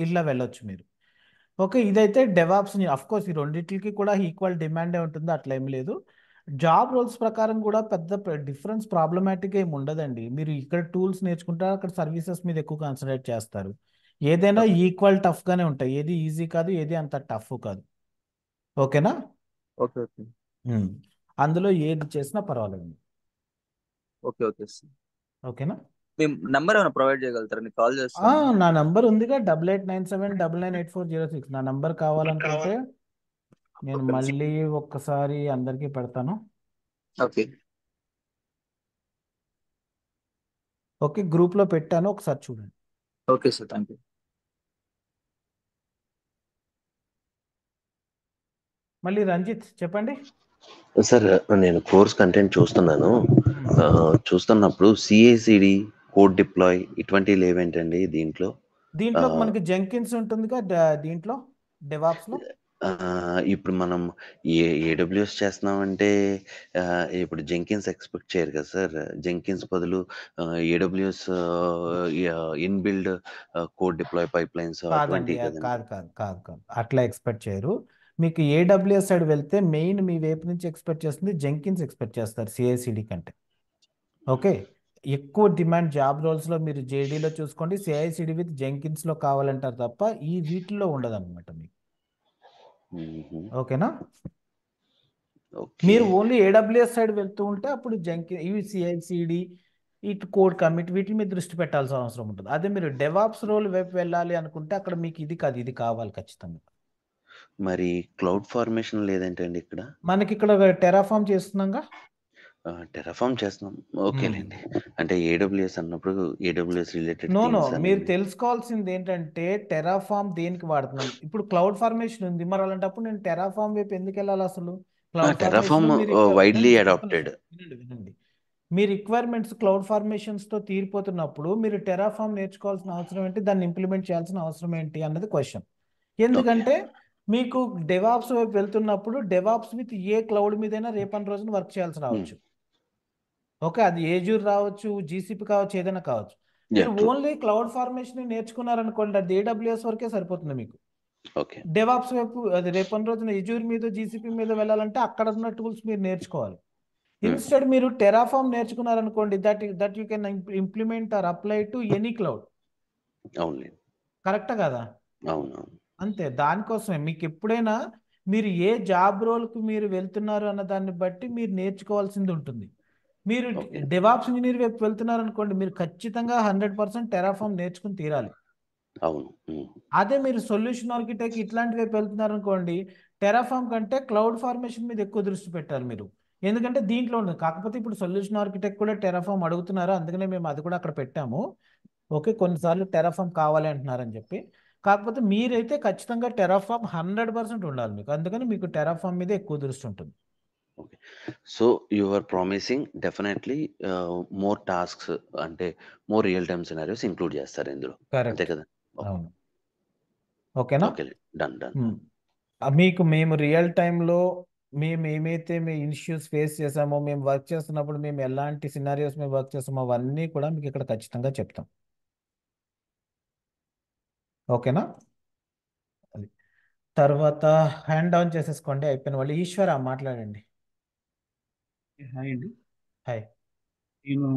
ఇలా వెళ్ళొచ్చు మీరు ఓకే ఇదైతే డెవాప్స్ అఫ్ కోర్స్ ఈ రెండింటికి కూడా ఈక్వల్ డిమాండ్ ఉంటుంది అట్లా ఏం లేదు జాబ్ రోల్స్ ప్రకారం కూడా పెద్ద డిఫరెన్స్ ప్రాబ్లమాటిక్ ఏమి ఉండదండి మీరు ఇక్కడ టూల్స్ నేర్చుకుంటారు అక్కడ సర్వీసెస్ మీద ఎక్కువ కాన్సన్ట్రేట్ చేస్తారు ఏదైనా ఈక్వల్ టఫ్గానే ఉంటాయి ఏది ఈజీ కాదు ఏది అంత టఫ్ కాదు ఓకేనా ఓకే ఓకే అందులో ఏది చేసినా పర్వాలేదు ఓకే ఓకే సార్ ఓకేనా మీ నంబర్ ఏమైనా ప్రొవైడ్ చేయగలుగుతారా నేను కాల్ ఆ, నా నంబర్ ఉందిగా double eight nine seven double nine eight four zero six నా నంబర్ కావాలనుకుంటే నేను మళ్ళీ ఒక్కసారి అందరికి పెడతాను ఓకే ఓకే గ్రూప్లో పెట్టాను ఒకసారి చూడండి ఓకే సార్ థ్యాంక్ యూ మళ్ళీ రంజిత్ చెప్పండి సార్ నేను కోర్స్ కంటెంట్ చూస్తున్నాను చూస్తున్నప్పుడు సిఏసిడి కోడ్ డిప్లాయ్ ఇటువంటివి లేవేంటండి దీంట్లో దీంట్లో మనకి జంకిన్స్ ఉంటుందిగా దీంట్లో డెవాప్స్ లో ఇప్పుడు మనం ఏ ఏడబ్ల్యూఎస్ చేస్తున్నామంటే ఇప్పుడు జెంకిన్స్ ఎక్స్పెక్ట్ చేయరు కదా సార్ జెంకిన్స్ బదులు AWS inbuilt code deploy pipeline అట్లా ఎక్స్పెక్ట్ చేయరు మీకు ఏడబ్ల్యూఎస్ సైడ్ వెళ్తే మెయిన్ మీ వైపు నుంచి ఎక్స్పెక్ట్ చేస్తుంది జంకిన్స్ ఎక్స్పెక్ట్ చేస్తారు సిఐసిడి కంటే ఓకే ఎక్కువ డిమాండ్ జాబ్ రోల్స్లో మీరు జేడీలో చూసుకోండి సిఐసిడి విత్ జెంకిన్స్లో కావాలంటారు తప్ప ఈ వీటిల్లో ఉండదు అనమాట మీకు ఓకేనా మీరు ఓన్లీ ఏడబ్ల్యూఎస్ సైడ్ వెళ్తూ ఉంటే అప్పుడు జంకి ఇవి సిఐసిడి ఇటు కోడ్ కమిటీ వీటి మీద దృష్టి పెట్టాల్సిన అవసరం ఉంటుంది అదే మీరు డెవాప్స్ రోల్ వైపు వెళ్ళాలి అనుకుంటే అక్కడ మీకు ఇది కాదు ఇది కావాలి ఖచ్చితంగా మరి క్లౌడ్ ఫార్మేషన్ లేదంటే అండి ఇక్కడ మనకి ఇక్కడ టెరాఫామ్ చేస్తున్నాగా టెరాఫామ్ చేస్తున్నాం ఓకేలేండి అంటే ఏడబ్ల్యూఎస్ అన్నప్పుడు ఏడబ్ల్యూఎస్ రిలేటెడ్ నో నో మీరు తెలుసుకోవాల్సింది ఏంటంటే టెరాఫామ్ దేనికి వాడుతున్నాం ఇప్పుడు క్లౌడ్ ఫార్మేషన్ ఉంది మరి అలాంటప్పుడు నేను టెరాఫామ్ వైపు ఎందుకు వెళ్ళాలి అసలు టెరాఫామ్ వైడ్లీ అడాప్టెడ్ మీ రిక్వైర్మెంట్స్ క్లౌడ్ ఫార్మేషన్స్ తో తీరిపోతున్నప్పుడు మీరు టెరాఫామ్ నేర్చుకోవాల్సిన అవసరం ఏంటి దాన్ని ఇంప్లిమెంట్ చేయాల్సిన అవసరం ఏంటి అన్నది క్వశ్చన్ ఎందుకంటే మీకు డెవాప్స్ వైపు వెళ్తున్నప్పుడు డెవాప్స్ విత్ ఏ క్లౌడ్ మీదైనా రేపటి రోజున వర్క్ చేయాల్సి రావచ్చు ఓకే అది ఏజూర్ రావచ్చు జీసీపీ కావచ్చు ఏదైనా కావచ్చు మీరు ఓన్లీ క్లౌడ్ ఫార్మేషన్ నేర్చుకున్నారనుకోండి అది ఏడబ్ల్యూఎస్ వరకే సరిపోతుంది మీకు డెవాప్స్ వైపు అది రేపటి రోజున ఏజూర్ మీద జీసీపీ మీద వెళ్ళాలంటే అక్కడ ఉన్న టూల్స్ మీరు నేర్చుకోవాలి ఇన్స్టెడ్ hmm. మీరు టెరాఫామ్ నేర్చుకున్నారనుకోండి that that you can implement or apply to any cloud కరెక్టా కదా అవునవును అంతే దానికోసమే మీకు ఎప్పుడైనా మీరు ఏ జాబ్ కు మీరు వెళ్తున్నారు అన్న దాన్ని బట్టి మీరు నేర్చుకోవాల్సింది ఉంటుంది మీరు డెవాప్స్ ఇంజనీర్ వైపు వెళ్తున్నారు అనుకోండి మీరు ఖచ్చితంగా హండ్రెడ్ పర్సెంట్ టెరాఫామ్ నేర్చుకుని తీరాలి అవును అదే మీరు సొల్యూషన్ ఆర్కిటెక్ ఇట్లాంటి వైపు వెళ్తున్నారు అనుకోండి టెరాఫామ్ కంటే క్లౌడ్ ఫార్మేషన్ మీద ఎక్కువ దృష్టి పెట్టాలి మీరు ఎందుకంటే దీంట్లో ఉండదు కాకపోతే ఇప్పుడు సొల్యూషన్ ఆర్కిటెక్ట్ కూడా టెరాఫామ్ అడుగుతున్నారు అందుకనే మేము అది కూడా అక్కడ పెట్టాము ఓకే కొన్నిసార్లు టెరాఫామ్ కావాలి అంటున్నారని చెప్పి కాకపోతే మీరైతే ఖచ్చితంగా టెరాఫామ్ హండ్రెడ్ పర్సెంట్ ఉండాలి మీకు అందుకని మీకు టెరాఫామ్ మీద ఎక్కువ దృష్టి ఉంటుంది okay so you are promising definitely more tasks అంటే more real time scenarios include చేస్తారు ఇందులో అంతే కదా అవును ఓకేనా ఓకే డన్ డన్ మీకు మేము రియల్ టైంలో మేము ఏమైతే మీ ఇష్యూస్ ఫేస్ చేసామో మేము వర్క్ చేస్తున్నప్పుడు మేము ఎలాంటి సినారియోస్ మేము వర్క్ చేస్తామో అవన్నీ కూడా మీకు ఇక్కడ ఖచ్చితంగా చెప్తాం ఓకేనా తర్వాత హ్యాండ్ డౌన్ చేసేసుకోండి అయిపోయిన వాళ్ళు ఈశ్వర మాట్లాడండి హాయ్ అండి హాయ్ నేను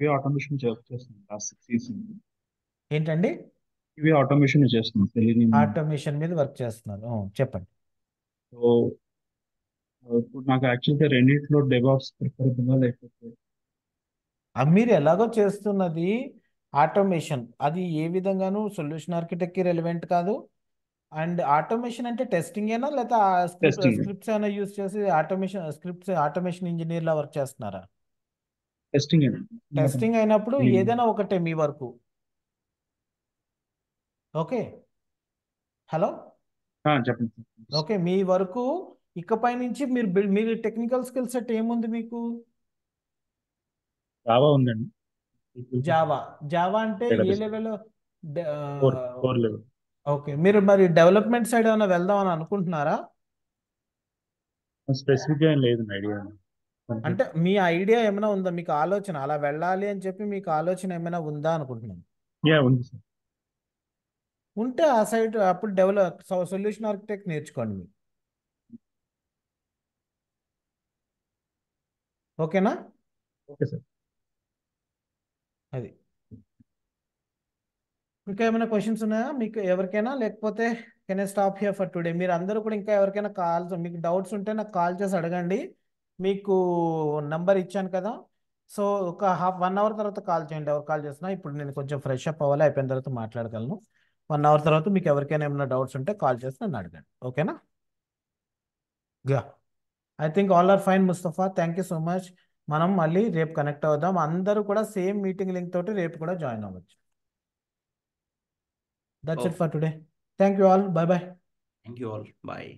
ఇవి ఆటోమేషన్ చేస్తున్నాను సిక్స్ ఇయర్స్ ఏంటండి ఇవి ఆటోమేషన్ చేస్తున్నాను ఆటోమేషన్ మీద వర్క్ చేస్తున్నాను చెప్పండి సో ఇప్పుడు నాకు యాక్చువల్గా రెండింటిలో డెవాప్స్ ప్రిఫరబుల్ లేకపోతే మీరు ఎలాగో చేస్తున్నది ఆటోమేషన్ అది ఏ విధంగానూ సొల్యూషన్ కి రెలివెంట్ కాదు అండ్ ఆటోమేషన్ అంటే టెస్టింగ్ ఏనా లేకపోతే స్క్రిప్ట్స్ అయినా యూస్ చేసి ఆటోమేషన్ స్క్రిప్ట్స్ ఆటోమేషన్ ఇంజనీర్ లా వర్క్ చేస్తున్నారా టెస్టింగ్ టెస్టింగ్ అయినప్పుడు hmm. ఏదైనా ఒకటే మీ వరకు ఓకే హలో చెప్పండి ఓకే మీ వరకు ఇకపై నుంచి మీరు మీరు టెక్నికల్ స్కిల్ సెట్ ఏముంది మీకు బాగా ఉందండి జావా mm-hmm. జావా అంటే ఏ లెవెల్ ఓకే uh, మీరు మరి డెవలప్మెంట్ సైడ్ ఏమైనా వెళ్దాం అని అనుకుంటున్నారా స్పెసిఫిక్ లేదు ఐడియా అంటే మీ ఐడియా ఏమైనా ఉందా మీకు ఆలోచన అలా వెళ్ళాలి అని చెప్పి మీకు ఆలోచన ఏమైనా ఉందా అనుకుంటున్నాను ఉంటే ఆ సైడ్ అప్పుడు డెవలప్ సొల్యూషన్ ఆర్కిటెక్ట్ నేర్చుకోండి మీరు ఓకేనా ఓకే సార్ అది ఇంకా ఏమైనా క్వశ్చన్స్ ఉన్నాయా మీకు ఎవరికైనా లేకపోతే can I stop here for today మీరు అందరూ కూడా ఇంకా ఎవరికైనా కాల్స్ మీకు డౌట్స్ ఉంటే నాకు కాల్ చేసి అడగండి మీకు నంబర్ ఇచ్చాను కదా సో ఒక హాఫ్ వన్ అవర్ తర్వాత కాల్ చేయండి ఎవరు కాల్ చేసినా ఇప్పుడు నేను కొంచెం ఫ్రెష్ అప్ అవ్వాలి అయిపోయిన తర్వాత మాట్లాడగలను వన్ అవర్ తర్వాత మీకు ఎవరికైనా ఏమైనా డౌట్స్ ఉంటే కాల్ చేసి నన్ను అడగండి ఓకేనా yeah I think all are fine Mustafa thank you so much మనం మళ్ళీ రేపు కనెక్ట్ అవుదాం అందరూ కూడా సేమ్ మీటింగ్ లింక్ తోటి రేపు కూడా జాయిన్ అవ్వచ్చు that's it for today thank you all bye bye thank you all bye